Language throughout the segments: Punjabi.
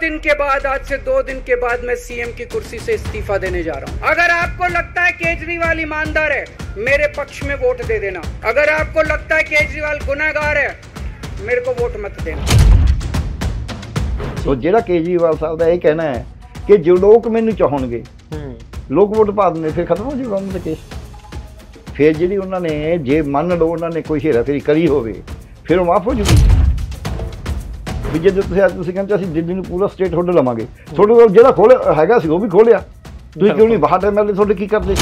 दिन के बाद आज से दो दिन के बाद मैं सीएम की कुर्सी से इस्तीफा देने जा रहा हूँ अगर आपको लगता है केजरीवाल ईमानदार है मेरे पक्ष में वोट दे देना अगर आपको लगता है केजरीवाल गुनाहगार है मेरे को वोट मत ਦੇਣਾ ਸੋ ਜਿਹੜਾ ਕੇਜਰੀਵਾਲ ਸਾਹਿਬ ਦਾ ਇਹ ਕਹਿਣਾ ਹੈ ਕਿ ਜੋ ਲੋਕ ਮੈਨੂੰ ਚਾਹਣਗੇ ਲੋਕ ਵੋਟ ਪਾ ਦਿੰਦੇ ਫਿਰ ਖਤਮ हो ਜਾਊਗਾ ਉਹਨਾਂ ਦਾ ਕੇਸ ਫਿਰ ਜਿਹੜੀ ਉਹਨਾਂ ਨੇ ਜੇ ਮੰਨ ਲਓ ਉਹਨਾਂ ਨੇ ਕੋਈ ਹੇਰਾਫੇਰੀ ਕਰੀ ਹੋਵੇ ਫਿਰ ਉਹ ਵੀ ਜੇ ਤੁਸੀਂ ਅੱਜ ਤੁਸੀਂ ਕਹਿੰਦੇ ਅਸੀਂ ਦਿੱਲੀ ਨੂੰ ਪੂਰਾ ਸਟੇਟ ਹੋਲਡ ਲਵਾਂਗੇ ਤੁਹਾਡੇ ਕੋਲ ਜਿਹੜਾ ਖੋਲ ਹੈਗਾ ਸੀ ਉਹ ਵੀ ਖੋਲਿਆ ਤੁਸੀਂ ਕਿਉਂ ਨਹੀਂ ਬਾਹਰ ਐਮਐਲਏ ਤੁਹਾਡੇ ਕੀ ਕਰਦੇ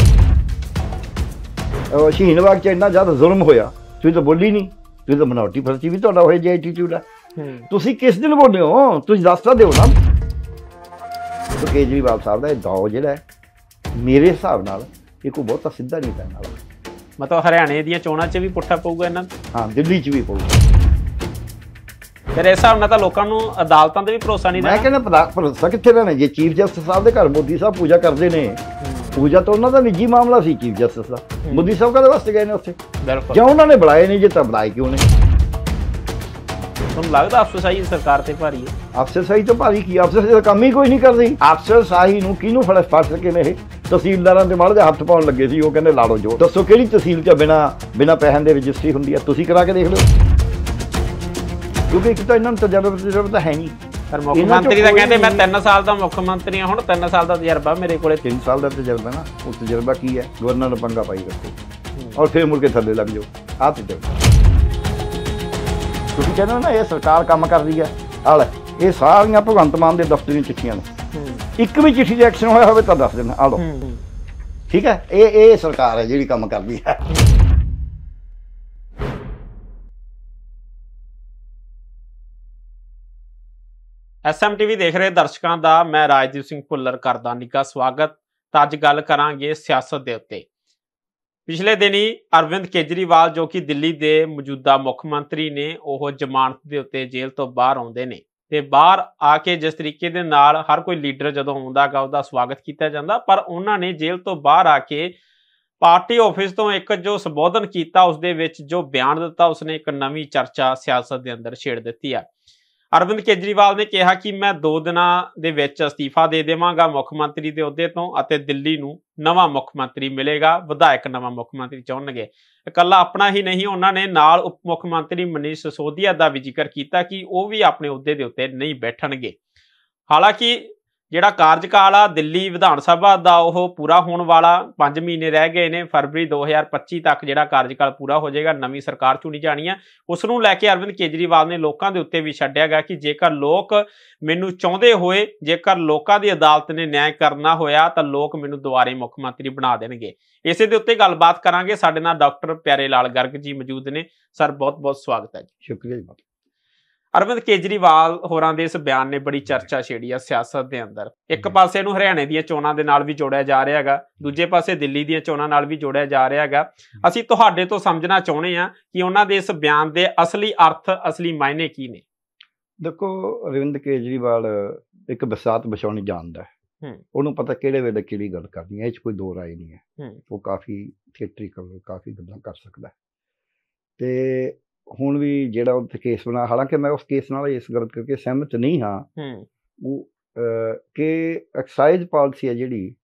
ਸ਼ਹੀਨਵਾਗ ਚ ਇੰਨਾ ਜ਼ਿਆਦਾ ਜ਼ੁਲਮ ਹੋਇਆ ਤੁਸੀਂ ਤਾਂ ਬੋਲੀ ਨਹੀਂ ਤੁਸੀਂ ਤਾਂ ਮਨਾਉਟੀ ਫਰਸੀ ਵੀ ਤੁਹਾਡਾ ਹੋਏ ਜੇ ਐਟੀਟਿਊਡ ਆ ਤੁਸੀਂ ਕਿਸ ਦਿਨ ਬੋਲਦੇ ਹੋ ਤੁਸੀਂ ਦੱਸ ਤਾਂ ਦਿਓ ਨਾ ਕੇਜਰੀ ਕੇਜਰੀਵਾਲ ਸਾਹਿਬ ਦਾ ਇਹ ਦੌ ਜਿਹੜਾ ਮੇਰੇ ਹਿਸਾਬ ਨਾਲ ਇਹ ਕੋ ਬਹੁਤਾ ਸਿੱਧਾ ਨਹੀਂ ਪੈਣ ਵਾਲਾ ਮਤਲਬ ਹਰਿਆਣੇ ਦੀਆਂ ਚੋਣਾਂ 'ਚ ਵੀ ਪੁੱਠਾ ਪਊਗਾ ਇਹਨਾਂ ਹਾਂ ਦਿੱਲੀ 'ਚ ਵੀ ਪਊਗਾ ਫਿਰ ਇਸ ਹਿਸਾਬ ਨਾਲ ਤਾਂ ਲੋਕਾਂ ਨੂੰ ਅਦਾਲਤਾਂ ਤੇ ਵੀ ਭਰੋਸਾ ਨਹੀਂ ਮੈਂ ਕਹਿੰਦਾ ਭਰੋਸਾ ਕਿੱਥੇ ਰਹਿਣਾ ਜੇ ਚੀਫ ਜਸਟਿਸ ਸਾਹਿਬ ਦੇ ਘਰ ਮੋਦੀ ਸਾਹਿਬ ਪੂਜਾ ਕਰਦੇ ਨੇ ਪੂਜਾ ਤਾਂ ਉਹਨਾਂ ਦਾ ਨਿੱਜੀ ਮਾਮਲਾ ਸੀ ਚੀਫ ਜਸਟਿਸ ਦਾ ਮੋਦੀ ਸਾਹਿਬ ਕਦੇ ਵਾਸਤੇ ਗਏ ਨੇ ਉੱਥੇ ਬਿਲਕੁਲ ਜੇ ਉਹਨਾਂ ਨੇ ਬੁਲਾਏ ਨਹੀਂ ਜੇ ਤਾਂ ਬੁਲਾਏ ਕਿਉਂ ਨਹੀਂ ਤੁਹਾਨੂੰ ਲੱਗਦਾ ਸਾਹੀ ਸਰਕਾਰ ਤੇ ਭਾਰੀ ਹੈ ਅਫਸਰ ਸਾਹੀ ਤਾਂ ਭਾਰੀ ਕੀ ਅਫਸਰ ਦਾ ਕੰਮ ਹੀ ਕੋਈ ਨਹੀਂ ਕਰਦੀ ਅਫਸਰ ਸਾਹੀ ਨੂੰ ਕਿਹਨੂੰ ਫੜ ਫੜ ਸਕੇ ਨੇ ਇਹ ਤਹਿਸੀਲਦਾਰਾਂ ਦੇ ਮੜ ਦੇ ਹੱਥ ਪਾਉਣ ਲੱਗੇ ਸੀ ਉਹ ਕਹਿੰਦੇ ਲਾੜੋ ਜੋ ਦੱਸੋ ਕਿਹੜੀ ਤਹਿਸੀਲ 'ਚ ਬਿਨਾ ਬਿਨਾ ਪੈਸਿਆਂ ਦੇ ਰਜਿਸਟਰੀ ਹੁੰਦੀ ਹੈ ਤੁਸੀਂ ਕਰਾ ਕੇ ਦੇਖ ਲਓ ਕਿਉਂਕਿ ਇੱਕ ਤਾਂ ਇਹਨਾਂ ਨੂੰ ਤਜਰਬਾ ਤਾਂ ਹੈ ਨਹੀਂ ਪਰ ਮੁੱਖ ਮੰਤਰੀ ਦਾ ਕਹਿੰਦੇ ਮੈਂ 3 ਸਾਲ ਦਾ ਮੁੱਖ ਮੰਤਰੀ ਹਾਂ ਹੁਣ 3 ਸਾਲ ਦਾ ਤਜਰਬਾ ਮੇਰੇ ਕੋਲੇ 3 ਸਾਲ ਦਾ ਤਜਰਬਾ ਨਾ ਉਹ ਤਜਰਬਾ ਕੀ ਹੈ ਗਵਰਨਰ ਨੂੰ ਪੰਗਾ ਪਾਈ ਰੱਖੋ ਔਰ ਫਿਰ ਮੁੜ ਥੱਲੇ ਲੱਗ ਜਾਓ ਆਹ ਤਜਰਬਾ ਤੁਸੀਂ ਕਹਿੰਦੇ ਨਾ ਇਹ ਸਰਕਾਰ ਕੰਮ ਕਰਦੀ ਹੈ ਆਹ ਲੈ ਇਹ ਸਾਰੀਆਂ ਭਗਵੰਤ ਮਾਨ ਦੇ ਦਫ਼ਤਰ ਦੀਆਂ ਚਿੱਠੀਆਂ ਨੇ ਇੱਕ ਵੀ ਚਿੱਠੀ ਦੇ ਐਕਸ਼ਨ ਹੋਇਆ ਹੋਵੇ ਤਾਂ ਦੱਸ ਦੇਣਾ ਆ ਲੋ ਠੀਕ ਹੈ ਇਹ ਇਹ ਸਰਕਾਰ ਹੈ ਜਿਹੜੀ ਕੰਮ ਕਰਦੀ ਹੈ ਐਸਐਮਟੀਵੀ ਦੇਖ ਰਹੇ ਦਰਸ਼ਕਾਂ ਦਾ ਮੈਂ ਰਾਜਦੀਪ ਸਿੰਘ ਭੁੱਲਰ ਕਰਦਾ ਨਿੱਘਾ ਸਵਾਗਤ ਤਾਂ ਅੱਜ ਗੱਲ ਕਰਾਂਗੇ ਸਿਆਸਤ ਦੇ ਉੱਤੇ ਪਿਛਲੇ ਦਿਨੀ ਅਰਵਿੰਦ ਕੇਜਰੀਵਾਲ ਜੋ ਕਿ ਦਿੱਲੀ ਦੇ ਮੌਜੂਦਾ ਮੁੱਖ ਮੰਤਰੀ ਨੇ ਉਹ ਜ਼ਮਾਨਤ ਦੇ ਉੱਤੇ ਜੇਲ੍ਹ ਤੋਂ ਬਾਹਰ ਆਉਂਦੇ ਨੇ ਤੇ ਬਾਹਰ ਆ ਕੇ ਜਿਸ ਤਰੀਕੇ ਦੇ ਨਾਲ ਹਰ ਕੋਈ ਲੀਡਰ ਜਦੋਂ ਆਉਂਦਾਗਾ ਉਹਦਾ ਸਵਾਗਤ ਕੀਤਾ ਜਾਂਦਾ ਪਰ ਉਹਨਾਂ ਨੇ ਜੇਲ੍ਹ ਤੋਂ ਬਾਹਰ ਆ ਕੇ ਪਾਰਟੀ ਆਫਿਸ ਤੋਂ ਇੱਕ ਜੋ ਸੰਬੋਧਨ ਕੀਤਾ ਉਸ ਦੇ ਵਿੱਚ ਜੋ ਬਿਆਨ ਦਿੱਤਾ ਉਸਨੇ ਇੱਕ ਨਵੀਂ ਚਰਚਾ ਸਿਆਸਤ ਦੇ ਅੰਦਰ ਛੇੜ ਦਿੱਤੀ ਆ ਅਰਵਿੰਦ ਕੇਜਰੀਵਾਲ ਨੇ ਕਿਹਾ ਕਿ ਮੈਂ 2 ਦਿਨਾਂ ਦੇ ਵਿੱਚ ਅਸਤੀਫਾ ਦੇ ਦੇਵਾਂਗਾ ਮੁੱਖ ਮੰਤਰੀ ਦੇ ਅਹੁਦੇ ਤੋਂ ਅਤੇ ਦਿੱਲੀ ਨੂੰ ਨਵਾਂ ਮੁੱਖ ਮੰਤਰੀ ਮਿਲੇਗਾ ਵਿਧਾਇਕ ਨਵਾਂ ਮੁੱਖ ਮੰਤਰੀ ਚੁਣਨਗੇ ਇਕੱਲਾ ਆਪਣਾ ਹੀ ਨਹੀਂ ਉਹਨਾਂ ਨੇ ਨਾਲ ਉਪ ਮੁੱਖ ਮੰਤਰੀ ਮਨੀਸ਼ ਸਿਸੋਦੀਆ ਦਾ ਵੀ ਜ਼ਿਕਰ ਕੀਤਾ ਕਿ ਉਹ ਵੀ ਆਪਣੇ ਅਹੁਦੇ ਦੇ ਉੱਤੇ ਨਹੀਂ ਬੈਠਣਗੇ ਹਾਲਾਂਕਿ ਜਿਹੜਾ ਕਾਰਜਕਾਲ ਆ ਦਿੱਲੀ ਵਿਧਾਨ ਸਭਾ ਦਾ ਉਹ ਪੂਰਾ ਹੋਣ ਵਾਲਾ 5 ਮਹੀਨੇ ਰਹਿ ਗਏ ਨੇ ਫਰਵਰੀ 2025 ਤੱਕ ਜਿਹੜਾ ਕਾਰਜਕਾਲ ਪੂਰਾ ਹੋ ਜਾਏਗਾ ਨਵੀਂ ਸਰਕਾਰ ਚੁਣੀ ਜਾਣੀ ਆ ਉਸ ਨੂੰ ਲੈ ਕੇ ਅਰਵਿੰਦ ਕੇਜਰੀਵਾਲ ਨੇ ਲੋਕਾਂ ਦੇ ਉੱਤੇ ਵੀ ਛੱਡਿਆ ਗਿਆ ਕਿ ਜੇਕਰ ਲੋਕ ਮੈਨੂੰ ਚਾਹੁੰਦੇ ਹੋਏ ਜੇਕਰ ਲੋਕਾਂ ਦੀ ਅਦਾਲਤ ਨੇ ਨਿਆਂ ਕਰਨਾ ਹੋਇਆ ਤਾਂ ਲੋਕ ਮੈਨੂੰ ਦੁਬਾਰੇ ਮੁੱਖ ਮੰਤਰੀ ਬਣਾ ਦੇਣਗੇ ਇਸੇ ਦੇ ਉੱਤੇ ਗੱਲਬਾਤ ਕਰਾਂਗੇ ਸਾਡੇ ਨਾਲ ਡਾਕਟਰ ਪਿਆਰੇ ਲਾਲ ਗਰਗ ਜੀ ਮੌਜੂਦ ਨੇ ਸਰ ਬਹੁਤ ਬਹੁਤ ਸਵਾਗਤ ਹੈ ਜੀ ਸ਼ੁਕਰੀਆ ਜੀ ਅਰਵਿੰਦ ਕੇਜਰੀਵਾਲ ਹੋਰਾਂ ਦੇ ਇਸ ਬਿਆਨ ਨੇ ਬੜੀ ਚਰਚਾ ਛੇੜੀ ਆ ਸਿਆਸਤ ਦੇ ਅੰਦਰ ਇੱਕ ਪਾਸੇ ਨੂੰ ਹਰਿਆਣੇ ਦੀਆਂ ਚੋਣਾਂ ਦੇ ਨਾਲ ਵੀ ਜੋੜਿਆ ਜਾ ਰਿਹਾ ਹੈਗਾ ਦੂਜੇ ਪਾਸੇ ਦਿੱਲੀ ਦੀਆਂ ਚੋਣਾਂ ਨਾਲ ਵੀ ਜੋੜਿਆ ਜਾ ਰਿਹਾ ਹੈਗਾ ਅਸੀਂ ਤੁਹਾਡੇ ਤੋਂ ਸਮਝਣਾ ਚਾਹੁੰਦੇ ਆ ਕਿ ਉਹਨਾਂ ਦੇ ਇਸ ਬਿਆਨ ਦੇ ਅਸਲੀ ਅਰਥ ਅਸਲੀ ਮਾਇਨੇ ਕੀ ਨੇ ਦੇਖੋ ਅਰਵਿੰਦ ਕੇਜਰੀਵਾਲ ਇੱਕ ਬਸਾਤ ਬਚਾਉਣੀ ਜਾਣਦਾ ਹੈ ਉਹਨੂੰ ਪਤਾ ਕਿਹੜੇ ਵੇਲੇ ਕਿਹੜੀ ਗੱਲ ਕਰਨੀ ਹੈ ਇਹ 'ਚ ਕੋਈ ਦੋ ਰਾਏ ਨਹੀਂ ਹੈ ਉਹ ਕਾਫੀ ਥੀਏਟਰੀਕਲ ਕਾਫੀ ਗੱਲਾਂ ਕਰ ਸਕਦਾ ਤੇ ਹੁਣ ਵੀ ਜਿਹੜਾ ਉਹ ਕੇਸ ਬਣਾ ਹਾਲਾਂਕਿ ਮੈਂ ਉਸ ਕੇਸ ਨਾਲ ਇਸ ਗੱਲ ਕਰਕੇ ਸਹਿਮਤ ਨਹੀਂ ਹਾਂ ਹੂੰ ਉਹ ਕਿ ਐਕਸਾਈਜ਼ ਪਾਲਿਸੀ ਹੈ ਜਿਹੜੀ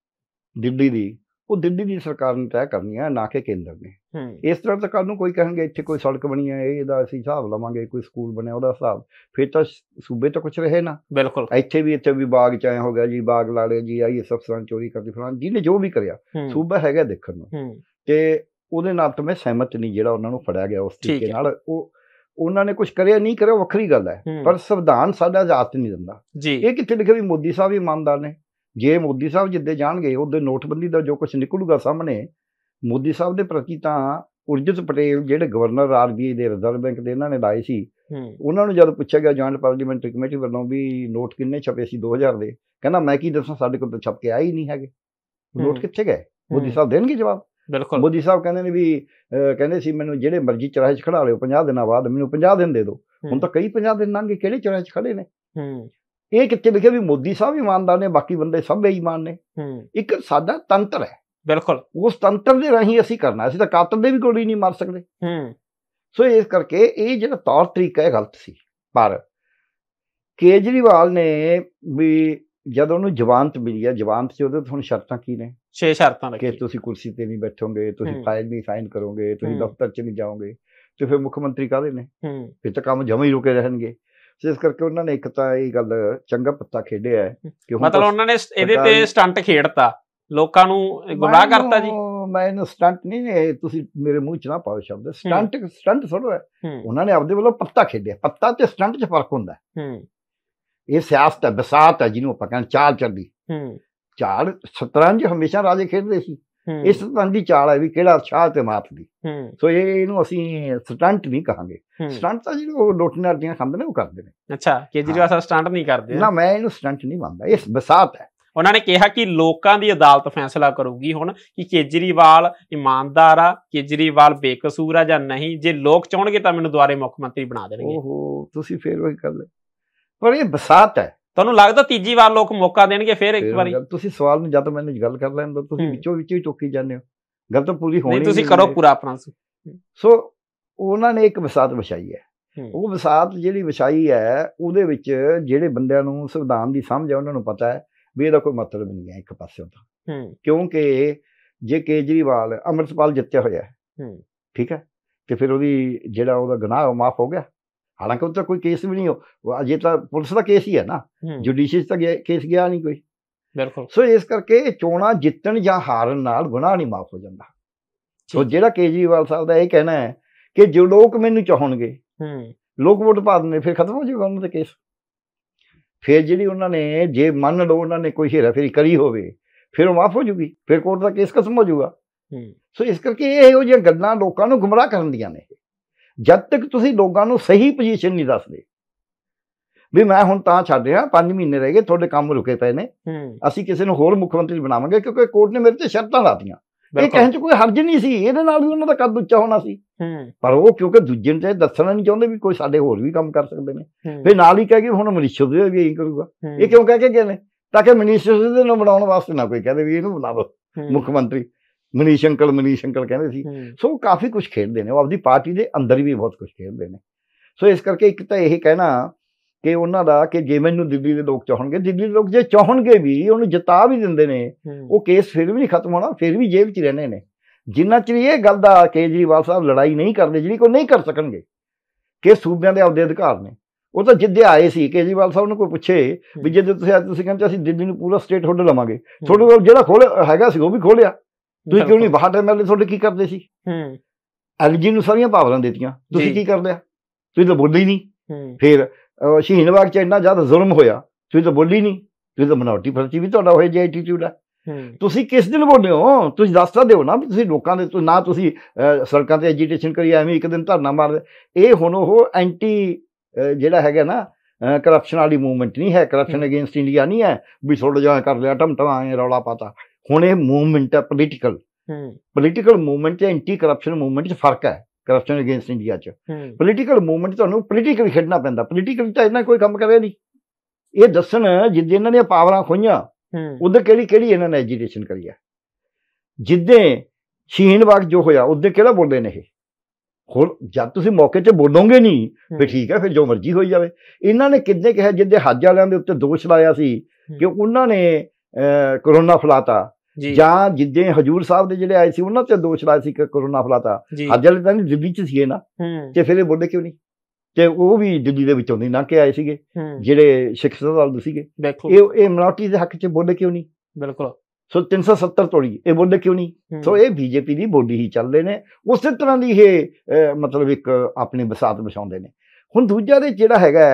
ਦਿੱਲੀ ਦੀ ਉਹ ਦਿੱਲੀ ਦੀ ਸਰਕਾਰ ਨੇ ਤੈਅ ਕਰਨੀ ਹੈ ਨਾ ਕਿ ਕੇਂਦਰ ਨੇ ਇਸ ਤਰ੍ਹਾਂ ਤਾਂ ਕੱਲ ਨੂੰ ਕੋਈ ਕਹਾਂਗੇ ਇੱਥੇ ਕੋਈ ਸੜਕ ਬਣੀ ਹੈ ਇਹਦਾ ਅਸੀਂ ਹਿਸਾਬ ਲਵਾਂਗੇ ਕੋਈ ਸਕੂਲ ਬਣਿਆ ਉਹਦਾ ਹਿਸਾਬ ਫਿਰ ਤਾਂ ਸੂਬੇ ਤਾਂ ਕੁਝ ਰਹੇ ਨਾ ਬਿਲਕੁਲ ਇੱਥੇ ਵੀ ਇੱਥੇ ਵੀ ਬਾਗ ਚਾਇਆ ਹੋ ਗਿਆ ਜੀ ਬਾਗ ਲਾੜੇ ਜੀ ਆਈ ਸਭ ਸਾਰਾ ਚੋਰੀ ਕਰਦੀ ਫਲਾਂ ਜਿਹਨੇ ਜੋ ਵੀ ਕਰਿਆ ਸੂਬਾ ਹੈਗਾ ਦੇਖਣ ਨੂੰ ਤੇ ਉਹਦੇ ਨਾਲ ਤਾਂ ਮੈਂ ਸਹਿਮਤ ਨਹੀਂ ਜਿਹੜਾ ਉਹਨਾਂ ਨੂੰ ਫੜਿਆ ਗਿਆ ਉਸ ਤਰੀਕੇ ਨਾਲ ਉਹ ਉਹਨਾਂ ਨੇ ਕੁਝ ਕਰਿਆ ਨਹੀਂ ਕਰਿਆ ਵੱਖਰੀ ਗੱਲ ਹੈ ਪਰ ਸੰਵਿਧਾਨ ਸਾਡਾ ਜਾਤ ਨਹੀਂ ਦਿੰਦਾ ਇਹ ਕਿੱਥੇ ਲਿਖਿਆ ਵੀ ਮੋਦੀ ਸਾਹਿਬ ਇਮਾਨਦਾਰ ਨੇ ਜੇ ਮੋਦੀ ਸਾਹਿਬ ਜਿੱਦੇ ਜਾਣਗੇ ਉਹਦੇ ਨੋਟਬੰਦੀ ਦਾ ਜੋ ਕੁਝ ਨਿਕਲੂਗਾ ਸਾਹਮਣੇ ਮੋਦੀ ਸਾਹਿਬ ਦੇ ਪ੍ਰਤੀ ਤਾਂ ਉਰਜਿਤ ਪਟੇਲ ਜਿਹੜੇ ਗਵਰਨਰ ਆਰਬੀਆਈ ਦੇ ਰਿਜ਼ਰਵ ਬੈਂਕ ਦੇ ਇਹਨਾਂ ਨੇ ਲਾਏ ਸੀ ਉਹਨਾਂ ਨੂੰ ਜਦ ਪੁੱਛਿਆ ਗਿਆ ਜੁਆਇੰਟ ਪਾਰਲੀਮੈਂਟਰੀ ਕਮੇਟੀ ਵੱਲੋਂ ਵੀ ਨੋਟ ਕਿੰਨੇ ਛਪੇ ਸੀ 2000 ਦੇ ਕਹਿੰਦਾ ਮੈਂ ਕੀ ਦੱਸਾਂ ਸਾਡੇ ਕੋਲ ਤਾਂ ਛਪ ਕੇ ਆਏ ਹੀ ਨਹੀਂ ਹੈਗੇ ਨੋਟ ਕਿੱਥੇ ਗਏ ਮੋਦੀ ਸਾਹਿਬ ਦੇਣਗੇ ਜਵਾਬ ਬਿਲਕੁਲ ਮੋਦੀ ਸਾਹਿਬ ਕਹਿੰਦੇ ਨੇ ਵੀ ਕਹਿੰਦੇ ਸੀ ਮੈਨੂੰ ਜਿਹੜੇ ਮਰਜ਼ੀ ਚਰਾਹੇ 'ਚ ਖੜਾ ਲਿਓ 50 ਦਿਨਾਂ ਬਾਅਦ ਮੈਨੂੰ 50 ਦਿਨ ਦੇ ਦਿਓ ਹੁਣ ਤਾਂ ਕਈ 50 ਦਿਨ ਲੰਘ ਗਏ ਕਿਹੜੇ ਚਰਾਹੇ 'ਚ ਖੜੇ ਨੇ ਹੂੰ ਇਹ ਕਿੱਥੇ ਲਿਖਿਆ ਵੀ ਮੋਦੀ ਸਾਹਿਬ ਇਮਾਨਦਾਰ ਨੇ ਬਾਕੀ ਬੰਦੇ ਸਭ ਬੇਈਮਾਨ ਨੇ ਹੂੰ ਇੱਕ ਸਾਦਾ ਤੰਤਰ ਹੈ ਬਿਲਕੁਲ ਉਸ ਤੰਤਰ ਦੇ ਰਾਹੀਂ ਅਸੀਂ ਕਰਨਾ ਅਸੀਂ ਤਾਂ ਕਾਤਲ ਦੇ ਵੀ ਗੋਲੀ ਨਹੀਂ ਮਾਰ ਸਕਦੇ ਹੂੰ ਸੋ ਇਸ ਕਰਕੇ ਇਹ ਜਿਹੜਾ ਤੌਰ ਤਰੀਕਾ ਹੈ ਗਲਤ ਸੀ ਪਰ ਕੇਜਰੀਵਾਲ ਨੇ ਵੀ ਜਦੋਂ ਉਹਨੂੰ ਜਵਾਨਤ ਮਿਲੀ ਆ ਜਵਾਨਤ ਸੀ ਉਹਦੇ ਤੁਹਾਨੂੰ ਸ਼ਰਤਾਂ ਕੀ ਨੇ ਛੇ ਸ਼ਰਤਾਂ ਰੱਖੀਆਂ ਕਿ ਤੁਸੀਂ ਕੁਰਸੀ ਤੇ ਨਹੀਂ ਬੈਠੋਗੇ ਤੁਸੀਂ ਫਾਈਲ ਨਹੀਂ ਸਾਈਨ ਕਰੋਗੇ ਤੁਸੀਂ ਦਫ਼ਤਰ 'ਚ ਨਹੀਂ ਜਾਓਗੇ ਤੇ ਫਿਰ ਮੁੱਖ ਮੰਤਰੀ ਕਾਹਦੇ ਨੇ ਫਿਰ ਤਾਂ ਕੰਮ ਜਮਾ ਹੀ ਰੁਕੇ ਰਹਿਣਗੇ ਇਸ ਕਰਕੇ ਉਹਨਾਂ ਨੇ ਇੱਕ ਤਾਂ ਇਹ ਗੱਲ ਚੰਗਾ ਪੱਤਾ ਖੇਡਿਆ ਕਿ ਮਤਲਬ ਉਹਨਾਂ ਨੇ ਇਹਦੇ ਤੇ ਸਟੰਟ ਖੇਡਤਾ ਲੋਕਾਂ ਨੂੰ ਗੁੰਮਰਾਹ ਕਰਤਾ ਜੀ ਮੈਂ ਇਹਨੂੰ ਸਟੰਟ ਨਹੀਂ ਤੁਸੀਂ ਮੇਰੇ ਮੂੰਹ 'ਚ ਨਾ ਪਾਓ ਸ਼ਬਦ ਸਟੰਟ ਸਟੰਟ ਥੋੜਾ ਹੈ ਉਹਨਾਂ ਨੇ ਆਪਦੇ ਵੱਲੋਂ ਪੱਤਾ ਖੇਡਿਆ ਪੱਤਾ ਤੇ ਸਟੰਟ 'ਚ ਫਰਕ ਹੁੰਦਾ ਹੈ ਇਹ ਸਿਆਸਤ ਹੈ ਬਸਾਤ ਹੈ ਜਿਹਨੂੰ ਆਪਾਂ ਕਹਿੰਦੇ ਚਾਲ ਚੱਲਦੀ ਹੂੰ ਚਾਲ ਸ਼ਤਰੰਜ ਹਮੇਸ਼ਾ ਰਾਜੇ ਖੇਡਦੇ ਸੀ ਇਸ ਤਰ੍ਹਾਂ ਦੀ ਚਾਲ ਹੈ ਵੀ ਕਿਹੜਾ ਸ਼ਾਹ ਤੇ ਮਾਤ ਦੀ ਸੋ ਇਹ ਇਹਨੂੰ ਅਸੀਂ ਸਟੰਟ ਨਹੀਂ ਕਹਾਂਗੇ ਸਟੰਟ ਤਾਂ ਜਿਹੜੇ ਉਹ ਲੋਟਨਾਰ ਦੀਆਂ ਖਾਂਦੇ ਨੇ ਉਹ ਕਰਦੇ ਨੇ ਅੱਛਾ ਕੇਜਰੀਵਾਲ ਸਾਹਿਬ ਸਟੰਟ ਨਹੀਂ ਕਰਦੇ ਨਾ ਮੈਂ ਇਹਨੂੰ ਸਟੰਟ ਨਹੀਂ ਮੰਨਦਾ ਇਹ ਬਸਾਤ ਹੈ ਉਹਨਾਂ ਨੇ ਕਿਹਾ ਕਿ ਲੋਕਾਂ ਦੀ ਅਦਾਲਤ ਫੈਸਲਾ ਕਰੂਗੀ ਹੁਣ ਕਿ ਕੇਜਰੀਵਾਲ ਇਮਾਨਦਾਰ ਆ ਕੇਜਰੀਵਾਲ ਬੇਕਸੂਰ ਆ ਜਾਂ ਨਹੀਂ ਜੇ ਲੋਕ ਚਾਹਣਗੇ ਤਾਂ ਮੈਨੂੰ ਦੁਆਰੇ ਮੁੱਖ ਮੰਤਰੀ ਬਣਾ ਦੇਣਗੇ ਓਹੋ ਤੁਸੀਂ ਫੇਰ ਉਹ ਕਰ ਲੈ ਪਰ ਇਹ ਬਸਾਤ ਹੈ ਤੁਹਾਨੂੰ ਲੱਗਦਾ ਤੀਜੀ ਵਾਰ ਲੋਕ ਮੌਕਾ ਦੇਣਗੇ ਫਿਰ ਇੱਕ ਵਾਰੀ ਤੁਸੀਂ ਸਵਾਲ ਨੂੰ ਜਦ ਮੈਨੂੰ ਗੱਲ ਕਰ ਲੈਣ ਦੋ ਤੁਸੀਂ ਵਿੱਚੋਂ ਵਿੱਚ ਹੀ ਚੁੱਕੀ ਜਾਂਦੇ ਹੋ ਗੱਲ ਤਾਂ ਪੂਰੀ ਹੋਣੀ ਨਹੀਂ ਤੁਸੀਂ ਕਰੋ ਪੂਰਾ ਆਪਣਾ ਸੋ ਉਹਨਾਂ ਨੇ ਇੱਕ ਬਸਾਤ ਵਿਛਾਈ ਹੈ ਉਹ ਬਸਾਤ ਜਿਹੜੀ ਵਿਛਾਈ ਹੈ ਉਹਦੇ ਵਿੱਚ ਜਿਹੜੇ ਬੰਦਿਆਂ ਨੂੰ ਸੰਵਿਧਾਨ ਦੀ ਸਮਝ ਹੈ ਉਹਨਾਂ ਨੂੰ ਪਤਾ ਹੈ ਵੀ ਇਹਦਾ ਕੋਈ ਮਤਲਬ ਨਹੀਂ ਹੈ ਇੱਕ ਪਾਸੇ ਤੋਂ ਕਿਉਂਕਿ ਜੇ ਕੇਜਰੀਵਾਲ ਅਮਰਤਪਾਲ ਜਿੱਤਿਆ ਹੋਇਆ ਹੈ ਠੀਕ ਹੈ ਤੇ ਫਿਰ ਉਹਦੀ ਜਿਹੜਾ ਉਹਦਾ ਗੁਨਾਹ ਮਾਫ ਹੋ ਗਿਆ ਹਾਲਾਂਕਿ ਉੱਥੇ ਕੋਈ ਕੇਸ ਵੀ ਨਹੀਂ ਹੋ ਅਜੇ ਤਾਂ ਪੁਲਿਸ ਦਾ ਕੇਸ ਹੀ ਹੈ ਨਾ ਜੁਡੀਸ਼ੀਅਲ ਤਾਂ ਕੇਸ ਗਿਆ ਨਹੀਂ ਕੋਈ ਬਿਲਕੁਲ ਸੋ ਇਸ ਕਰਕੇ ਚੋਣਾ ਜਿੱਤਣ ਜਾਂ ਹਾਰਨ ਨਾਲ ਗੁਨਾਹ ਨਹੀਂ ਮਾਫ ਹੋ ਜਾਂਦਾ ਸੋ ਜਿਹੜਾ ਕੇਜੀਵਾਲ ਸਾਹਿਬ ਦਾ ਇਹ ਕਹਿਣਾ ਹੈ ਕਿ ਜੋ ਲੋਕ ਮੈਨੂੰ ਚਾਹਣਗੇ ਹੂੰ ਲੋਕ ਵੋਟ ਪਾ ਦਿੰਦੇ ਫਿਰ ਖਤਮ ਹੋ ਜਾਊਗਾ ਉਹਨਾਂ ਦਾ ਕੇਸ ਫਿਰ ਜਿਹੜੀ ਉਹਨਾਂ ਨੇ ਜੇ ਮੰਨ ਲਓ ਉਹਨਾਂ ਨੇ ਕੋਈ ਫੇਰੀ ਕਰੀ ਹੋਵੇ ਫਿਰ ਉਹ ਮਾਫ ਹੋ ਜੂਗੀ ਫਿਰ ਕੋਰਟ ਦਾ ਕੇਸ ਖਤਮ ਹੋ ਜਾਊਗਾ ਸੋ ਇਸ ਕਰਕੇ ਇਹ ਉਹ ਜਿਹੜੀਆਂ ਗੱਲਾਂ ਲੋਕਾਂ ਨੂੰ ਗੁੰਮਰਾਹ ਕਰਨ ਦੀਆਂ ਨੇ ਜਦ ਤੱਕ ਤੁਸੀਂ ਲੋਕਾਂ ਨੂੰ ਸਹੀ ਪੋਜੀਸ਼ਨ ਨਹੀਂ ਦੱਸਦੇ ਵੀ ਮੈਂ ਹੁਣ ਤਾਂ ਛੱਡ ਰਿਹਾ 5 ਮਹੀਨੇ ਰਹਿ ਗਏ ਤੁਹਾਡੇ ਕੰਮ ਰੁਕੇ ਪਏ ਨੇ ਅਸੀਂ ਕਿਸੇ ਨੂੰ ਹੋਰ ਮੁੱਖ ਮੰਤਰੀ ਬਣਾਵਾਂਗੇ ਕਿਉਂਕਿ ਕੋਰਟ ਨੇ ਮੇਰੇ ਤੇ ਸ਼ਰਤਾਂ ਲਾਤੀਆਂ ਇਹ ਕਹਿਣ ਚ ਕੋਈ ਹਰਜ ਨਹੀਂ ਸੀ ਇਹਦੇ ਨਾਲ ਵੀ ਉਹਨਾਂ ਦਾ ਕੱਦ ਉੱਚਾ ਹੋਣਾ ਸੀ ਪਰ ਉਹ ਕਿਉਂਕਿ ਦੂਜੇ ਨੂੰ ਦੱਸਣਾ ਨਹੀਂ ਚਾਹੁੰਦੇ ਵੀ ਕੋਈ ਸਾਡੇ ਹੋਰ ਵੀ ਕੰਮ ਕਰ ਸਕਦੇ ਨੇ ਫਿਰ ਨਾਲ ਹੀ ਕਹਿ ਗਏ ਹੁਣ ਮਨੀਸ਼ਰ ਦੇ ਵੀ ਇਹੀ ਕਰੂਗਾ ਇਹ ਕਿਉਂ ਕਹਿ ਕੇ ਗਏ ਨੇ ਤਾਂ ਕਿ ਮਨੀਸ਼ਰ ਦੇ ਨੂੰ ਬਣਾਉਣ ਵਾਸਤੇ ਨਾ ਕੋਈ ਕਹਦੇ ਵੀ ਇਹਨੂੰ ਬਣਾ ਮੁੱਖ ਮੰਤਰੀ ਮਨੀ ਸ਼ੰਕਲ ਮਨੀ ਸ਼ੰਕਲ ਕਹਿੰਦੇ ਸੀ ਸੋ ਕਾਫੀ ਕੁਝ ਖੇਡਦੇ ਨੇ ਉਹ ਆਪਦੀ ਪਾਰਟੀ ਦੇ ਅੰਦਰ ਵੀ ਬਹੁਤ ਕੁਝ ਖੇਡਦੇ ਨੇ ਸੋ ਇਸ ਕਰਕੇ ਇੱਕ ਤਾਂ ਇਹ ਕਹਿਣਾ ਕਿ ਉਹਨਾਂ ਦਾ ਕਿ ਜੇ ਮੈਨੂੰ ਦਿੱਲੀ ਦੇ ਲੋਕ ਚਾਹਣਗੇ ਦਿੱਲੀ ਦੇ ਲੋਕ ਜੇ ਚਾਹਣਗੇ ਵੀ ਉਹਨੂੰ ਜਿਤਾ ਵੀ ਦਿੰਦੇ ਨੇ ਉਹ ਕੇਸ ਫਿਰ ਵੀ ਨਹੀਂ ਖਤਮ ਹੋਣਾ ਫਿਰ ਵੀ ਜੇਲ੍ਹ 'ਚ ਰਹਿਣੇ ਨੇ ਜਿੰਨਾ ਚਿਰ ਇਹ ਗੱਲ ਦਾ ਕੇਜਰੀਵਾਲ ਸਾਹਿਬ ਲੜਾਈ ਨਹੀਂ ਕਰਦੇ ਜਿਹੜੀ ਕੋਈ ਨਹੀਂ ਕਰ ਸਕਣਗੇ ਕਿ ਸੂਬਿਆਂ ਦੇ ਆਪਦੇ ਅਧਿਕਾਰ ਨੇ ਉਹ ਤਾਂ ਜਿੱਦੇ ਆਏ ਸੀ ਕੇਜਰੀਵਾਲ ਸਾਹਿਬ ਨੂੰ ਕੋਈ ਪੁੱਛੇ ਵੀ ਜੇ ਤੁਸੀਂ ਅੱਜ ਤੁਸੀਂ ਕਹਿੰਦੇ ਅਸੀਂ ਦਿੱਲੀ ਨੂੰ ਪੂਰਾ ਸਟੇਟ ਹੋਲਡ ਲਵਾਂਗੇ ਤੁਹਾਡੇ ਕੋਲ ਜਿਹੜਾ ਖੋਲ ਹੈਗਾ ਸੀ ਉਹ ਵੀ ਖੋਲਿਆ ਤੁਸੀਂ ਕਿਉਂ ਨਹੀਂ ਬਾਹਰ ਐਮਐਲਏ ਤੁਹਾਡੇ ਕੀ ਕਰਦੇ ਸੀ ਹੂੰ ਐਲਜੀ ਨੂੰ ਸਾਰੀਆਂ ਪਾਵਰਾਂ ਦਿੱਤੀਆਂ ਤੁਸੀਂ ਕੀ ਕਰਦੇ ਆ ਤੁਸੀਂ ਤਾਂ ਬੋਲੀ ਹੀ ਨਹੀਂ ਫਿਰ ਸ਼ਹੀਨਵਾਗ ਚ ਇੰਨਾ ਜ਼ਿਆਦਾ ਜ਼ੁਲਮ ਹੋਇਆ ਤੁਸੀਂ ਤਾਂ ਬੋਲੀ ਨਹੀਂ ਤੁਸੀਂ ਤਾਂ ਮਨੋਰਟੀ ਫਰਚੀ ਵੀ ਤੁਹਾਡਾ ਹੋਇਆ ਜੇ ਐਟੀਟਿਊਡ ਆ ਤੁਸੀਂ ਕਿਸ ਦਿਨ ਬੋਲੇ ਹੋ ਤੁਸੀਂ ਦੱਸ ਤਾਂ ਦਿਓ ਨਾ ਵੀ ਤੁਸੀਂ ਲੋਕਾਂ ਦੇ ਨਾ ਤੁਸੀਂ ਸੜਕਾਂ ਤੇ ਐਜੀਟੇਸ਼ਨ ਕਰੀ ਐਵੇਂ ਇੱਕ ਦਿਨ ਧਰਨਾ ਮਾਰ ਇਹ ਹੁਣ ਉਹ ਐਂਟੀ ਜਿਹੜਾ ਹੈਗਾ ਨਾ ਕਰਪਸ਼ਨ ਵਾਲੀ ਮੂਵਮੈਂਟ ਨਹੀਂ ਹੈ ਕਰਪਸ਼ਨ ਅਗੇਂਸਟ ਇੰਡੀਆ ਨਹੀਂ ਹੈ ਵੀ ਥੋੜਾ ਜਿਹਾ ਕਰ ਲਿਆ ਟਮਟਮਾਂ ਐ ਰੌਲਾ ਪਾਤਾ ਹੁਣ ਇਹ ਮੂਵਮੈਂਟ ਹੈ ਪੋਲੀਟੀਕਲ ਪੋਲੀਟੀਕਲ ਮੂਵਮੈਂਟ ਤੇ ਐਂਟੀ ਕਰਪਸ਼ਨ ਮੂਵਮੈਂਟ 'ਚ ਫਰਕ ਹੈ ਕਰਪਸ਼ਨ ਅਗੇਂਸਟ ਇੰਡੀਆ 'ਚ ਪੋਲੀਟੀਕਲ ਮੂਵਮੈਂਟ ਤੁਹਾਨੂੰ ਪੋਲੀਟੀਕਲ ਖੇਡਣਾ ਪੈਂਦਾ ਪੋਲੀਟੀਕਲ ਤਾਂ ਇਹਨਾਂ ਕੋਈ ਕੰਮ ਕਰਿਆ ਨਹੀਂ ਇਹ ਦੱਸਣ ਜਿੱਦੇ ਇਹਨਾਂ ਨੇ ਪਾਵਰਾਂ ਖੋਈਆਂ ਉਦੋਂ ਕਿਹੜੀ ਕਿਹੜੀ ਇਹਨਾਂ ਨੇ ਐਜੀਟੇਸ਼ਨ ਕਰੀ ਆ ਜਿੱਦੇ ਸ਼ਹੀਨਬਾਗ ਜੋ ਹੋਇਆ ਉਦੋਂ ਕਿਹੜਾ ਬੋਲਦੇ ਨੇ ਇਹ ਹੋਰ ਜਦ ਤੁਸੀਂ ਮੌਕੇ ਤੇ ਬੋਲੋਗੇ ਨਹੀਂ ਫੇ ਠੀਕ ਹੈ ਫਿਰ ਜੋ ਮਰਜ਼ੀ ਹੋਈ ਜਾਵੇ ਇਹਨਾਂ ਨੇ ਕਿੰਨੇ ਕਿਹਾ ਜਿੱਦੇ ਹਾਜਾ ਵਾਲਿਆਂ ਦੇ ਉੱਤੇ ਦੋਸ਼ ਲਾਇਆ ਸੀ ਕਿ ਉਹਨਾਂ ਨੇ ਕਰੋਨਾ ਫਲਾਤਾ ਜਾਂ ਜਿੱਦੇ ਹਜੂਰ ਸਾਹਿਬ ਦੇ ਜਿਹੜੇ ਆਏ ਸੀ ਉਹਨਾਂ ਤੇ ਦੋਸ਼ ਲਾਇਆ ਸੀ ਕਿ ਕਰੋਨਾ ਫਲਾਤਾ ਅੱਜਲ ਤਾਂ ਦਿੱਲੀ ਚ ਸੀ ਨਾ ਤੇ ਫਿਰ ਇਹ ਬੋਲੇ ਕਿਉਂ ਨਹੀਂ ਤੇ ਉਹ ਵੀ ਦਿੱਲੀ ਦੇ ਵਿੱਚੋਂ ਨਹੀਂ ਨਾ ਕਿ ਆਏ ਸੀਗੇ ਜਿਹੜੇ ਸਿੱਖਸਾਂ ਨਾਲ ਸੀਗੇ ਇਹ ਇਹ ਮਿਨੋਰਟੀ ਦੇ ਹੱਕ 'ਚ ਬੋਲੇ ਕਿਉਂ ਨਹੀਂ ਬਿਲਕੁਲ ਸੋ 370 ਤੋੜੀ ਇਹ ਬੋਲੇ ਕਿਉਂ ਨਹੀਂ ਸੋ ਇਹ ਬੀਜੇਪੀ ਦੀ ਬੋਲੀ ਹੀ ਚੱਲਦੇ ਨੇ ਉਸੇ ਤਰ੍ਹਾਂ ਦੀ ਇਹ ਮਤਲਬ ਇੱਕ ਆਪਣੀ ਬਸਾਤ ਬਚਾਉਂਦੇ ਨੇ ਹੁਣ ਦੂਜਾ ਦੇ ਜਿਹੜਾ ਹੈਗਾ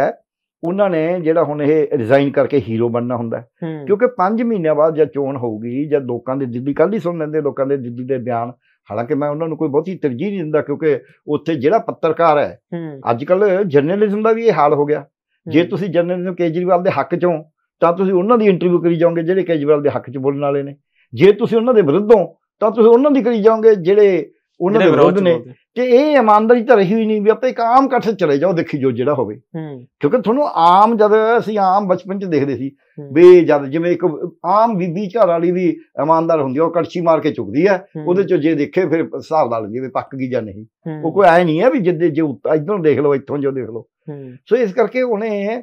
ਉਹਨਾਂ ਨੇ ਜਿਹੜਾ ਹੁਣ ਇਹ ਰਿਜ਼ਾਈਨ ਕਰਕੇ ਹੀਰੋ ਬਣਨਾ ਹੁੰਦਾ ਕਿਉਂਕਿ 5 ਮਹੀਨਿਆਂ ਬਾਅਦ ਜਦ ਚੋਣ ਹੋਊਗੀ ਜਦ ਲੋਕਾਂ ਦੇ ਦਿੱਲੀ ਕੱਲ ਹੀ ਸੁਣ ਲੈਂਦੇ ਲੋਕਾਂ ਦੇ ਦਿੱਲੀ ਦੇ ਬਿਆਨ ਹਾਲਾਂਕਿ ਮੈਂ ਉਹਨਾਂ ਨੂੰ ਕੋਈ ਬਹੁਤੀ ਤਰਜੀਹ ਨਹੀਂ ਦਿੰਦਾ ਕਿਉਂਕਿ ਉੱਥੇ ਜਿਹੜਾ ਪੱਤਰਕਾਰ ਹੈ ਅੱਜ ਕੱਲ ਜਰਨਲਿਜ਼ਮ ਦਾ ਵੀ ਇਹ ਹਾਲ ਹੋ ਗਿਆ ਜੇ ਤੁਸੀਂ ਜਰਨਲਿਜ਼ਮ ਕੇਜਰੀਵਾਲ ਦੇ ਹੱਕ ਚੋਂ ਤਾਂ ਤੁਸੀਂ ਉਹਨਾਂ ਦੀ ਇੰਟਰਵਿਊ ਕਰੀ ਜਾਓਗੇ ਜਿਹੜੇ ਕੇਜਰੀਵਾਲ ਦੇ ਹੱਕ 'ਚ ਬੋਲਣ ਵਾਲੇ ਨੇ ਜੇ ਤੁਸੀਂ ਉਹਨਾਂ ਦੇ ਵਿਰੁੱਧੋਂ ਤਾਂ ਤੁਸੀਂ ਉਹਨਾਂ ਦੀ ਕਰੀ ਜਾਓਗੇ ਜਿਹੜੇ ਉਹਨਾਂ ਦੇ ਵਿਰੋਧ ਨੇ ਕਿ ਇਹ ਇਮਾਨਦਾਰੀ ਤਾਂ ਰਹੀ ਹੀ ਨਹੀਂ ਵੀ ਆਪੇ ਇੱਕ ਆਮ ਚਲੇ ਜਾਓ ਦੇਖੀ ਜੋ ਜਿਹੜਾ ਹੋਵੇ ਕਿਉਂਕਿ ਤੁਹਾਨੂੰ ਆਮ ਜਦ ਅਸੀਂ ਆਮ ਬਚਪਨ ਚ ਦੇਖਦੇ ਸੀ ਵੀ ਜਦ ਜਿਵੇਂ ਇੱਕ ਆਮ ਬੀਬੀ ਘਰ ਵਾਲੀ ਵੀ ਇਮਾਨਦਾਰ ਹੁੰਦੀ ਉਹ ਕੜਛੀ ਮਾਰ ਕੇ ਚੁੱਕਦੀ ਹੈ ਉਹਦੇ ਚ ਜੇ ਦੇਖੇ ਫਿਰ ਹਿਸਾਬ ਲਾ ਲਈ ਵੀ ਪੱਕ ਗਈ ਜਾਂ ਨਹੀਂ ਉਹ ਕੋਈ ਐ ਨਹੀਂ ਹੈ ਵੀ ਜਿੱਦੇ ਜੇ ਇਧਰੋਂ ਦੇਖ ਲਓ ਇੱਥੋਂ ਜੋ ਦੇਖ ਲਓ ਸੋ ਇਸ ਕਰਕੇ ਉਹਨੇ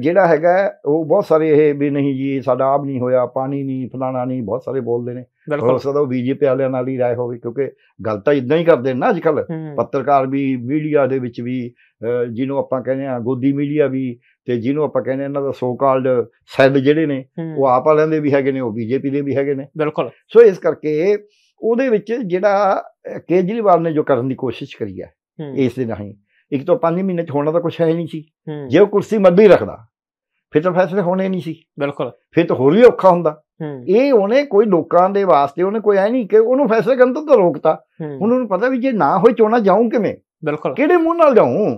ਜਿਹੜਾ ਹੈਗਾ ਉਹ ਬਹੁਤ ਸਾਰੇ ਇਹ ਵੀ ਨਹੀਂ ਜੀ ਸਾਡਾ ਆਬ ਨਹੀਂ ਹੋਇਆ ਪਾਣੀ ਨਹੀਂ ਫਲਾਣਾ ਨਹੀਂ ਬਹੁਤ ਸਾਰੇ ਬੋਲਦੇ ਨੇ ਹੋ ਸਕਦਾ ਉਹ ਬੀਜੇਪੀ ਵਾਲਿਆਂ ਨਾਲ ਹੀ ਰਾਏ ਹੋਵੇ ਕਿਉਂਕਿ ਗੱਲ ਤਾਂ ਇਦਾਂ ਹੀ ਕਰਦੇ ਨੇ ਨਾ ਅੱਜਕੱਲ ਪੱਤਰਕਾਰ ਵੀ ਮੀਡੀਆ ਦੇ ਵਿੱਚ ਵੀ ਜਿਹਨੂੰ ਆਪਾਂ ਕਹਿੰਦੇ ਆ ਗੋਦੀ ਮੀਡੀਆ ਵੀ ਤੇ ਜਿਹਨੂੰ ਆਪਾਂ ਕਹਿੰਦੇ ਇਹਨਾਂ ਦਾ ਸੋ ਕਾਲਡ ਸੈੱਲ ਜਿਹੜੇ ਨੇ ਉਹ ਆਪ ਵਾਲਿਆਂ ਦੇ ਵੀ ਹੈਗੇ ਨੇ ਉਹ ਬੀਜੇਪੀ ਦੇ ਵੀ ਹੈਗੇ ਨੇ ਬਿਲਕੁਲ ਸੋ ਇਸ ਕਰਕੇ ਉਹਦੇ ਵਿੱਚ ਜਿਹੜਾ ਕੇਜਰੀਵਾਲ ਨੇ ਜੋ ਕਰਨ ਦੀ ਕੋਸ਼ਿਸ਼ ਕਰੀ ਹੈ ਇਸ ਦੇ ਨਹੀਂ ਇੱਕ ਤੋਂ 5 ਮਹੀਨੇ ਚ ਹੋਣਾ ਤਾਂ ਕੁਝ ਹੈ ਨਹੀਂ ਸੀ ਜੇ ਉਹ ਕੁਰਸੀ ਮੱਦੀ ਰੱਖਦਾ ਫਿਰ ਤਾਂ ਫੈਸਲੇ ਹੋਣੇ ਨਹੀਂ ਸੀ ਬਿਲਕੁਲ ਫਿਰ ਤਾਂ ਹੋਰ ਵੀ ਔਖਾ ਹੁੰਦਾ ਇਹ ਉਹਨੇ ਕੋਈ ਲੋਕਾਂ ਦੇ ਵਾਸਤੇ ਉਹਨੇ ਕੋਈ ਐ ਨਹੀਂ ਕਿ ਉਹਨੂੰ ਫੈਸਲੇ ਕਰਨ ਤੋਂ ਤਾਂ ਰੋਕਤਾ ਹੁਣ ਉਹਨੂੰ ਪਤਾ ਵੀ ਜੇ ਨਾ ਹੋਏ ਚੋਣਾ ਜਾਉਂ ਕਿਵੇਂ ਬਿਲਕੁਲ ਕਿਹੜੇ ਮੂੰਹ ਨਾਲ ਜਾਉਂ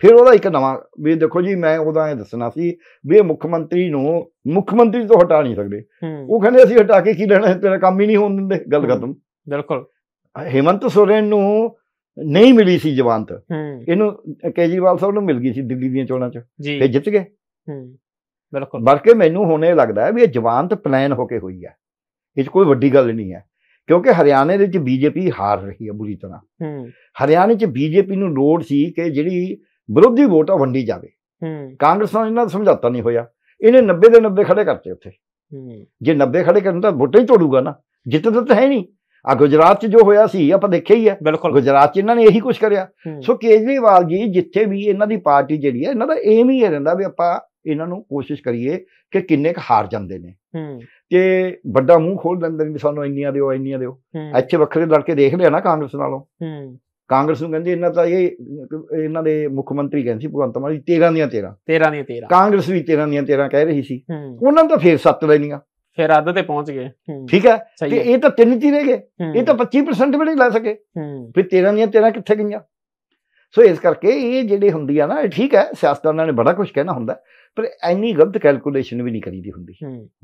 ਫਿਰ ਉਹਦਾ ਇੱਕ ਨਵਾਂ ਵੀ ਦੇਖੋ ਜੀ ਮੈਂ ਉਹਦਾ ਇਹ ਦੱਸਣਾ ਸੀ ਵੀ ਮੁੱਖ ਮੰਤਰੀ ਨੂੰ ਮੁੱਖ ਮੰਤਰੀ ਤੋਂ ਹਟਾ ਨਹੀਂ ਸਕਦੇ ਉਹ ਕਹਿੰਦੇ ਅਸੀਂ ਹਟਾ ਕੇ ਕੀ ਲੈਣਾ ਤੇਰਾ ਕੰਮ ਹੀ ਨਹੀਂ ਹੋਣ ਦਿੰਦੇ ਗੱਲ ਖਤਮ ਬਿਲਕੁਲ ਹੇਮੰਤ ਸੋਰੇਨ ਨੂੰ ਨਹੀਂ ਮਿਲੀ ਸੀ ਜਵਾਨਤ ਇਹਨੂੰ ਕੇਜੀਵਾਲ ਸਾਹਿਬ ਨੂੰ ਮਿਲ ਗਈ ਸੀ ਦਿੱਲੀ ਦੀਆਂ ਚੋਣਾਂ 'ਚ ਤੇ ਜਿੱਤ ਗਏ ਬਿਲਕੁਲ ਬਲਕਿ ਮੈਨੂੰ ਹੁਣ ਇਹ ਲੱਗਦਾ ਹੈ ਵੀ ਇਹ ਜਵਾਨ ਪਲਾਨ ਹੋ ਕੇ ਹੋਈ ਹੈ ਇਹ ਕੋਈ ਵੱਡੀ ਗੱਲ ਨਹੀਂ ਹੈ ਕਿਉਂਕਿ ਹਰਿਆਣੇ ਦੇ ਵਿੱਚ ਬੀਜੇਪੀ ਹਾਰ ਰਹੀ ਹੈ ਬੁਰੀ ਤਰ੍ਹਾਂ ਹੂੰ ਹਰਿਆਣੇ 'ਚ ਬੀਜੇਪੀ ਨੂੰ ਲੋੜ ਸੀ ਕਿ ਜਿਹੜੀ ਵਿਰੋਧੀ ਵੋਟ ਆ ਵੰਡੀ ਜਾਵੇ ਹੂੰ ਕਾਂਗਰਸ ਨਾਲ ਇਹਨਾਂ ਦਾ ਸਮਝੌਤਾ ਨਹੀਂ ਹੋਇਆ ਇਹਨੇ 90 ਦੇ 90 ਖੜੇ ਕਰਤੇ ਉੱਥੇ ਜੇ 90 ਖੜੇ ਕਰਨ ਤਾਂ ਵੋਟਾਂ ਹੀ ਤੋੜੂਗਾ ਨਾ ਜਿੱਤ ਤਾਂ ਹੈ ਨਹੀਂ ਆ ਗੁਜਰਾਤ 'ਚ ਜੋ ਹੋਇਆ ਸੀ ਆਪਾਂ ਦੇਖਿਆ ਹੀ ਹੈ ਗੁਜਰਾਤ 'ਚ ਇਹਨਾਂ ਨੇ ਇਹੀ ਕੁਝ ਕਰਿਆ ਸੋ ਕੇਜਰੀਵਾਲ ਜੀ ਜਿੱਥੇ ਵੀ ਇਹਨਾਂ ਦੀ ਪਾਰਟੀ ਜਿਹੜੀ ਹੈ ਇਹਨਾਂ ਦਾ ਏਮ ਹੀ ਇਹ ਰਹਿੰਦਾ ਵੀ ਆਪਾਂ ਇਹਨਾਂ ਨੂੰ ਕੋਸ਼ਿਸ਼ ਕਰੀਏ ਕਿ ਕਿੰਨੇ ਕ ਹਾਰ ਜਾਂਦੇ ਨੇ ਹੂੰ ਤੇ ਵੱਡਾ ਮੂੰਹ ਖੋਲ ਦਿੰਦੇ ਨੇ ਸਾਨੂੰ ਇੰਨੀਆਂ ਦਿਓ ਇੰਨੀਆਂ ਦਿਓ ਇੱਥੇ ਵੱਖਰੇ ਲੜਕੇ ਦੇਖ ਲਿਆ ਨਾ ਕਾਂਗਰਸ ਨਾਲੋਂ ਹੂੰ ਕਾਂਗਰਸ ਨੂੰ ਕਹਿੰਦੇ ਇਹਨਾਂ ਤਾਂ ਇਹ ਇਹਨਾਂ ਦੇ ਮੁੱਖ ਮੰਤਰੀ ਕਹਿੰਦੇ ਸੀ ਭਗਵੰਤ ਮਾਨ 13 ਦੀਆਂ 13 13 ਦੀਆਂ 13 ਕਾਂਗਰਸ ਵੀ 13 ਦੀਆਂ 13 ਕਹਿ ਰਹੀ ਸੀ ਉਹਨਾਂ ਨੂੰ ਤਾਂ ਫੇਰ 7 ਲੈਣੀਆਂ ਫੇਰ ਅੱਧ ਤੇ ਪਹੁੰਚ ਗਏ ਠੀਕ ਹੈ ਤੇ ਇਹ ਤਾਂ ਤਿੰਨ ਹੀ ਰਹਿ ਗਏ ਇਹ ਤਾਂ 25% ਵੀ ਨਹੀਂ ਲੈ ਸਕੇ ਫਿਰ 13 ਦੀਆਂ 13 ਕਿੱਥੇ ਗਈਆਂ ਸੋ ਇਸ ਕਰਕੇ ਇਹ ਜਿਹੜੇ ਹੁੰਦੀ ਆ ਨਾ ਇਹ ਠੀਕ ਹੈ ਸਿਆਸਤਦਾਨਾਂ ਨੇ ਬੜਾ ਕੁਝ ਕਹਿਣਾ ਹੁੰਦਾ ਪਰ ਐਨੀ ਗਲਤ ਕੈਲਕੂਲੇਸ਼ਨ ਵੀ ਨਹੀਂ ਕਰੀਦੀ ਹੁੰਦੀ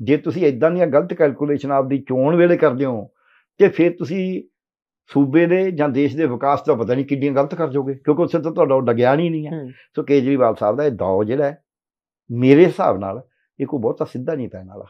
ਜੇ ਤੁਸੀਂ ਇਦਾਂ ਦੀਆਂ ਗਲਤ ਕੈਲਕੂਲੇਸ਼ਨ ਆਪਦੀ ਚੋਣ ਵੇਲੇ ਕਰਦੇ ਹੋ ਤੇ ਫਿਰ ਤੁਸੀਂ ਸੂਬੇ ਦੇ ਜਾਂ ਦੇਸ਼ ਦੇ ਵਿਕਾਸ ਦਾ ਪਤਾ ਨਹੀਂ ਕਿੰਨੀਆਂ ਗਲਤ ਕਰ ਜਾਓਗੇ ਕਿਉਂਕਿ ਉਸੇ ਤੋਂ ਤੁਹਾਡਾ ਲੱਗਿਆ ਨਹੀਂ ਨਹੀਂ ਹੈ ਸੋ ਕੇਜਰੀਵਾਲ ਸਾਹਿਬ ਦਾ ਇਹ ਦੌ ਜਿਹੜਾ ਮੇਰੇ ਹਿਸਾਬ ਨਾਲ ਇਹ ਕੋਈ ਬਹੁਤਾ ਸਿੱਧਾ ਨਹੀਂ ਪੈਣ ਵਾਲਾ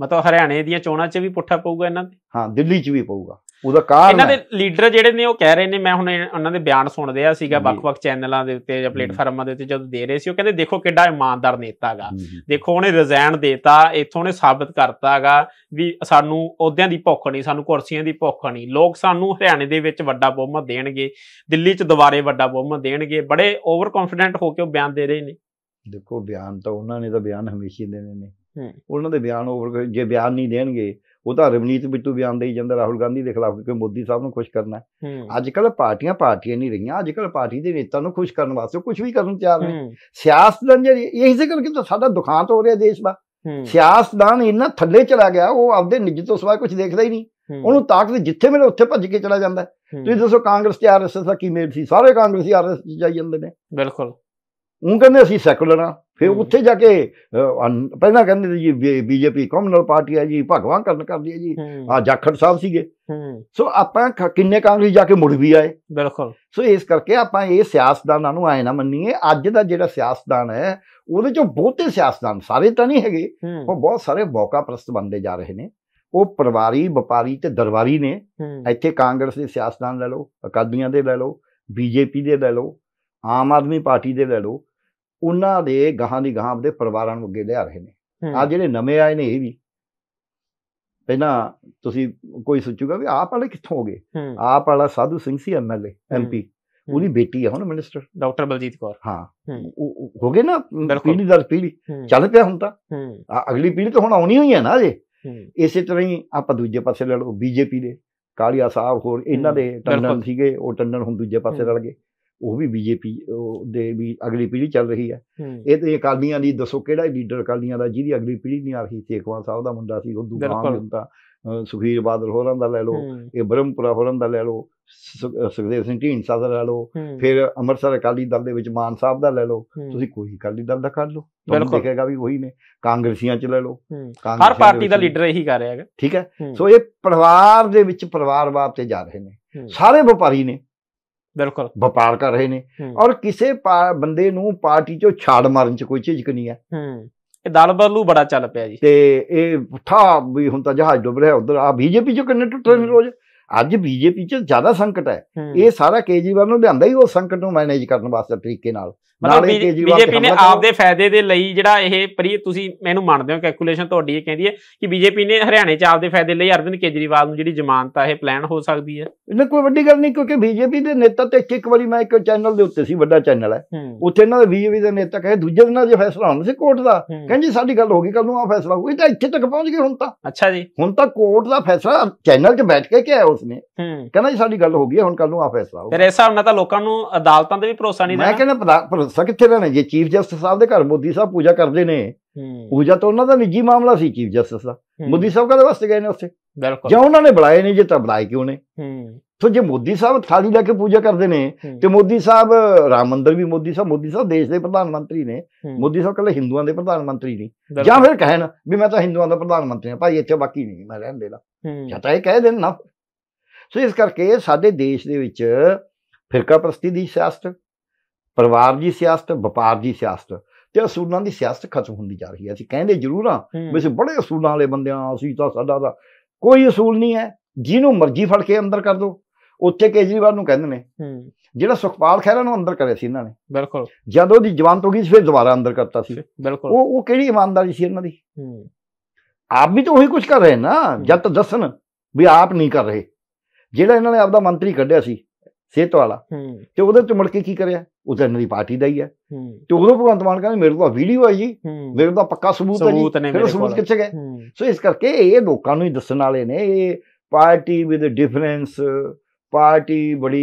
ਮਤਲਬ ਹਰਿਆਣੇ ਦੀਆਂ ਚੋਣਾਂ 'ਚ ਵੀ ਪੁੱਠਾ ਪਊਗਾ ਇਹਨਾਂ ਤੇ ਹਾਂ ਦਿੱਲੀ 'ਚ ਵੀ ਪਊਗਾ ਉਹਦਾ ਕਾਰਨ ਇਹਨਾਂ ਦੇ ਲੀਡਰ ਜਿਹੜੇ ਨੇ ਉਹ ਕਹਿ ਰਹੇ ਨੇ ਮੈਂ ਹੁਣ ਉਹਨਾਂ ਦੇ ਬਿਆਨ ਸੁਣ ਰਿਹਾ ਸੀਗਾ ਵੱਖ-ਵੱਖ ਚੈਨਲਾਂ ਦੇ ਉੱਤੇ ਜਾਂ ਪਲੇਟਫਾਰਮਾਂ ਦੇ ਉੱਤੇ ਜਦੋਂ ਦੇ ਰਹੇ ਸੀ ਉਹ ਕਹਿੰਦੇ ਦੇਖੋ ਕਿੱਡਾ ਇਮਾਨਦਾਰ ਨੇਤਾਗਾ ਦੇਖੋ ਉਹਨੇ ਰਿਜ਼ਾਈਨ ਦੇਤਾ ਇਥੋਂ ਨੇ ਸਾਬਤ ਕਰਤਾਗਾ ਵੀ ਸਾਨੂੰ ਅਹੁਦਿਆਂ ਦੀ ਭੁੱਖ ਨਹੀਂ ਸਾਨੂੰ ਕੁਰਸੀਆਂ ਦੀ ਭੁੱਖ ਨਹੀਂ ਲੋਕ ਸਾਨੂੰ ਹਰਿਆਣੇ ਦੇ ਵਿੱਚ ਵੱਡਾ ਬਹੁਮਤ ਦੇਣਗੇ ਦਿੱਲੀ 'ਚ ਦੁਬਾਰੇ ਵੱਡਾ ਬਹੁਮਤ ਦੇਣਗੇ ਬੜੇ ਓਵਰ ਕੌਨਫੀਡੈਂਟ ਹੋ ਕੇ ਉਹ ਬਿਆਨ ਦੇ ਰਹੇ ਨੇ ਦੇਖੋ ਬਿਆਨ ਤਾਂ ਉਹਨਾਂ ਨੇ ਤਾਂ ਬਿਆਨ ਹਮੇਸ਼ਾ ਦੇਣੇ ਨੇ ਉਹਨਾਂ ਦੇ ਬਿਆਨ ਓਵਰ ਜੇ ਬਿਆਨ ਨਹੀਂ ਦੇਣਗੇ ਉਹ ਤਾਂ ਰਵਨੀਤ ਬਿੱਟੂ ਬਿਆਨ ਦੇ ਜਾਂਦਾ ਰਾਹੁਲ ਗਾਂਧੀ ਦੇ ਖਿਲਾਫ ਕਿ ਮੋਦੀ ਸਾਹਿਬ ਨੂੰ ਖੁਸ਼ ਕਰਨਾ ਅੱਜ ਕੱਲ ਪਾਰਟੀਆਂ ਪਾਰਟੀਆਂ ਨਹੀਂ ਰਹੀਆਂ ਅੱਜ ਕੱਲ ਪਾਰਟੀ ਦੇ ਨੇਤਾ ਨੂੰ ਖੁਸ਼ ਕਰਨ ਵਾਸਤੇ ਕੁਝ ਵੀ ਕਰਨ ਤਿਆਰ ਨੇ ਸਿਆਸਤਦਾਨ ਜਿਹੜੇ ਇਹ ਇਸੇ ਕਰਕੇ ਤਾਂ ਸਾਡਾ ਦੁਖਾਂਤ ਹੋ ਰਿਹਾ ਦੇਸ਼ ਦਾ ਸਿਆਸਤਦਾਨ ਇੰਨਾ ਥੱਲੇ ਚਲਾ ਗਿਆ ਉਹ ਆਪਦੇ ਨਿੱਜ ਤੋਂ ਸਿਵਾ ਕੁਝ ਦੇਖਦਾ ਹੀ ਨਹੀਂ ਉਹਨੂੰ ਤਾਕਤ ਜਿੱਥੇ ਮਿਲੇ ਉੱਥੇ ਭੱਜ ਕੇ ਚਲਾ ਜਾਂਦਾ ਤੁਸੀਂ ਦੱਸੋ ਕਾਂਗਰਸ ਤੇ ਆਰਐਸਐਸ ਦਾ ਕੀ ਮੇਲ ਸੀ ਸਾਰੇ ਕਾਂਗਰਸੀ ਆਰਐਸਐਸ ਜਾਈ ਜਾਂਦੇ ਨੇ ਬਿਲਕੁਲ ਉਹ ਕਹਿੰਦੇ ਅਸੀਂ ਸੈਕੂਲਰ ਆ ਫਿਰ ਉੱਥੇ ਜਾ ਕੇ ਪਹਿਲਾਂ ਕਹਿੰਦੇ ਸੀ ਜੀ ਬੀਜੇਪੀ ਕਮਨਲ ਪਾਰਟੀ ਹੈ ਜੀ ਭਗਵਾਨ ਕਰਨ ਕਰਦੀ ਹੈ ਜੀ ਆ ਜਾਖੜ ਸਾਹਿਬ ਸੀਗੇ ਸੋ ਆਪਾਂ ਕਿੰਨੇ ਕਾਂਗਰਸ ਜਾ ਕੇ ਮੁੜ ਵੀ ਆਏ ਬਿਲਕੁਲ ਸੋ ਇਸ ਕਰਕੇ ਆਪਾਂ ਇਹ ਸਿਆਸਤਦਾਨਾਂ ਨੂੰ ਆਏ ਨਾ ਮੰਨੀਏ ਅੱਜ ਦਾ ਜਿਹੜਾ ਸਿਆਸਤਦਾਨ ਹੈ ਉਹਦੇ ਚੋਂ ਬਹੁਤੇ ਸਿਆਸਤਦਾਨ ਸਾਰੇ ਤਾਂ ਨਹੀਂ ਹੈਗੇ ਉਹ ਬਹੁਤ ਸਾਰੇ ਮੌਕਾ ਪ੍ਰਸਤ ਬੰਦੇ ਜਾ ਰਹੇ ਨੇ ਉਹ ਪਰਿਵਾਰੀ ਵਪਾਰੀ ਤੇ ਦਰਬਾਰੀ ਨੇ ਇੱਥੇ ਕਾਂਗਰਸ ਦੇ ਸਿਆਸਤਦਾਨ ਲੈ ਲਓ ਅਕਾਦੀਆਂ ਦੇ ਲੈ ਲਓ ਬੀਜੇਪੀ ਦੇ ਲੈ ਲਓ ਆਮ ਆਦਮੀ ਪਾਰਟੀ ਦੇ ਲੈ ਲਓ ਉਹਨਾਂ ਦੇ ਗਾਹਾਂ ਦੀ ਗਾਹਾਂ ਦੇ ਪਰਿਵਾਰਾਂ ਨੂੰ ਅੱਗੇ ਲਿਆ ਰਹੇ ਨੇ ਆ ਜਿਹੜੇ ਨਵੇਂ ਆਏ ਨੇ ਇਹ ਵੀ ਪਹਿਲਾਂ ਤੁਸੀਂ ਕੋਈ ਸੋਚੂਗਾ ਵੀ ਆਪ ਵਾਲੇ ਕਿੱਥੋਂ ਹੋ ਗਏ ਆਪ ਵਾਲਾ ਸਾਧੂ ਸਿੰਘ ਸੀ ਐਮਐਲਏ ਐਮਪੀ ਉਹਦੀ ਬੇਟੀ ਹੈ ਹੁਣ ਮਿਨਿਸਟਰ ਡਾਕਟਰ ਬਲਜੀਤ ਕੌਰ ਹਾਂ ਹੋ ਗਏ ਨਾ ਪੀੜੀ ਦਰ ਪੀੜੀ ਚੱਲ ਪਿਆ ਹੁਣ ਤਾਂ ਅਗਲੀ ਪੀੜੀ ਤਾਂ ਹੁਣ ਆਉਣੀ ਹੋਈ ਹੈ ਨਾ ਜੇ ਇਸੇ ਤਰ੍ਹਾਂ ਹੀ ਆਪਾਂ ਦੂਜੇ ਪਾਸੇ ਲੜੋ ਬੀਜੇਪੀ ਦੇ ਕਾਲੀਆ ਸਾਹਿਬ ਹੋਰ ਇਹਨਾਂ ਦੇ ਟੰਡਨ ਸੀਗੇ ਉਹ ਟੰਡਨ ਹੁਣ ਦੂਜੇ ਪਾਸੇ ਲੜ ਗਏ ਉਹ ਵੀ ਬੀਜੇਪੀ ਦੇ ਵੀ ਅਗਲੀ ਪੀੜ੍ਹੀ ਚੱਲ ਰਹੀ ਹੈ ਇਹ ਤੇ ਅਕਾਲੀਆਂ ਦੀ ਦੱਸੋ ਕਿਹੜਾ ਲੀਡਰ ਅਕਾਲੀਆਂ ਦਾ ਜਿਹਦੀ ਅਗਲੀ ਪੀੜ੍ਹੀ ਨਹੀਂ ਆ ਰਹੀ ਸੇਖਵਾਂ ਸਾਹਿਬ ਦਾ ਮੁੰਡਾ ਸੀ ਉਦੋਂ ਗਾਂ ਹੁੰਦਾ ਸੁਖੀਰ ਬਾਦਲ ਹੋਰਾਂ ਦਾ ਲੈ ਲਓ ਇਹ ਬ੍ਰਹਮਪੁਰਾ ਹੋਰਾਂ ਦਾ ਲੈ ਲਓ ਸੁਖਦੇਵ ਸਿੰਘ ਢੀਂਡਸਾ ਦਾ ਲੈ ਲਓ ਫਿਰ ਅੰਮ੍ਰਿਤਸਰ ਅਕਾਲੀ ਦਲ ਦੇ ਵਿੱਚ ਮਾਨ ਸਾਹਿਬ ਦਾ ਲੈ ਲਓ ਤੁਸੀਂ ਕੋਈ ਅਕਾਲੀ ਦਲ ਦਾ ਕਰ ਲਓ ਤੁਹਾਨੂੰ ਦੇਖੇਗਾ ਵੀ ਉਹੀ ਨੇ ਕਾਂਗਰਸੀਆਂ ਚ ਲੈ ਲਓ ਹਰ ਪਾਰਟੀ ਦਾ ਲੀਡਰ ਇਹੀ ਕਰ ਰਿਹਾ ਹੈਗਾ ਠੀਕ ਹੈ ਸੋ ਇਹ ਪਰਿਵਾਰ ਦੇ ਵਿੱਚ ਪਰਿਵਾਰਵਾਦ ਤੇ ਜਾ ਰਹੇ ਨੇ ਸਾਰੇ ਵਪਾਰੀ ਨੇ ਬਿਲਕੁਲ ਵਪਾਰ ਕਰ ਰਹੇ ਨੇ ਔਰ ਕਿਸੇ ਬੰਦੇ ਨੂੰ ਪਾਰਟੀ ਚੋਂ ਛਾੜ ਮਾਰਨ 'ਚ ਕੋਈ ਝਿਜਕ ਨਹੀਂ ਹੈ ਇਹ ਦਲ ਬਦਲੂ ਬੜਾ ਚੱਲ ਪਿਆ ਜੀ ਤੇ ਇਹ ਉਠਾ ਵੀ ਹੁਣ ਤਾਂ ਜਹਾਜ਼ ਡੁੱਬ ਰਿਹਾ ਉਧਰ ਆ ਬੀਜੇਪੀ ਚੋਂ ਕਿੰਨੇ ਟੁੱਟ ਰਹੇ ਰੋਜ਼ ਅੱਜ ਬੀਜੇਪੀ 'ਚ ਜ਼ਿਆਦਾ ਸੰਕਟ ਹੈ ਇਹ ਸਾਰਾ ਕੇਜੀਵਾਲ ਨੂੰ ਲਿਆਂਦਾ ਹੀ ਉਹ ਸੰਕਟ ਨੂੰ ਮੈਨੇਜ ਕਰਨ ਵਾਸਤੇ ਤਰੀਕੇ ਨਾਲ ਮਤਲਬ ਬੀਜੇਪੀ ਨੇ ਆਪਦੇ ਫਾਇਦੇ ਦੇ ਲਈ ਜਿਹੜਾ ਇਹ ਪ੍ਰੀ ਤੁਸੀਂ ਮੈਨੂੰ ਮੰਨਦੇ ਹੋ ਕੈਲਕੂਲੇਸ਼ਨ ਤੁਹਾਡੀ ਇਹ ਕਹਿੰਦੀ ਹੈ ਕਿ ਬੀਜੇਪੀ ਨੇ ਹਰਿਆਣੇ 'ਚ ਆਪਦੇ ਫਾਇਦੇ ਲਈ ਅਰਵਿੰਦ ਕੇਜਰੀਵਾਲ ਨੂੰ ਜਿਹੜੀ ਜ਼ਮਾਨਤ ਆ ਇਹ ਪਲਾਨ ਹੋ ਸਕਦੀ ਹੈ ਇਹਨਾਂ ਕੋਈ ਵੱਡੀ ਗੱਲ ਨਹੀਂ ਕਿਉਂਕਿ ਬੀਜੇਪੀ ਦੇ ਨੇਤਾ ਤੇ ਇੱਕ ਇੱਕ ਵਾਰੀ ਮੈਂ ਇੱਕ ਚੈਨਲ ਦੇ ਉੱਤੇ ਸੀ ਵੱਡਾ ਚੈਨਲ ਹੈ ਉੱਥੇ ਇਹਨਾਂ ਦੇ ਬੀਜੇਪੀ ਦੇ ਨੇਤਾ ਕਹੇ ਦੂਜੇ ਦਿਨ ਜੇ ਫੈਸਲਾ ਹੋਣਾ ਸੀ ਕੋਰਟ ਦਾ ਕਹਿੰਦੇ ਸਾਡੀ ਗੱਲ ਹੋ ਗਈ ਕੱਲ ਨੂੰ ਆ ਫੈਸਲਾ ਇਹ ਤਾਂ ਇੱਥੇ ਤੱਕ ਪਹੁੰਚ ਗਏ ਹੁਣ ਤਾਂ ਅੱਛਾ ਜੀ ਹੁਣ ਤਾਂ ਕੋਰਟ ਦਾ ਫੈਸਲਾ ਚੈਨਲ 'ਚ ਬੈਠ ਕੇ ਕਿਹਾ ਉਸਨੇ ਕਹਿੰਦਾ ਜੀ ਸਾਡੀ ਗੱਲ ਹੋ ਗਈ ਹੁਣ ਕੱਲ ਨੂੰ ਆ ਫੈਸਲਾ ਹੋਊ ਫਿਰ ਇਸ ਹਿਸਾਬ ਨਾਲ ਤਾਂ ਲੋਕਾਂ ਨੂੰ ਅਦਾਲਤਾਂ ਤੇ ਵੀ ਭਰੋਸਾ ਨਹੀਂ ਮੈਂ ਕਹਿੰਦਾ ਸੰਸਥਾ ਕਿੱਥੇ ਰਹਿਣਾ ਜੇ ਚੀਫ ਜਸਟਿਸ ਸਾਹਿਬ ਦੇ ਘਰ ਮੋਦੀ ਸਾਹਿਬ ਪੂਜਾ ਕਰਦੇ ਨੇ ਪੂਜਾ ਤਾਂ ਉਹਨਾਂ ਦਾ ਨਿੱਜੀ ਮਾਮਲਾ ਸੀ ਚੀਫ ਜਸਟਿਸ ਦਾ ਮੋਦੀ ਸਾਹਿਬ ਕਦੇ ਵਾਸਤੇ ਗਏ ਨੇ ਉੱਥੇ ਬਿਲਕੁਲ ਜੇ ਉਹਨਾਂ ਨੇ ਬੁਲਾਏ ਨਹੀਂ ਜੇ ਤਾਂ ਬੁਲਾਏ ਕਿਉਂ ਨੇ ਸੋ ਜੇ ਮੋਦੀ ਸਾਹਿਬ ਥਾਲੀ ਲੈ ਕੇ ਪੂਜਾ ਕਰਦੇ ਨੇ ਤੇ ਮੋਦੀ ਸਾਹਿਬ ਰਾਮ ਮੰਦਰ ਵੀ ਮੋਦੀ ਸਾਹਿਬ ਮੋਦੀ ਸਾਹਿਬ ਦੇਸ਼ ਦੇ ਪ੍ਰਧਾਨ ਮੰਤਰੀ ਨੇ ਮੋਦੀ ਸਾਹਿਬ ਕੱਲੇ ਹਿੰਦੂਆਂ ਦੇ ਪ੍ਰਧਾਨ ਮੰਤਰੀ ਨਹੀਂ ਜਾਂ ਫਿਰ ਕਹਿਣ ਵੀ ਮੈਂ ਤਾਂ ਹਿੰਦੂਆਂ ਦਾ ਪ੍ਰਧਾਨ ਮੰਤਰੀ ਹਾਂ ਭਾਈ ਇੱਥੇ ਬਾਕੀ ਨਹੀਂ ਮੈਂ ਰਹਿਣ ਦੇਣਾ ਜਾਂ ਤਾਂ ਇਹ ਕਹਿ ਦੇਣ ਨਾ ਸੋ ਇਸ ਕਰਕੇ ਸਾਡੇ ਦੇਸ਼ ਦੇ ਵਿੱਚ ਫਿਰਕਾ ਪ੍ਰਸਤੀ ਦੀ ਸਿਆਸਤ ਪਰਿਵਾਰ ਦੀ ਸਿਆਸਤ ਵਪਾਰ ਦੀ ਸਿਆਸਤ ਤੇ ਅਸੂਲਾਂ ਦੀ ਸਿਆਸਤ ਖਤਮ ਹੁੰਦੀ ਜਾ ਰਹੀ ਹੈ ਅਸੀਂ ਕਹਿੰਦੇ ਜ਼ਰੂਰ ਆ ਵੀ ਅਸੀਂ ਬੜੇ ਅਸੂਲਾਂ ਵਾਲੇ ਬੰਦੇ ਆ ਅਸੀਂ ਤਾਂ ਸਾਡਾ ਦਾ ਕੋਈ ਅਸੂਲ ਨਹੀਂ ਹੈ ਜਿਹਨੂੰ ਮਰਜ਼ੀ ਫੜ ਕੇ ਅੰਦਰ ਕਰ ਦੋ ਉੱਥੇ ਕੇਜਰੀਵਾਲ ਨੂੰ ਕਹਿੰਦੇ ਨੇ ਜਿਹੜਾ ਸੁਖਪਾਲ ਖਹਿਰਾ ਨੂੰ ਅੰਦਰ ਕਰਿਆ ਸੀ ਇਹਨਾਂ ਨੇ ਬਿਲਕੁਲ ਜਦੋਂ ਦੀ ਜਵਾਨ ਤੋਂ ਗਈ ਫਿਰ ਦੁਬਾਰਾ ਅੰਦਰ ਕਰਤਾ ਸੀ ਉਹ ਉਹ ਕਿਹੜੀ ਇਮਾਨਦਾਰੀ ਸੀ ਇਹਨਾਂ ਦੀ ਆਪ ਵੀ ਤਾਂ ਉਹੀ ਕੁਝ ਕਰ ਰਹੇ ਨਾ ਜਦ ਤੱਕ ਦੱਸਣ ਵੀ ਆਪ ਨਹੀਂ ਕਰ ਰਹੇ ਜਿਹੜਾ ਇਹਨਾਂ ਨੇ ਆਪਦਾ ਮੰਤਰੀ ਕੱਢਿਆ ਸੀ ਸਿਹਤ ਵਾਲਾ ਤੇ ਉਹਦੇ ਚ ਮੁੜ ਕੇ ਕੀ ਕਰਿਆ ਉਹ ਤਾਂ ਇਹਨਾਂ ਦੀ ਪਾਰਟੀ ਦਾ ਹੀ ਹੈ ਤੇ ਉਦੋਂ ਭਗਵੰਤ ਮਾਨ ਕਹਿੰਦੇ ਮੇਰੇ ਕੋਲ ਵੀਡੀਓ ਹੈ ਜੀ ਮੇਰੇ ਤਾਂ ਪੱਕਾ ਸਬੂਤ ਹੈ ਜੀ ਫਿਰ ਸਬੂਤ ਕਿੱਥੇ ਗਏ ਸੋ ਇਸ ਕਰਕੇ ਇਹ ਲੋਕਾਂ ਨੂੰ ਹੀ ਦੱਸਣ ਵਾਲੇ ਨੇ ਇਹ ਪਾਰਟੀ ਵਿਦ ਡਿਫਰੈਂਸ ਪਾਰਟੀ ਬੜੀ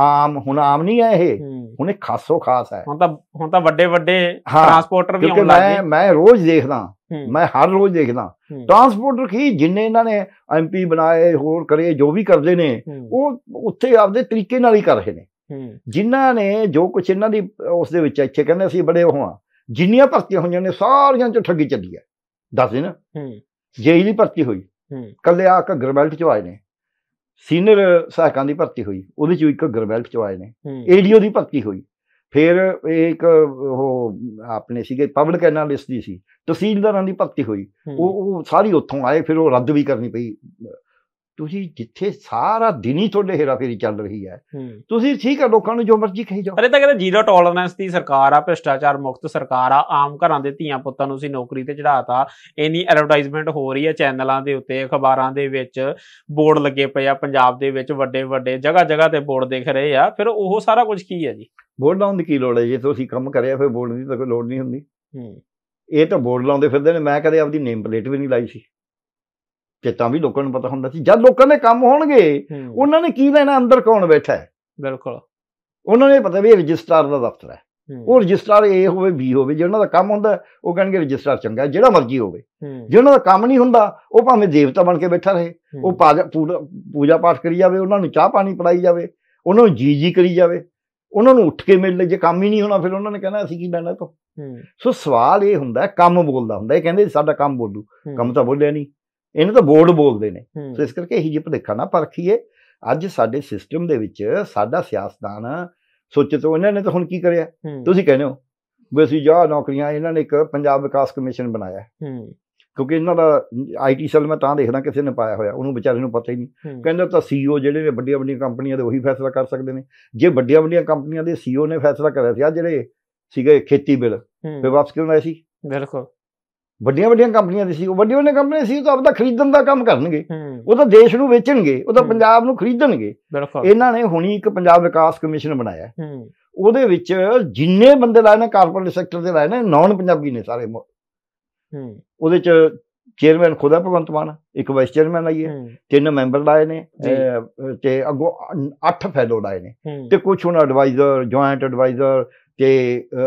ਆਮ ਹੁਣ ਆਮ ਨਹੀਂ ਹੈ ਇਹ ਹੁਣ ਇਹ ਖਾਸੋ ਖਾਸ ਹੈ ਹੁਣ ਤਾਂ ਹੁਣ ਤਾਂ ਵੱਡੇ ਵੱਡੇ ਟਰਾਂਸਪੋਰਟਰ ਵੀ ਆਉਣ ਲੱਗੇ ਮੈਂ ਰੋਜ਼ ਦੇਖਦਾ ਮੈਂ ਹਰ ਰੋਜ਼ ਦੇਖਦਾ ਟਰਾਂਸਪੋਰਟਰ ਕੀ ਜਿੰਨੇ ਇਹਨਾਂ ਨੇ ਐਮਪੀ ਬਣਾਏ ਹੋਰ ਕਰੇ ਜੋ ਵੀ ਕਰਦੇ ਨੇ ਉਹ ਉੱਥੇ ਆਪਦੇ ਤਰੀਕੇ ਨਾਲ ਹੀ ਕਰ ਰਹੇ ਨੇ ਜਿਨ੍ਹਾਂ ਨੇ ਜੋ ਕੁਝ ਇਹਨਾਂ ਦੀ ਉਸ ਦੇ ਵਿੱਚ ਇੱਥੇ ਕਹਿੰਦੇ ਅਸੀਂ ਬੜੇ ਉਹ ਜਿੰਨੀਆਂ ਭਰਤੀਆਂ ਹੋਈਆਂ ਨੇ ਸਾਰੀਆਂ ਚ ਠੱਗੀ ਚੱਲੀ ਹੈ ਦੱਸ ਦੇ ਨਾ ਜੇਈ ਦੀ ਭਰਤੀ ਹੋਈ ਕੱਲੇ ਆ ਘੱਗਰ ਬੈਲਟ ਚ ਆਏ ਨੇ ਸੀਨੀਅਰ ਸਹਾਇਕਾਂ ਦੀ ਭਰਤੀ ਹੋਈ ਉਹਦੇ ਚ ਇੱਕ ਘੱਗਰ ਬੈਲਟ ਚ ਆਏ ਨੇ ਏਡੀਓ ਦੀ ਭਰਤੀ ਹੋਈ ਫਿਰ ਇੱਕ ਉਹ ਆਪਣੇ ਸੀਗੇ ਪਬਲਿਕ ਐਨਾਲਿਸਟ ਦੀ ਸੀ ਤਹਿਸੀਲਦਾਰਾਂ ਦੀ ਭਗਤੀ ਹੋਈ ਉਹ ਉਹ ਸਾਰੀ ਉੱਥੋਂ ਆਏ ਫਿਰ ਉਹ ਰੱਦ ਵੀ ਕਰਨੀ ਪਈ ਤੁਸੀਂ ਜਿੱਥੇ ਸਾਰਾ ਦਿਨ ਹੀ ਤੁਹਾਡੇ ਫੇਰੀ ਚੱਲ ਰਹੀ ਹੈ ਤੁਸੀਂ ਠੀਕ ਹੈ ਲੋਕਾਂ ਨੂੰ ਜੋ ਮਰਜ਼ੀ ਕਹੀ ਜਾਓ ਅਰੇ ਤਾਂ ਕਹਿੰਦੇ ਜ਼ੀਰੋ ਟੋਲਰੈਂਸ ਦੀ ਸਰਕਾਰ ਆ ਭ੍ਰਿਸ਼ਟਾਚਾਰ ਮੁਕਤ ਸਰਕਾਰ ਆ ਆਮ ਘਰਾਂ ਦੇ ਧੀਆਂ ਪੁੱਤਾਂ ਨੂੰ ਅਸੀਂ ਨੌਕਰੀ ਤੇ ਚੜਾਤਾ ਇੰਨੀ ਐਡਵਰਟਾਈਜ਼ਮੈਂਟ ਹੋ ਰਹੀ ਹੈ ਚੈਨਲਾਂ ਦੇ ਉੱਤੇ ਅਖਬਾਰਾਂ ਦੇ ਵਿੱਚ ਬੋਰਡ ਲੱਗੇ ਪਏ ਆ ਪੰਜਾਬ ਦੇ ਵਿੱਚ ਵੱਡੇ ਵੱਡੇ ਜਗ੍ਹਾ ਜਗ੍ਹਾ ਤੇ ਬੋਰਡ ਦਿਖ ਰਹੇ ਆ ਫਿਰ ਉਹ ਸਾਰਾ ਕੁਝ ਕੀ ਹੈ ਜੀ ਬੋਰਡ ਲਾਉਣ ਦੀ ਕੀ ਲੋੜ ਹੈ ਜੇ ਤੁਸੀਂ ਕੰਮ ਕਰਿਆ ਫਿਰ ਬੋਰਡ ਦੀ ਤਾਂ ਕੋਈ ਲੋੜ ਨਹੀਂ ਹੁੰਦੀ ਹੂੰ ਇਹ ਤਾਂ ਬੋਰਡ ਲਾਉਂਦੇ ਫਿਰਦੇ ਨੇ ਮੈਂ ਕਦੇ ਆਪਦੀ ਨੇਮ ਪਲੇਟ ਵੀ ਨਹੀਂ ਲਾਈ ਸੀ ਕਿ ਤਾਂ ਵੀ ਲੋਕਾਂ ਨੂੰ ਪਤਾ ਹੁੰਦਾ ਸੀ ਜਦ ਲੋਕਾਂ ਦੇ ਕੰਮ ਹੋਣਗੇ ਉਹਨਾਂ ਨੇ ਕੀ ਲੈਣਾ ਅੰਦਰ ਕੌਣ ਬੈਠਾ ਹੈ ਬਿਲਕੁਲ ਉਹਨਾਂ ਨੇ ਪਤਾ ਵੀ ਇਹ ਰਜਿਸਟਰਾਰ ਦਾ ਦਫ਼ਤਰ ਹੈ ਉਹ ਰਜਿਸਟਰਾਰ ਏ ਹੋਵੇ ਬੀ ਹੋਵੇ ਜਿਹਨਾਂ ਦਾ ਕੰਮ ਹੁੰਦਾ ਉਹ ਕਹਿਣਗੇ ਰਜਿਸਟਰਾਰ ਚੰਗਾ ਜਿਹੜਾ ਮਰਜ਼ੀ ਹੋਵੇ ਜਿਹਨਾਂ ਦਾ ਕੰਮ ਨਹੀਂ ਹੁੰਦਾ ਉਹ ਭਾਵੇਂ ਦੇਵਤਾ ਬਣ ਕੇ ਬੈਠਾ ਰਹੇ ਉਹ ਪੂਜਾ ਪਾਠ ਕਰੀ ਜਾਵੇ ਉਹਨਾਂ ਨੂੰ ਚਾਹ ਪਾਣੀ ਪੜਾਈ ਜਾਵੇ ਉਹਨਾਂ ਨੂੰ ਜੀ ਜੀ ਕਰੀ ਜਾਵੇ ਉਹਨਾਂ ਨੂੰ ਉੱਠ ਕੇ ਮਿਲ ਲੈ ਜੇ ਕੰਮ ਹੀ ਨਹੀਂ ਹੋਣਾ ਫਿਰ ਉਹਨਾਂ ਨੇ ਕਹਿਣਾ ਅਸੀਂ ਕੀ ਲੈਣਾ ਤੋਂ ਸੋ ਸਵਾਲ ਇਹ ਹੁੰਦਾ ਕੰਮ ਬੋਲਦਾ ਹੁੰਦਾ ਇਹ ਕਹਿੰਦੇ ਸਾਡਾ ਕੰਮ ਬੋਲੂ ਕੰਮ ਤਾਂ ਬੋਲਿਆ ਨਹੀਂ ਇਹਨੂੰ ਤਾਂ ਬੋਰਡ ਬੋਲਦੇ ਨੇ ਸੋ ਇਸ ਕਰਕੇ ਇਹੀ ਜਿਪ ਦੇਖਾ ਨਾ ਪਰਖੀਏ ਅੱਜ ਸਾਡੇ ਸਿਸਟਮ ਦੇ ਵਿੱਚ ਸਾਡਾ ਸਿਆਸਦਾਨ ਸੋਚੇ ਤੋਂ ਇਹਨਾਂ ਨੇ ਤਾਂ ਹੁਣ ਕੀ ਕਰਿਆ ਤੁਸੀਂ ਕਹਿੰਦੇ ਹੋ ਵੀ ਅਸੀਂ ਜਾ ਨੌਕਰੀਆਂ ਇਹਨਾਂ ਨੇ ਇੱਕ ਪੰਜਾਬ ਵਿਕਾਸ ਕਮਿਸ਼ਨ ਬਣਾਇਆ ਕਿਉਂਕਿ ਇਹਨਾਂ ਦਾ ਆਈਟੀ ਸੈਲ ਮੈਂ ਤਾਂ ਦੇਖਦਾ ਕਿਸੇ ਨੇ ਪਾਇਆ ਹੋਇਆ ਉਹਨੂੰ ਵਿਚਾਰੇ ਨੂੰ ਪਤਾ ਹੀ ਨਹੀਂ ਕਹਿੰਦਾ ਤਾਂ ਸੀਓ e ਜਿਹੜੇ ਨੇ ਵੱਡੀਆਂ ਵੱਡੀਆਂ ਕੰਪਨੀਆਂ ਦੇ ਉਹੀ ਫੈਸਲਾ ਕਰ ਸਕਦੇ ਨੇ ਜੇ ਵੱਡੀਆਂ ਵੱਡੀਆਂ ਕੰਪਨੀਆਂ ਦੇ ਸੀਓ e ਨੇ ਫੈਸਲਾ ਕਰਿਆ ਸੀ ਆ ਜਿਹੜੇ ਸੀਗੇ ਖੇਤੀ ਬਿੱਲ ਫਿਰ ਵਾਪਸ ਕਿਉਂ ਆਏ ਸੀ ਬਿਲਕੁਲ ਵੱਡੀਆਂ ਵੱਡੀਆਂ ਕੰਪਨੀਆਂ ਦੀ ਸੀ ਉਹ ਵੱਡੀਆਂ ਵੱਡੀਆਂ ਕੰਪਨੀਆਂ ਸੀ ਤਾਂ ਆਪਦਾ ਖਰੀਦਣ ਦਾ ਕੰਮ ਕਰਨਗੇ ਉਹ ਤਾਂ ਦੇਸ਼ ਨੂੰ ਵੇਚਣਗੇ ਉਹ ਤਾਂ ਪੰਜਾਬ ਨੂੰ ਖਰੀਦਣਗੇ ਇਹਨਾਂ ਨੇ ਹੁਣੀ ਇੱਕ ਪੰਜਾਬ ਵਿਕਾਸ ਕਮਿਸ਼ਨ ਬਣਾਇਆ ਉਹਦੇ ਵਿੱਚ ਜਿੰਨੇ ਬੰਦੇ ਲਾਏ ਨੇ ਕਾਰਪੋਰੇਟ ਸੈਕਟਰ ਦੇ ਲਾਏ ਨੇ ਨਾਨ ਪੰਜਾਬੀ ਨੇ ਸਾਰੇ ਉਹਦੇ ਚ ਚੇਅਰਮੈਨ ਖੁਦਾ ਭਗਵੰਤ ਮਾਨ ਇੱਕ ਵਾਈਸ ਚੇਅਰਮੈਨ ਆਈਏ ਤਿੰਨ ਮੈਂਬਰ ਲਾਏ ਨੇ ਤੇ ਅੱਗੋ 8 ਫੈਲੋ ਲਾਏ ਨੇ ਤੇ ਕੁਝ ਹੁਣ ਐਡਵਾਈਜ਼ਰ ਜੁਆਇੰਟ ਐਡਵਾਈਜ਼ਰ ਤੇ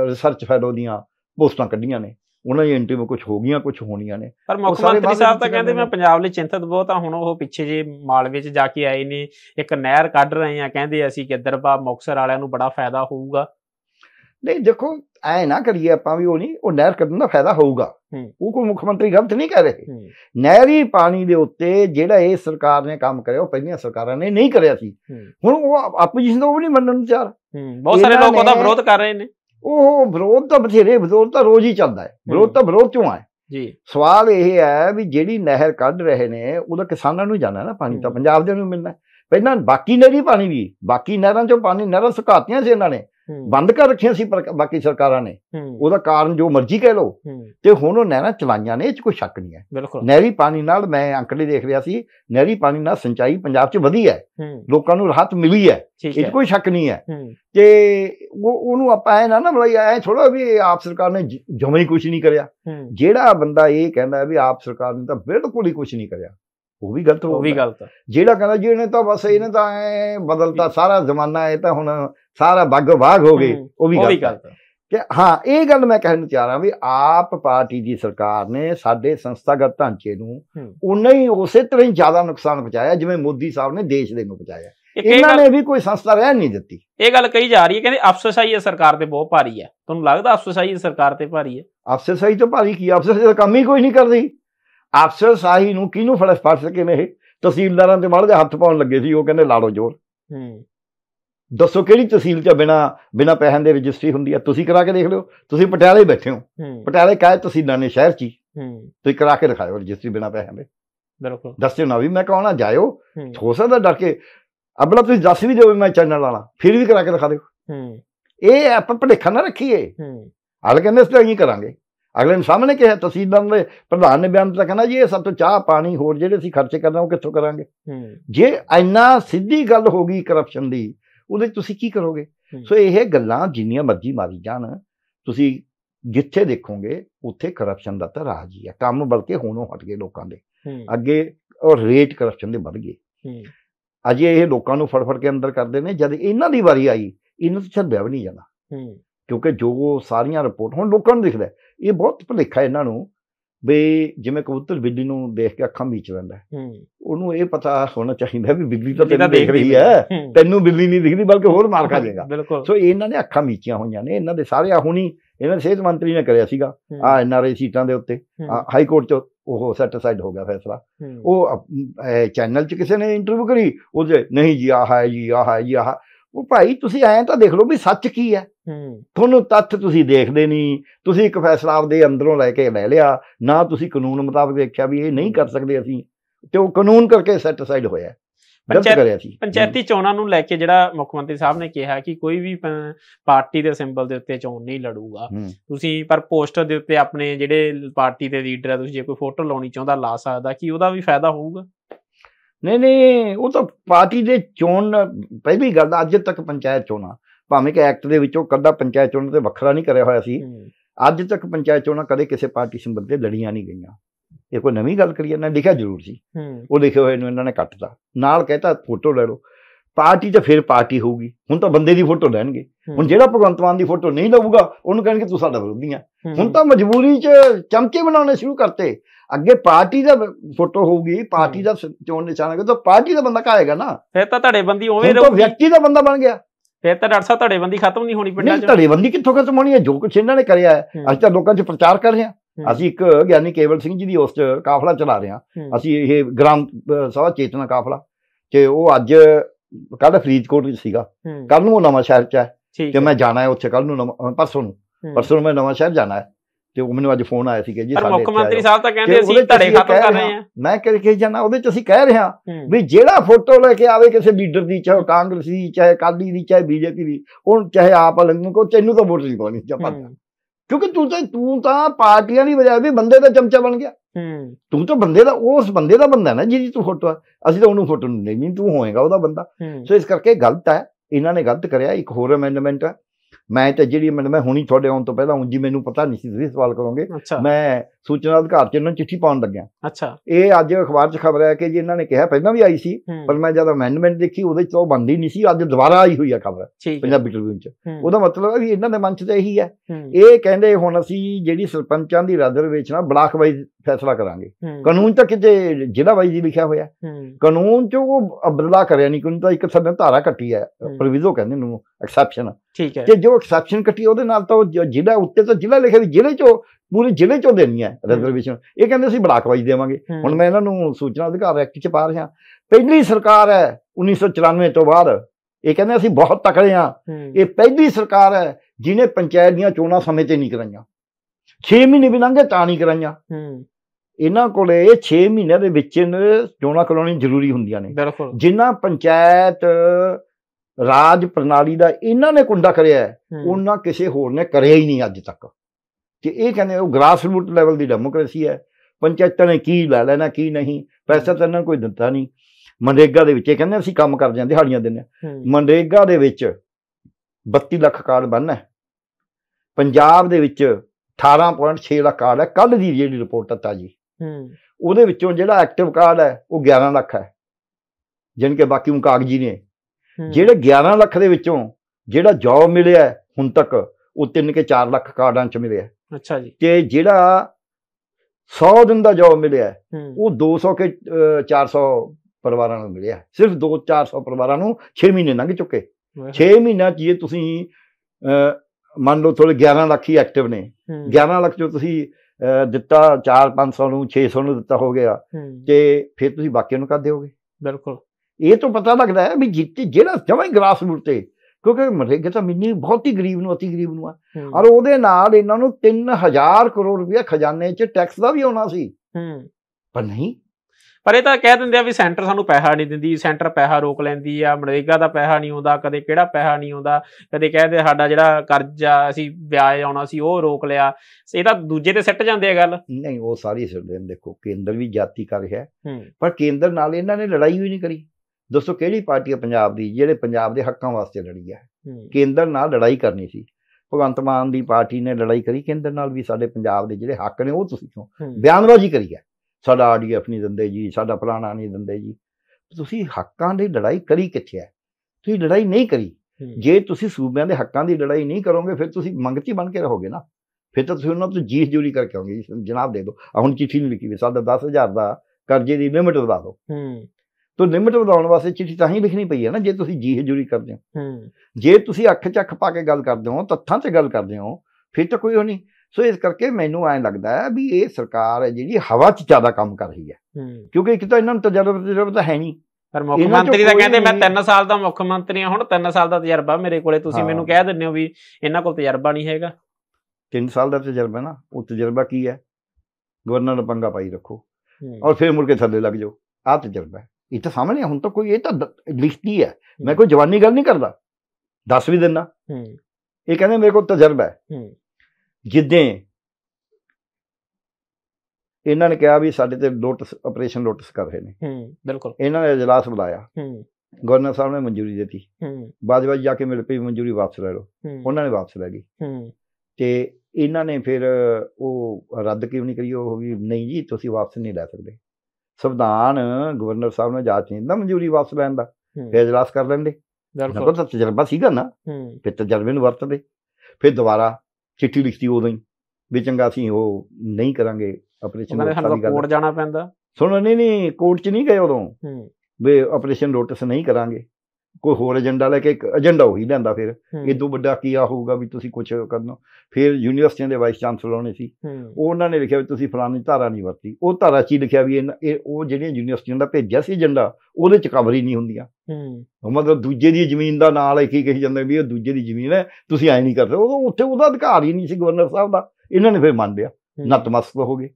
ਰਿਸਰਚ ਫੈਲੋ ਦੀਆਂ ਪੋਸਟਾਂ ਕੱਢੀਆਂ ਨੇ ਉਹਨਾਂ ਦੀਆਂ ਇੰਟਰਵਿਊ ਕੁਝ ਹੋ ਗਈਆਂ ਕੁਝ ਹੋਣੀਆਂ ਨੇ ਪਰ ਮੁੱਖ ਮੰਤਰੀ ਸਾਹਿਬ ਤਾਂ ਕਹਿੰਦੇ ਮੈਂ ਪੰਜਾਬ ਲਈ ਚਿੰਤਤ ਬਹੁਤ ਆ ਹੁਣ ਉਹ ਪਿੱਛੇ ਜੇ ਮਾਲਵੇ 'ਚ ਜਾ ਕੇ ਆਏ ਨੇ ਇੱਕ ਨਹਿਰ ਕੱਢ ਰਹੇ ਆ ਕਹਿੰਦੇ ਅਸੀਂ ਕਿੱਦਰਬਾ ਮੁਕਸਰ ਵਾਲਿਆਂ ਨੂੰ ਬੜਾ ਫਾਇਦਾ ਹੋਊਗਾ ਨਹੀਂ ਦੇਖੋ ਐ ਨਾ ਕਰੀਏ ਆਪਾਂ ਵੀ ਉਹ ਨਹੀਂ ਉਹ ਨਹਿਰ ਕੱਢਣ ਦਾ ਫਾਇਦਾ ਹੋਊਗਾ ਉਹ ਕੋਈ ਮੁੱਖ ਮੰਤਰੀ ਗਲਤ ਨਹੀਂ ਕਹਿ ਰਹੇ ਨਹਿਰੀ ਪਾਣੀ ਦੇ ਉੱਤੇ ਜਿਹੜਾ ਇਹ ਸਰਕਾਰ ਨੇ ਕੰਮ ਕਰਿਆ ਉਹ ਪਹਿਲੀਆਂ ਸਰਕਾਰਾਂ ਨੇ ਨਹੀਂ ਕਰਿਆ ਸੀ ਹੁਣ ਉਹ ਆਪੋਜੀਸ਼ਨ ਤੋਂ ਵੀ ਨਹੀਂ ਮੰਨਣ ਨੂੰ ਤਿਆਰ ਬਹੁਤ ਸਾਰੇ ਲੋਕ ਉਹਦਾ ਵਿਰੋਧ ਕਰ ਰਹੇ ਨੇ ਉਹ ਵਿਰੋਧ ਤਾਂ ਬਥੇਰੇ ਵਿਰੋਧ ਤਾਂ ਰੋਜ਼ ਹੀ ਚੱਲਦਾ ਹੈ ਵਿਰੋਧ ਤਾਂ ਵਿਰੋਧ ਕਿਉਂ ਆਏ ਜੀ ਸਵਾਲ ਇਹ ਹੈ ਵੀ ਜਿਹੜੀ ਨਹਿਰ ਕੱਢ ਰਹੇ ਨੇ ਉਹਦਾ ਕਿਸਾਨਾਂ ਨੂੰ ਜਾਣਾ ਨਾ ਪਾਣੀ ਤਾਂ ਪੰਜਾਬ ਦੇ ਨੂੰ ਮਿਲਣਾ ਪਹਿਲਾਂ ਬਾਕੀ ਨਹਿਰੀ ਪਾਣੀ ਵੀ ਬਾਕੀ ਨਹਿਰਾਂ ਚੋਂ ਪਾਣੀ ਨਹਿਰਾਂ ਸੁਕਾਤੀਆਂ ਸੀ ਇਹਨਾਂ ਨੇ ਬੰਦ ਕਰ ਰੱਖਿਆ ਸੀ ਬਾਕੀ ਸਰਕਾਰਾਂ ਨੇ ਉਹਦਾ ਕਾਰਨ ਜੋ ਮਰਜ਼ੀ ਕਹਿ ਲੋ ਤੇ ਹੁਣ ਉਹ ਨਹਿਰਾਂ ਚਲਾਈਆਂ ਨੇ ਇਹ 'ਚ ਕੋਈ ਸ਼ੱਕ ਨਹੀਂ ਹੈ ਨਹਿਰੀ ਪਾਣੀ ਨਾਲ ਮੈਂ ਅੰਕੜੇ ਦੇਖ ਰਿਹਾ ਸੀ ਨਹਿਰੀ ਪਾਣੀ ਨਾਲ ਸਿੰਚਾਈ ਪੰਜਾਬ 'ਚ ਵਧੀ ਹੈ ਲੋਕਾਂ ਨੂੰ ਰਾਹਤ ਮਿਲੀ ਹੈ ਇਹ 'ਚ ਕੋਈ ਸ਼ੱਕ ਨਹੀਂ ਹੈ ਤੇ ਉਹ ਉਹਨੂੰ ਆਪਾਂ ਐ ਨਾ ਨਾ ਬਲਾਈ ਐ ਥੋੜਾ ਵੀ ਆਪ ਸਰਕਾਰ ਨੇ ਜਮਾ ਹੀ ਕੁਝ ਨਹੀਂ ਕਰਿਆ ਜਿਹੜਾ ਬੰਦਾ ਇਹ ਕਹਿੰਦਾ ਵੀ ਆਪ ਸਰਕਾਰ ਨੇ ਤਾਂ ਬਿਲਕੁਲ ਹੀ ਕੁਝ ਨਹੀਂ ਕਰਿਆ ਉਹ ਵੀ ਗਲਤ ਹੋ ਉਹ ਵੀ ਗਲਤ ਜਿਹੜਾ ਕਹਿੰਦਾ ਜਿਹਨੇ ਤਾਂ ਬਸ ਇਹਨੇ ਤਾਂ ਬਦਲਤਾ ਸਾਰਾ ਜ਼ਮਾਨਾ ਇਹ ਤਾਂ ਹੁਣ ਸਾਰਾ ਬੱਗ ਵਾਗ ਹੋ ਗਏ ਉਹ ਵੀ ਗੱਲ ਕਿ ਹਾਂ ਇਹ ਗੱਲ ਮੈਂ ਕਹਿਣ ਨੂੰ ਚਾਹ ਰਿਹਾ ਵੀ ਆਪ ਪਾਰਟੀ ਦੀ ਸਰਕਾਰ ਨੇ ਸਾਡੇ ਸੰਸਥਾਗਤ ਢਾਂਚੇ ਨੂੰ ਉਨਾ ਹੀ ਉਸੇ ਤਰ੍ਹਾਂ ਹੀ ਜ਼ਿਆਦਾ ਨੁਕਸਾਨ ਪਹੁੰਚਾਇਆ ਜਿਵੇਂ ਮੋਦੀ ਸਾਹਿਬ ਨੇ ਦੇਸ਼ ਦੇ ਨੂੰ ਪਹੁੰਚਾਇਆ ਇਹਨਾਂ ਨੇ ਵੀ ਕੋਈ ਸੰਸਥਾ ਰਹਿ ਨਹੀਂ ਦਿੱਤੀ ਇਹ ਗੱਲ ਕਹੀ ਜਾ ਰਹੀ ਹੈ ਕਹਿੰਦੇ ਅਫਸਰਸ਼ਾਹੀ ਹੈ ਸਰਕਾਰ ਤੇ ਬਹੁਤ ਭਾਰੀ ਹੈ ਤੁਹਾਨੂੰ ਲੱਗਦਾ ਅਫਸਰਸ਼ਾਹੀ ਸਰਕਾਰ ਤੇ ਭਾਰੀ ਹੈ ਅਫਸਰਸ਼ਾਹੀ ਤੋਂ ਭਾਰੀ ਕੀ ਅਫਸਰਸ਼ਾਹੀ ਦਾ ਕੰਮ ਹੀ ਕੋਈ ਨਹੀਂ ਕਰਦੀ ਅਫਸਰਸ਼ਾਹੀ ਨੂੰ ਕਿਹਨੂੰ ਫੜ ਫੜ ਸਕੇ ਨੇ ਤਹਿਸੀਲਦਾਰਾਂ ਦੇ ਮੜ ਦੇ ਹੱਥ ਪਾਉਣ ਲੱਗੇ ਸੀ ਉਹ ਕਹਿੰਦੇ ਲਾੜੋ ਜੋਰ ਹੂੰ ਦੱਸੋ ਕਿਹੜੀ ਤਹਿਸੀਲ 'ਚ ਬਿਨਾ ਬਿਨਾ ਪੈਸਿਆਂ ਦੇ ਰਜਿਸਟਰੀ ਹੁੰਦੀ ਆ ਤੁਸੀਂ ਕਰਾ ਕੇ ਦੇਖ ਲਿਓ ਤੁਸੀਂ ਪਟਿਆਲੇ ਬੈਠੇ ਹੋ ਪਟਿਆਲੇ ਕਾਇ ਤਹਿਸੀਲ ਨਾਨੇ ਸ਼ਹਿਰ 'ਚ ਤੁਸੀਂ ਕਰਾ ਕੇ ਦਿਖਾਓ ਰਜਿਸਟਰੀ ਬਿਨਾ ਪੈਸਿਆਂ ਦੇ ਬਿਲਕੁਲ ਦੱਸਿਓ ਨਾ ਵੀ ਮੈਂ ਕੌਣ ਆ ਜਾਇਓ ਹੋ ਸਕਦਾ ਡਰ ਕੇ ਅਬਲਾ ਤੁਸੀਂ ਦੱਸ ਵੀ ਦਿਓ ਮੈਂ ਚੈਨਲ ਵਾਲਾ ਫਿਰ ਵੀ ਕਰਾ ਕੇ ਦਿਖਾ ਦਿਓ ਇਹ ਆਪਾਂ ਭੜੇਖਾ ਨਾ ਰੱਖੀਏ ਹਾਲ ਕਹਿੰਦੇ ਅਸੀਂ ਤਾਂ ਇਹੀ ਕਰਾਂਗੇ ਅਗਲੇ ਨੇ ਸਾਹਮਣੇ ਕਿਹਾ ਤਹਿਸੀਲਦਾਰ ਦੇ ਪ੍ਰਧਾਨ ਨੇ ਬਿਆਨ ਦਿੱਤਾ ਕਹਿੰਦਾ ਜੀ ਇਹ ਸਭ ਤੋਂ ਚਾਹ ਪਾਣੀ ਹੋਰ ਜਿਹੜੇ ਅਸੀਂ ਖਰਚੇ ਕਰਨਾ ਉਹ ਕਿੱਥੋਂ ਕਰਾਂਗੇ ਜੇ ਇੰਨਾ ਸਿੱਧੀ ਗੱਲ ਹੋ ਗਈ ਕਰਪਸ਼ਨ ਦੀ ਉਹਦੇ ਤੁਸੀਂ ਕੀ ਕਰੋਗੇ ਸੋ ਇਹ ਗੱਲਾਂ ਜਿੰਨੀਆਂ ਮਰਜ਼ੀ ਮਾਰੀ ਜਾਣ ਤੁਸੀਂ ਜਿੱਥੇ ਦੇਖੋਗੇ ਉੱਥੇ ਕਰਪਸ਼ਨ ਦਾ ਤਾਂ ਰਾਜ ਹੀ ਹੈ ਕੰਮ ਬਲਕੇ ਹੁਣੋਂ ਹਟ ਗਏ ਲੋਕਾਂ ਦੇ ਅੱਗੇ ਔਰ ਰੇਟ ਕਰਪਸ਼ਨ ਦੇ ਵੱਧ ਗਏ ਅਜੇ ਇਹ ਲੋਕਾਂ ਨੂੰ ਫੜਫੜ ਕੇ ਅੰਦਰ ਕਰਦੇ ਨੇ ਜਦ ਇਹਨਾਂ ਦੀ ਵਾਰੀ ਆਈ ਇਹਨਾਂ ਤੋਂ ਛੱਡਿਆ ਵੀ ਨਹੀਂ ਜਾਣਾ ਕਿਉਂਕਿ ਜੋ ਸਾਰੀਆਂ ਰਿਪੋਰਟ ਹੁਣ ਲੋਕਾਂ ਨੂੰ ਦਿਖਦਾ ਇਹ ਬਹੁਤ ਭਲੇਖਾ ਇਹਨਾਂ ਨੂੰ ਵੀ ਜਿਵੇਂ ਕਬੂਤਰ ਬਿੱਲੀ ਨੂੰ ਦੇਖ ਕੇ ਅੱਖਾਂ ਮੀਚ ਲੈਂਦਾ ਉਹਨੂੰ ਇਹ ਪਤਾ ਹੋਣਾ ਚਾਹੀਦਾ ਵੀ ਬਿੱਲੀ ਤਾਂ ਤੈਨੂੰ ਦੇਖ ਰਹੀ ਹੈ ਤੈਨੂੰ ਬਿੱਲੀ ਨਹੀਂ ਦਿਖਦੀ ਬਲਕਿ ਹੋਰ ਮਾਰ ਖਾ ਜਾਏਗਾ ਸੋ ਇਹਨਾਂ ਨੇ ਅੱਖਾਂ ਮੀਚੀਆਂ ਹੋਈਆਂ ਨੇ ਇਹਨਾਂ ਦੇ ਸਾਰੇ ਆ ਹੁਣੀ ਇਹਨਾਂ ਸਿਹਤ ਮੰਤਰੀ ਨੇ ਕਰਿਆ ਸੀਗਾ ਆ ਐਨਆਰਏ ਸੀਟਾਂ ਦੇ ਉੱਤੇ ਹਾਈ ਕੋਰਟ 'ਚ ਉਹ ਸੈਟਿਸਫਾਈਡ ਹੋ ਗਿਆ ਫੈਸਲਾ ਉਹ ਚੈਨਲ 'ਚ ਕਿਸੇ ਨੇ ਇੰਟਰਵਿਊ ਕਰੀ ਉਹਦੇ ਨਹੀਂ ਜੀ ਆਹ ਹੈ ਜੀ ਆਹ ਹੈ ਜੀ ਆਹ ਉਹ ਭਾਈ ਤੁਸੀਂ ਆਏ ਤਾਂ ਦੇਖ ਲਓ ਵੀ ਸੱਚ ਕੀ ਹੈ ਤੁਹਾਨੂੰ ਤੱਥ ਤੁਸੀਂ ਦੇਖਦੇ ਨਹੀਂ ਤੁਸੀਂ ਇੱਕ ਫੈਸਲਾ ਆਪਦੇ ਅੰਦਰੋਂ ਲੈ ਕੇ ਲੈ ਲਿਆ ਨਾ ਤੁਸੀਂ ਕਾਨੂੰਨ ਮੁਤਾਬਕ ਦੇਖਿਆ ਵੀ ਇਹ ਨਹੀਂ ਕਰ ਸਕਦੇ ਅਸੀਂ ਤੇ ਉਹ ਕਾਨੂੰਨ ਕਰਕੇ ਸੈਟੀਸਫਾਈਡ ਹੋਇਆ ਪੰਚਾਇਤੀ ਚੋਣਾਂ ਨੂੰ ਲੈ ਕੇ ਜਿਹੜਾ ਮੁੱਖ ਮੰਤਰੀ ਸਾਹਿਬ ਨੇ ਕਿਹਾ ਕਿ ਕੋਈ ਵੀ ਪਾਰਟੀ ਦੇ ਸਿੰਬਲ ਦੇ ਉੱਤੇ ਚੋਣ ਨਹੀਂ ਲੜੂਗਾ ਤੁਸੀਂ ਪਰ ਪੋਸਟਰ ਦੇ ਉੱਤੇ ਆਪਣੇ ਜਿਹੜੇ ਪਾਰਟੀ ਦੇ ਲੀਡਰ ਆ ਤੁਸੀਂ ਜੇ ਕੋਈ ਫੋਟੋ ਲਾਉਣੀ ਚਾਹੁੰਦਾ ਲਾ ਸਕਦਾ ਕਿ ਉਹਦਾ ਵੀ ਫਾਇਦਾ ਹੋਊਗਾ ਨਹੀਂ ਨਹੀਂ ਉਹ ਤਾਂ ਪਾਰਟੀ ਦੇ ਚੋਣ ਪਹਿਲੀ ਗੱਲ ਅੱਜ ਤੱਕ ਪੰਚਾਇਤ ਚੋਣਾਂ ਭਾਵੇਂ ਕਿ ਐਕਟ ਦੇ ਵਿੱਚੋਂ ਕੱਢਾ ਪੰਚਾਇਤ ਚੋਣਾਂ ਤੇ ਵੱਖਰਾ ਨਹੀਂ ਕਰਿਆ ਹੋਇਆ ਸੀ ਅੱਜ ਤੱਕ ਪੰਚਾਇਤ ਚੋਣਾਂ ਕਦੇ ਕਿਸੇ ਪਾਰਟੀ ਸੰਬੰਧ ਤੇ ਲੜੀਆਂ ਨਹੀਂ ਗਈਆਂ ਇਹ ਕੋਈ ਨਵੀਂ ਗੱਲ ਕਰੀ ਇਹਨਾਂ ਲਿਖਿਆ ਜ਼ਰੂਰ ਸੀ ਉਹ ਲਿਖੇ ਹੋਏ ਨੂੰ ਇਹਨਾਂ ਨੇ ਕੱਟਦਾ ਨਾਲ ਕਹਿੰਦਾ ਫੋਟੋ ਲੈ ਲਓ ਪਾਰਟੀ ਤਾਂ ਫਿਰ ਪਾਰਟੀ ਹੋਊਗੀ ਹੁਣ ਤਾਂ ਬੰਦੇ ਦੀ ਫੋਟੋ ਲੈਣਗੇ ਹੁਣ ਜਿਹੜਾ ਭਗਵੰਤ ਮਾਨ ਦੀ ਫੋਟੋ ਨਹੀਂ ਲਊਗਾ ਉਹਨੂੰ ਕਹਿਣਗੇ ਤੂੰ ਸਾਡਾ ਵਿਰੋਧੀ ਆ ਹੁਣ ਤਾਂ ਮਜਬੂਰੀ 'ਚ ਚਮਕੇ ਬਣਾਉਣੇ ਸ਼ੁਰੂ ਕਰਤੇ ਅੱਗੇ ਪਾਰਟੀ ਦਾ ਫੋਟੋ ਹੋਊਗੀ ਪਾਰਟੀ ਦਾ ਚੋਣ ਨਿਸ਼ਾਨ ਹੈਗਾ ਤਾਂ ਪਾਰਟੀ ਦਾ ਬੰਦਾ ਆਏਗਾ ਨਾ ਫਿਰ ਤਾਂ ਧੜੇ ਬੰਦੀ ਹੋਵੇ ਤਾਂ ਵਿਅਕਤੀ ਦਾ ਬੰਦਾ ਬਣ ਗਿਆ ਫਿਰ ਤਾਂ ਡਾਕਟਰ ਸਾਹਿਬ ਧੜੇਬੰਦੀ ਖਤਮ ਨਹੀਂ ਹੋਣੀ ਪਿੰਡਾਂ 'ਚ ਨਹੀਂ ਧੜੇਬੰਦੀ ਕਿੱਥੋਂ ਖਤਮ ਹੋਣੀ ਹੈ ਜੋ ਕੁਝ ਇਹਨਾਂ ਨੇ ਕਰਿਆ ਹੈ ਅਸੀਂ ਤਾਂ ਲੋਕਾਂ 'ਚ ਪ੍ਰਚਾਰ ਕਰ ਰਹੇ ਹਾਂ ਅਸੀਂ ਇੱਕ ਗਿਆਨੀ ਕੇਵਲ ਸਿੰਘ ਜੀ ਦੀ ਉਸ 'ਚ ਕਾਫਲਾ ਚਲਾ ਰਹੇ ਹਾਂ ਅਸੀਂ ਇਹ ਗ੍ਰਾਮ ਸਭਾ ਚੇਤਨਾ ਕਾਫਲਾ ਤੇ ਉਹ ਅੱਜ ਕੱਲ ਫਰੀਦਕੋਟ ਵਿੱਚ ਸੀਗਾ ਕੱਲ ਨੂੰ ਉਹ ਨਵਾਂ ਸ਼ਹਿਰ 'ਚ ਹੈ ਤੇ ਮੈਂ ਜਾਣਾ ਹੈ ਉੱਥੇ ਕੱਲ ਨੂੰ ਪਰਸੋਂ ਨੂੰ ਪਰਸੋਂ ਮੈਂ ਨਵਾਂ ਸ਼ਹਿਰ ਜਾਣਾ ਹੈ ਤੇ ਉਹ ਮੈਨੂੰ ਅੱਜ ਫੋਨ ਆਇਆ ਸੀ ਕਿ ਜੀ ਸਾਡੇ ਮੁੱਖ ਮੰਤਰੀ ਸਾਹਿਬ ਤਾਂ ਕਹਿੰਦੇ ਅਸੀਂ ਧੜੇ ਖਤਮ ਕਰ ਰਹੇ ਹਾਂ ਮੈਂ ਕਿਹਾ ਕਿ ਜਾਨਾ ਉਹਦੇ ਚ ਅਸੀਂ ਕਹਿ ਰਹੇ ਹਾਂ ਵੀ ਜਿਹੜਾ ਫੋਟੋ ਲੈ ਕੇ ਆਵੇ ਕਿਸੇ ਲੀਡਰ ਦੀ ਚਾਹੇ ਕਾਂਗਰਸ ਦੀ ਚਾਹੇ ਕਾਲੀ ਦੀ ਚਾਹੇ ਬੀਜੇਪੀ ਦੀ ਉਹ ਚਾਹੇ ਆਪ ਲੰਗੂ ਕੋ ਤੈਨੂੰ ਤਾਂ ਵੋਟ ਨਹੀਂ ਪਾਉਣੀ ਜਪਾ ਕਿਉਂਕਿ ਤੂੰ ਤਾਂ ਤੂੰ ਤਾਂ ਪਾਰਟੀਆਂ ਦੀ ਵਜਾਇ ਵੀ ਬੰਦੇ ਦਾ ਚਮਚਾ ਬਣ ਗਿਆ ਤੂੰ ਤਾਂ ਬੰਦੇ ਦਾ ਉਸ ਬੰਦੇ ਦਾ ਬੰਦਾ ਨਾ ਜਿਹਦੀ ਤੂੰ ਫੋਟੋ ਅਸੀਂ ਤਾਂ ਉਹਨੂੰ ਫੋਟੋ ਨਹੀਂ ਤੂੰ ਹੋਏਗਾ ਉਹਦਾ ਬੰਦਾ ਸੋ ਇਸ ਕਰਕੇ ਗਲਤ ਹੈ ਇਹਨਾਂ ਨੇ ਗਲਤ ਕਰਿਆ ਇੱਕ ਹੋਰ ਅਮੈਂਡਮੈਂਟ ਹੈ ਮੈਂ ਤਾਂ ਜਿਹੜੀ ਮੈਂ ਹੁਣੀ ਤੁਹਾਡੇ ਆਉਣ ਤੋਂ ਪਹਿਲਾਂ ਉਂਝ ਮੈਨੂੰ ਪਤਾ ਨਹੀਂ ਸੀ ਤੁਸੀਂ ਸਵਾਲ ਕਰੋਗੇ ਮੈਂ ਸੂਚਨਾ ਅਧਿਕਾਰ ਚ ਇਹਨਾਂ ਨੂੰ ਚਿੱਠੀ ਪਾਉਣ ਲੱਗਿਆ ਅੱਛਾ ਇਹ ਅੱਜ ਅਖਬਾਰ 'ਚ ਖਬਰ ਆਇਆ ਕਿ ਜੀ ਇਹਨਾਂ ਨੇ ਕਿਹਾ ਪਹਿਲਾਂ ਵੀ ਆਈ ਸੀ ਪਰ ਮੈਂ ਜਦ ਅਮੈਂਡਮੈਂਟ ਦੇਖੀ ਉਹਦੇ 'ਚ ਉਹ ਬੰਦੀ ਨਹੀਂ ਸੀ ਅੱਜ ਦੁਬਾਰਾ ਆਈ ਹੋਈ ਆ ਖਬਰ ਪੰਜਾਬੀ ਟ੍ਰਿਬਿਊਨ 'ਚ ਉਹਦਾ ਮਤਲਬ ਹੈ ਵੀ ਇਹਨਾਂ ਦੇ ਮਨ 'ਚ ਤਾਂ ਇਹੀ ਹੈ ਇਹ ਕਹਿੰਦੇ ਹੁਣ ਅਸੀਂ ਜਿਹੜੀ ਸਰਪੰਚਾਂ ਦੀ ਰਾਦਰ ਵੇਚਣਾ ਬਲਾਕ ਵਾਈਜ਼ ਫੈਸਲਾ ਕਰਾਂਗੇ ਕਾਨੂੰਨ ਤਾਂ ਕਿਤੇ ਜ਼ਿਲ੍ਹਾ ਵਾਈਜ਼ ਹੀ ਲਿਖਿਆ ਹੋਇਆ ਕਾਨੂੰਨ 'ਚ ਉਹ ਅਬਦਲਾ ਕਰਿਆ ਨਹੀਂ ਕਿਉਂਕਿ ਤਾਂ ਇੱਕ ਸਦਨ ਧਾਰਾ ਕੱਟੀ ਹੈ ਪ੍ਰੋਵੀਜ਼ੋ ਕਹਿੰਦੇ ਨੂੰ ਐਕਸੈਪਸ਼ਨ ਠੀਕ ਹੈ ਤੇ ਜੋ ਐਕਸੈਪਸ਼ਨ ਕੱਟੀ ਉਹਦੇ ਨਾਲ ਤਾਂ ਉਹ ਜਿਹੜਾ ਉੱਤੇ ਤਾਂ ਜ਼ਿਲ੍ਹਾ ਲਿਖਿਆ ਵੀ ਜ਼ਿਲ੍ਹੇ ਪੂਰੇ ਜ਼ਿਲ੍ਹੇ ਚੋਂ ਦੇਣੀ ਹੈ ਰਿਜ਼ਰਵੇਸ਼ਨ ਇਹ ਕਹਿੰਦੇ ਅਸੀਂ ਬਲਾਕ ਵਾਈਜ਼ ਦੇਵਾਂਗੇ ਹੁਣ ਮੈਂ ਇਹਨਾਂ ਨੂੰ ਸੂਚਨਾ ਅਧਿਕਾਰ ਐਕਟ 'ਚ ਪਾ ਰਿਹਾ ਪਹਿਲੀ ਸਰਕਾਰ ਹੈ 1994 ਤੋਂ ਬਾਅਦ ਇਹ ਕਹਿੰਦੇ ਅਸੀਂ ਬਹੁਤ ਤਕੜੇ ਆ ਇਹ ਪਹਿਲੀ ਸਰਕਾਰ ਹੈ ਜਿਨੇ ਪੰਚਾਇਤ ਦੀਆਂ ਚੋਣਾਂ ਸਮੇਂ ਤੇ ਨਹੀਂ ਕਰਾਈਆਂ 6 ਮਹੀਨੇ ਵੀ ਲੰਘੇ ਤਾਂ ਨਹੀਂ ਕਰਾਈਆਂ ਇਹਨਾਂ ਕੋਲੇ ਇਹ 6 ਮਹੀਨੇ ਦੇ ਵਿੱਚ ਚੋਣਾਂ ਕਰਾਉਣੀ ਜ਼ਰੂਰੀ ਹੁੰਦੀਆਂ ਨੇ ਜਿਨ੍ਹਾਂ ਪੰਚਾਇਤ ਰਾਜ ਪ੍ਰਣਾਲੀ ਦਾ ਇਹਨਾਂ ਨੇ ਕੁੰਡਾ ਕਰਿਆ ਉਹਨਾਂ ਕਿਸੇ ਹੋਰ ਨੇ ਕਰਿਆ ਹੀ ਨਹੀਂ ਅੱਜ ਤੱਕ ਕਿ ਇਹ ਕਹਿੰਦੇ ਉਹ ਗਰਾਸ ਰੂਟ ਲੈਵਲ ਦੀ ਡੈਮੋਕ੍ਰੇਸੀ ਹੈ ਪੰਚਾਇਤਾਂ ਨੇ ਕੀ ਲੈ ਲੈਣਾ ਕੀ ਨਹੀਂ ਪੈਸਾ ਤਾਂ ਇਹਨਾਂ ਕੋਈ ਦਿੱਤਾ ਨਹੀਂ ਮਨਰੇਗਾ ਦੇ ਵਿੱਚ ਇਹ ਕਹਿੰਦੇ ਅਸੀਂ ਕੰਮ ਕਰ ਜਾਂਦੇ ਦਿਹਾੜੀਆਂ ਦਿੰਦੇ ਮਨਰੇਗਾ ਦੇ ਵਿੱਚ 32 ਲੱਖ ਕਾਰਡ ਬਣਨਾ ਪੰਜਾਬ ਦੇ ਵਿੱਚ 18.6 ਲੱਖ ਕਾਰਡ ਹੈ ਕੱਲ ਦੀ ਜਿਹੜੀ ਰਿਪੋਰਟ ਆ ਤਾਜੀ ਉਹਦੇ ਵਿੱਚੋਂ ਜਿਹੜਾ ਐਕਟਿਵ ਕਾਰਡ ਹੈ ਉਹ 11 ਲੱਖ ਹੈ ਜਿਨ ਕੇ ਬਾਕੀ ਉਹ ਕਾਗਜ਼ੀ ਨੇ ਜਿਹੜੇ 11 ਲੱਖ ਦੇ ਵਿੱਚੋਂ ਜਿਹੜਾ ਜੌਬ ਮਿਲਿਆ ਹੁਣ ਤੱਕ ਉਹ 3 ਕੇ 4 ਲੱਖ ਕਾਰਡਾਂ ਚ ਮਿਲਿਆ ਅੱਛਾ ਜੀ ਤੇ ਜਿਹੜਾ 100 ਦਿਨ ਦਾ ਜੌਬ ਮਿਲਿਆ ਉਹ 200 ਕੇ 400 ਪਰਿਵਾਰਾਂ ਨੂੰ ਮਿਲਿਆ ਸਿਰਫ 2-400 ਪਰਿਵਾਰਾਂ ਨੂੰ 6 ਮਹੀਨੇ ਲੰਘ ਚੁੱਕੇ 6 ਮਹੀਨਾ ਜੇ ਤੁਸੀਂ ਮੰਨ ਲਓ ਤੁਹਾਡੇ 11 ਲੱਖ ਹੀ ਐਕਟਿਵ ਨੇ 11 ਲੱਖ ਚੋਂ ਤੁਸੀਂ ਦਿੱਤਾ 4-500 ਨੂੰ 600 ਨੂੰ ਦਿੱਤਾ ਹੋ ਗਿਆ ਤੇ ਫਿਰ ਤੁਸੀਂ ਬਾਕੀ ਨੂੰ ਕਰ ਦਿਓਗੇ ਬਿਲਕੁਲ ਇਹ ਤੋਂ ਪਤਾ ਲੱਗਦਾ ਹੈ ਵੀ ਜਿਹੜਾ ਜਮਾਂ ਗਰਾਸ ਗ੍ਰਾਸ ਰੂਟ ਤੇ ਕਿਉਂਕਿ ਮਰੇਗਾ ਤਾਂ ਮਿੰਨੀ ਬਹੁਤ ਹੀ ਗਰੀਬ ਨੂੰ ਅਤੀ ਗਰੀਬ ਨੂੰ ਆ ਔਰ ਉਹਦੇ ਨਾਲ ਇਹਨਾਂ ਨੂੰ 3000 ਕਰੋੜ ਰੁਪਏ ਖਜ਼ਾਨੇ 'ਚ ਟੈਕਸ ਦਾ ਵੀ ਆਉਣਾ ਸੀ ਪਰ ਨਹੀਂ ਪਰ ਇਹ ਤਾਂ ਕਹਿ ਦਿੰਦੇ ਆ ਵੀ ਸੈਂਟਰ ਸਾਨੂੰ ਪੈਸਾ ਨਹੀਂ ਦਿੰਦੀ ਸੈਂਟਰ ਪੈਸਾ ਰੋਕ ਲੈਂਦੀ ਆ ਮਨਰੇਗਾ ਦਾ ਪੈਸਾ ਨਹੀਂ ਆਉਂਦਾ ਕਦੇ ਕਿਹੜਾ ਪੈਸਾ ਨਹੀਂ ਆਉਂਦਾ ਕਦੇ ਕਹਿੰਦੇ ਸਾਡਾ ਜਿਹੜਾ ਕਰਜ਼ਾ ਅਸੀਂ ਵਿਆਜ ਆਉਣਾ ਸੀ ਉਹ ਰੋਕ ਲਿਆ ਇਹ ਤਾਂ ਦੂਜੇ ਤੇ ਸਿੱਟ ਜਾਂਦੇ ਆ ਗੱਲ ਨਹੀਂ ਉਹ ਸਾਰੀ ਸਿੱਟ ਦੇਖੋ ਕੇਂਦਰ ਵੀ ਜਾਤੀ ਕਰ ਰਿਹਾ ਪਰ ਕੇਂਦਰ ਨਾਲ ਇਹਨਾਂ ਨੇ ਲੜਾਈ ਵੀ ਨਹੀਂ ਕਰੀ ਦੱਸੋ ਕਿਹੜੀ ਪਾਰਟੀ ਹੈ ਪੰਜਾਬ ਦੀ ਜਿਹੜੇ ਪੰਜਾਬ ਦੇ ਹੱਕਾਂ ਵਾਸਤੇ ਲੜੀ ਹੈ ਕੇਂਦਰ ਨਾਲ ਲੜਾਈ ਕਰਨੀ ਸੀ ਭਗਵੰਤ ਮਾਨ ਦੀ ਪਾਰਟੀ ਨੇ ਲੜਾਈ ਕਰੀ ਕੇਂਦਰ ਨਾਲ ਵੀ ਸਾਡੇ ਪੰਜਾਬ ਦੇ ਜਿਹੜੇ ਹੱਕ ਨੇ ਉਹ ਤੁਸੀਂ ਕਿਉਂ ਬਿਆਨਬਾਜ਼ੀ ਕਰੀ ਹੈ ਸਾਡਾ ਆਰਡੀਐਫ ਨਹੀਂ ਦਿੰਦੇ ਜੀ ਸਾਡਾ ਫਲਾਣਾ ਨਹੀਂ ਦਿੰਦੇ ਜੀ ਤੁਸੀਂ ਹੱਕਾਂ ਦੀ ਲੜਾਈ ਕਰੀ ਕਿੱਥੇ ਹੈ ਤੁਸੀਂ ਲੜਾਈ ਨਹੀਂ ਕਰੀ ਜੇ ਤੁਸੀਂ ਸੂਬਿਆਂ ਦੇ ਹੱਕਾਂ ਦੀ ਲੜਾਈ ਨਹੀਂ ਕਰੋਗੇ ਫਿਰ ਤੁਸੀਂ ਮੰਗਤੀ ਬਣ ਕੇ ਰਹੋਗੇ ਨਾ ਫਿਰ ਤਾਂ ਤੁਸੀਂ ਉਹਨਾਂ ਤੋਂ ਜੀਸ ਜੂਰੀ ਕਰਕੇ ਆਉਂਗੇ ਜਨਾਬ ਦੇ ਦਿਓ ਹੁਣ ਚਿੱਠੀ ਲਿਖੀ ਵੀ ਸਾਡਾ 10000 ਦਾ ਕਰਜ਼ੇ ਦੀ ਲਿਮਿਟ ਵਧਾ ਦਿਓ ਤੋ ਲਿਮਟ ਵਧਾਉਣ ਵਾਸਤੇ ਚਿੱਠੀ ਤਾਂ ਹੀ ਲਿਖਣੀ ਪਈ ਹੈ ਨਾ ਜੇ ਤੁਸੀਂ ਜੀ ਹਜ਼ੂਰੀ ਕਰਦੇ ਹੋ ਹੂੰ ਜੇ ਤੁਸੀਂ ਅੱਖ ਚੱਖ ਪਾ ਕੇ ਗੱਲ ਕਰਦੇ ਹੋ ਤੱਥਾਂ ਤੇ ਗੱਲ ਕਰਦੇ ਹੋ ਫਿਰ ਤਾਂ ਕੋਈ ਹੋ ਨਹੀਂ ਸੋ ਇਸ ਕਰਕੇ ਮੈਨੂੰ ਐਂ ਲੱਗਦਾ ਹੈ ਵੀ ਇਹ ਸਰਕਾਰ ਹੈ ਜਿਹੜੀ ਹਵਾ 'ਚ ਜ਼ਿਆਦਾ ਕੰਮ ਕਰ ਰਹੀ ਹੈ ਹੂੰ ਕਿਉਂਕਿ ਇੱਕ ਤਾਂ ਇਹਨਾਂ ਨੂੰ ਤਜਰਬਾ ਤਜਰਬਾ ਤਾਂ ਹੈ ਨਹੀਂ ਪਰ ਮੁੱਖ ਮੰਤਰੀ ਤਾਂ ਕਹਿੰਦੇ ਮੈਂ 3 ਸਾਲ ਦਾ ਮੁੱਖ ਮੰਤਰੀ ਹਾਂ ਹੁਣ 3 ਸਾਲ ਦਾ ਤਜਰਬਾ ਮੇਰੇ ਕੋਲੇ ਤੁਸੀਂ ਮੈਨੂੰ ਕਹਿ ਦਿੰਦੇ ਹੋ ਵੀ ਇਹਨਾਂ ਕੋਲ ਤਜਰਬਾ ਨਹੀਂ ਹੈਗਾ 3 ਸਾਲ ਦਾ ਤਜਰਬਾ ਨਾ ਉਹ ਤਜਰਬਾ ਕੀ ਹੈ ਗਵਰਨਰ ਪੰਗਾ ਪਾਈ ਰੱਖੋ ਔਰ ਫਿਰ ਮੁਰਕੇ ਥੱਲੇ ਲੱਗ ਜਾਓ ਆਹ ਤਜਰਬਾ ਹੈ ਇਹ ਤਾਂ ਸਾਹਮਣੇ ਹੁਣ ਤਾਂ ਕੋਈ ਇਹ ਤਾਂ ਲਿਖਤੀ ਹੈ ਮੈਂ ਕੋਈ ਜਵਾਨੀ ਗੱਲ ਨਹੀਂ ਕਰਦਾ ਦੱਸ ਵੀ ਦਿੰਦਾ ਇਹ ਕਹਿੰਦੇ ਮੇਰੇ ਕੋਲ ਤਜਰਬਾ ਹੈ ਹੂੰ ਜਿੱਦੇ ਇਹਨਾਂ ਨੇ ਕਿਹਾ ਵੀ ਸਾਡੇ ਤੇ ਲੋਟਸ ਆਪਰੇਸ਼ਨ ਲੋਟਸ ਕਰ ਰਹੇ ਨੇ ਹੂੰ ਬਿਲਕੁਲ ਇਹਨਾਂ ਨੇ ਇਜਲਾਸ ਬੁਲਾਇਆ ਹੂੰ ਗਵਰਨਰ ਸਾਹਿਬ ਨੇ ਮਨਜ਼ੂਰੀ ਦਿੱਤੀ ਹੂੰ ਬਾਅਦ ਵਿੱਚ ਜਾ ਕੇ ਮਿਲ ਪਈ ਮਨਜ਼ੂਰੀ ਵਾਪਸ ਲੈ ਲਓ ਉਹਨਾਂ ਨੇ ਵਾਪਸ ਲੈ ਗਈ ਹੂੰ ਤੇ ਇਹਨਾਂ ਨੇ ਫਿਰ ਉਹ ਰੱਦ ਕਿਉਂ ਨਹੀਂ ਕਰੀ ਉਹ ਹੋ ਗਈ ਨਹੀਂ ਜੀ ਤੁਸੀਂ ਵਾਪਸ ਨਹੀਂ ਲੈ ਸਕਦੇ ਸੰਵਿਧਾਨ ਗਵਰਨਰ ਸਾਹਿਬ ਨੇ ਜਾਂਚ ਨਹੀਂ ਦਿੰਦਾ ਮਨਜ਼ੂਰੀ ਵਾਪਸ ਲੈਣ ਦਾ ਫਿਰ ਇਜਲਾਸ ਕਰ ਲੈਂਦੇ ਬਿਲਕੁਲ ਸੱਚ ਜਰਬਾ ਸੀਗਾ ਨਾ ਫਿਰ ਤਜਰਬੇ ਨੂੰ ਵਰਤਦੇ ਫਿਰ ਦੁਬਾਰਾ ਚਿੱਠੀ ਲਿਖਤੀ ਉਦੋਂ ਹੀ ਵੀ ਚੰਗਾ ਸੀ ਉਹ ਨਹੀਂ ਕਰਾਂਗੇ ਆਪਰੇਸ਼ਨ ਕੋਰਟ ਜਾਣਾ ਪੈਂਦਾ ਸੁਣੋ ਨਹੀਂ ਨਹੀਂ ਕੋਰਟ 'ਚ ਨਹੀਂ ਗਏ ਉਦੋਂ ਵੀ ਆਪਰੇਸ਼ਨ ਰੋਟਸ ਨਹੀਂ ਕਰਾਂਗੇ ਕੋਈ ਹੋਰ ਏਜੰਡਾ ਲੈ ਕੇ ਇੱਕ ਏਜੰਡਾ ਉਹੀ ਲੈਂਦਾ ਫਿਰ ਇਦੋਂ ਵੱਡਾ ਕੀ ਆ ਹੋਊਗਾ ਵੀ ਤੁਸੀਂ ਕੁਝ ਕਰਨਾ ਫਿਰ ਯੂਨੀਵਰਸਿਟੀਆਂ ਦੇ ਵਾਈਸ ਚਾਂਸਲਰ ਹੋਣੇ ਸੀ ਉਹ ਉਹਨਾਂ ਨੇ ਲਿਖਿਆ ਵੀ ਤੁਸੀਂ ਫਲਾਣੀ ਧਾਰਾ ਨਹੀਂ ਵਰਤੀ ਉਹ ਧਾਰਾ 'ਚ ਲਿਖਿਆ ਵੀ ਇਹ ਉਹ ਜਿਹੜੀਆਂ ਯੂਨੀਵਰਸਿਟੀਆਂ ਦਾ ਭੇਜਿਆ ਸੀ ਏਜੰਡਾ ਉਹਦੇ 'ਚ ਕਵਰੀ ਨਹੀਂ ਹੁੰਦੀਆਂ ਮਤਲਬ ਦੂਜੇ ਦੀ ਜ਼ਮੀਨ ਦਾ ਨਾਂ ਲੈ ਕੇ ਕਹੀ ਜਾਂਦੇ ਵੀ ਇਹ ਦੂਜੇ ਦੀ ਜ਼ਮੀਨ ਹੈ ਤੁਸੀਂ ਐ ਨਹੀਂ ਕਰਦੇ ਉਹ ਉੱਥੇ ਉਹਦਾ ਅਧਿਕਾਰ ਹੀ ਨਹੀਂ ਸੀ ਗਵਰਨਰ ਸਾਹਿਬ ਦਾ ਇਹਨਾਂ ਨੇ ਫਿਰ ਮੰਨ ਲਿਆ ਨਤਮਸਤਕ ਹੋ ਗਏ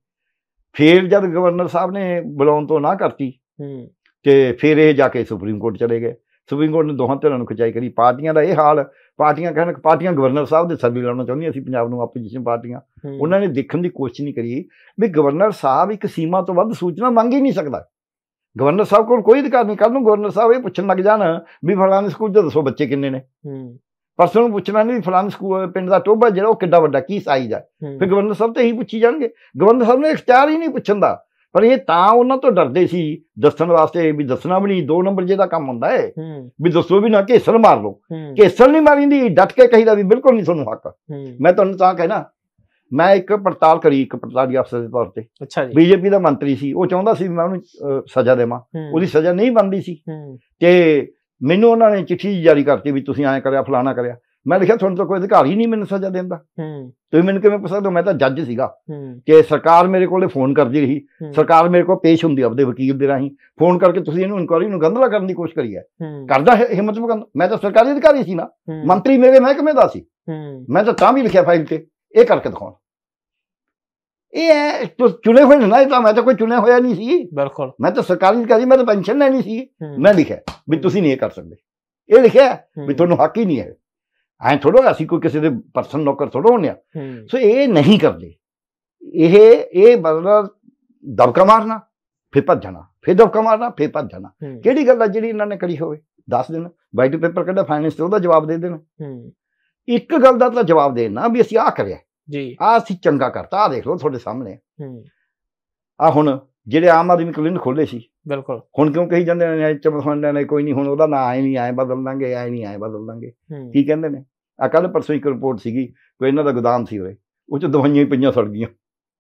ਫਿਰ ਜਦ ਗਵਰਨਰ ਸਾਹਿਬ ਨੇ ਬੁਲਾਉਣ ਤੋਂ ਨਾ ਕਰਤੀ ਤੇ ਫਿਰ ਇਹ ਜਾ ਕੇ ਸੁਪਰੀਮ ਕੋਰਟ ਚਲੇ ਗਏ ਸੁਪਰੀਮ ਕੋਰਟ ਨੇ ਦੋਹਾਂ ਧਿਰਾਂ ਨੂੰ ਖਚਾਈ ਕਰੀ ਪਾਰਟੀਆਂ ਦਾ ਇਹ ਹਾਲ ਪਾਰਟੀਆਂ ਕਹਿਣ ਪਾਰਟੀਆਂ ਗਵਰਨਰ ਸਾਹਿਬ ਦੇ ਸਰਵੀ ਲਾਉਣਾ ਚਾਹੁੰਦੀਆਂ ਸੀ ਪੰਜਾਬ ਨੂੰ ਆਪੋਜੀਸ਼ਨ ਪਾਰਟੀਆਂ ਉਹਨਾਂ ਨੇ ਦੇਖਣ ਦੀ ਕੋਸ਼ਿਸ਼ ਨਹੀਂ ਕਰੀ ਵੀ ਗਵਰਨਰ ਸਾਹਿਬ ਇੱਕ ਸੀਮਾ ਤੋਂ ਵੱਧ ਸੂਚਨਾ ਮੰਗ ਹੀ ਨਹੀਂ ਸਕਦਾ ਗਵਰਨਰ ਸਾਹਿਬ ਕੋਲ ਕੋਈ ਅਧਿਕਾਰ ਨਹੀਂ ਕੱਲ ਨੂੰ ਗਵਰਨਰ ਸਾਹਿਬ ਇਹ ਪੁੱਛਣ ਲੱਗ ਜਾਣ ਵੀ ਫਲਾਣੇ ਸਕੂਲ ਦੇ ਦੱਸੋ ਬੱਚੇ ਕਿੰਨੇ ਨੇ ਪਰਸਨ ਨੂੰ ਪੁੱਛਣਾ ਨਹੀਂ ਫਲਾਣੇ ਸਕੂਲ ਪਿੰਡ ਦਾ ਟੋਬਾ ਜਿਹੜਾ ਉਹ ਕਿੱਡਾ ਵੱਡਾ ਕੀ ਸਾਈਜ਼ ਹੈ ਫਿਰ ਗਵਰਨਰ ਸਾਹਿਬ ਤੇ ਹੀ ਪੁੱਛੀ ਜਾਣਗੇ ਗਵਰਨਰ ਸਾਹਿਬ ਨੇ ਇਖਤਿਆਰ ਹੀ ਨਹੀਂ ਪੁੱਛਣ ਦਾ ਪਰ ਇਹ ਤਾਂ ਉਹਨਾਂ ਤੋਂ ਡਰਦੇ ਸੀ ਦੱਸਣ ਵਾਸਤੇ ਵੀ ਦੱਸਣਾ ਵੀ ਨਹੀਂ ਦੋ ਨੰਬਰ ਜੇ ਦਾ ਕੰਮ ਹੁੰਦਾ ਹੈ ਵੀ ਦੱਸੋ ਵੀ ਨਾ ਕੇਸਲ ਮਾਰ ਲਓ ਕੇਸਲ ਨਹੀਂ ਮਾਰੀਂਦੀ ਡਟ ਕੇ ਕਹੀਦਾ ਵੀ ਬਿਲਕੁਲ ਨਹੀਂ ਤੁਹਾਨੂੰ ਹੱਕ ਮੈਂ ਤੁਹਾਨੂੰ ਤਾਂ ਕਹਿਣਾ ਮੈਂ ਇੱਕ ਪੜਤਾਲ ਕਰੀ ਇੱਕ ਪੜਤਾਲੀ ਅਫਸਰ ਦੇ ਤੌਰ ਤੇ ਅੱਛਾ ਜੀ ਬੀਜੇਪੀ ਦਾ ਮੰਤਰੀ ਸੀ ਉਹ ਚਾਹੁੰਦਾ ਸੀ ਮੈਂ ਉਹਨੂੰ ਸਜ਼ਾ ਦੇਵਾਂ ਉਹਦੀ ਸਜ਼ਾ ਨਹੀਂ ਬੰਦੀ ਸੀ ਤੇ ਮੈਨੂੰ ਉਹਨਾਂ ਨੇ ਚਿੱਠੀ ਜਾਰੀ ਕਰਤੀ ਵੀ ਤੁਸੀਂ ਐਂ ਕਰਿਆ ਫਲਾਣਾ ਕਰਿਆ ਮੈਂ ਲਿਖਿਆ ਤੁਹਾਨੂੰ ਤਾਂ ਕੋਈ ਅਧਿਕਾਰ ਹੀ ਨਹੀਂ ਮੈਨੂੰ ਸਜ਼ਾ ਦੇਣ ਦਾ ਹੂੰ ਤੁਸੀਂ ਮੈਨੂੰ ਕਿਵੇਂ ਪੁੱਛ ਸਕਦੇ ਹੋ ਮੈਂ ਤਾਂ ਜੱਜ ਸੀਗਾ ਕਿ ਸਰਕਾਰ ਮੇਰੇ ਕੋਲੇ ਫੋਨ ਕਰਦੀ ਰਹੀ ਸਰਕਾਰ ਮੇਰੇ ਕੋਲ ਪੇਸ਼ ਹੁੰਦੀ ਆਪਦੇ ਵਕੀਲ ਦੇ ਰਾਹੀਂ ਫੋਨ ਕਰਕੇ ਤੁਸੀਂ ਇਹਨੂੰ ਇਨਕੁਆਰੀ ਨੂੰ ਗੰਧਲਾ ਕਰਨ ਦੀ ਕੋਸ਼ਿਸ਼ ਕਰੀ ਹੈ ਕਰਦਾ ਹਿੰਮਤ ਮਗਨ ਮੈਂ ਤਾਂ ਸਰਕਾਰੀ ਅਧਿਕਾਰੀ ਸੀ ਨਾ ਮੰਤਰੀ ਮੇਰੇ ਮਹਿਕਮੇ ਦਾ ਸੀ ਮੈਂ ਤਾਂ ਤਾਂ ਵੀ ਲਿਖਿਆ ਫਾਈਲ ਤੇ ਇਹ ਕਰਕੇ ਦਿਖਾਉਣ ਇਹ ਹੈ ਚੁਣੇ ਹੋਏ ਨਾ ਤਾਂ ਮੈਂ ਤਾਂ ਕੋਈ ਚੁਣਿਆ ਹੋਇਆ ਨਹੀਂ ਸੀ ਬਿਲਕੁਲ ਮੈਂ ਤਾਂ ਸਰਕਾਰੀ ਅਧਿਕਾਰੀ ਮੈਂ ਤਾਂ ਪੈਨਸ਼ਨ ਲੈਣੀ ਸੀ ਮੈਂ ਲਿਖਿਆ ਵੀ ਤੁਸੀਂ ਨਹੀਂ ਇਹ ਕਰ ਸਕਦੇ ਇਹ ਲਿਖਿਆ ਵੀ ਤੁਹਾਨੂੰ ਹੱਕ ਹੀ ਨਹੀਂ ਹੈ ਐ ਥੋੜਾ ਅਸੀਂ ਕੋਈ ਕਿਸੇ ਦੇ ਪਰਸਨ ਨੌਕਰ ਥੋੜਾ ਹੋਣਿਆ ਸੋ ਇਹ ਨਹੀਂ ਕਰਦੇ ਇਹ ਇਹ ਬਦਲਾ ਦਬਕਾ ਮਾਰਨਾ ਫਿਰ ਭੱਜ ਜਾਣਾ ਫਿਰ ਦਬਕਾ ਮਾਰਨਾ ਫਿਰ ਭੱਜ ਜਾਣਾ ਕਿਹੜੀ ਗੱਲ ਆ ਜਿਹੜੀ ਇਹਨਾਂ ਨੇ ਕਰੀ ਹੋਵੇ ਦੱਸ ਦੇਣਾ ਵਾਈਟ ਪੇਪਰ ਕੱਢਾ ਫਾਈਨੈਂਸ ਤੇ ਉਹਦਾ ਜਵਾਬ ਦੇ ਦੇਣਾ ਇੱਕ ਗੱਲ ਦਾ ਤਾਂ ਜਵਾਬ ਦੇਣਾ ਵੀ ਅਸੀਂ ਆ ਕਰਿਆ ਜੀ ਆ ਅਸੀਂ ਚੰਗਾ ਕਰਤਾ ਆ ਦੇਖ ਲਓ ਤੁਹਾਡੇ ਸਾਹਮਣੇ ਆ ਹੁਣ ਜਿਹੜੇ ਆਮ ਆਦਮੀ ਕਲੀਨ ਖੋਲੇ ਸੀ ਬਿਲਕੁਲ ਹੁਣ ਕਿਉਂ ਕਹੀ ਜਾਂਦੇ ਨੇ ਚਮਸੰਡਾ ਨੇ ਕੋਈ ਨਹੀਂ ਹੁਣ ਉਹਦਾ ਨਾਂ ਆਏ ਨਹੀਂ ਆਏ ਬਦਲ ਲਾਂਗੇ ਆਏ ਨਹੀਂ ਆਏ ਬਦਲ ਲਾਂਗੇ ਕੀ ਕਹਿੰਦੇ ਨੇ ਆ ਕੱਲ ਪਰਸੋਂ ਇੱਕ ਰਿਪੋਰਟ ਸੀਗੀ ਕੋਈ ਇਹਨਾਂ ਦਾ ਗੋਦਾਮ ਸੀ ਉਰੇ ਉਹ ਚ ਦਵਾਈਆਂ ਹੀ ਪਈਆਂ ਸੜ ਗਈਆਂ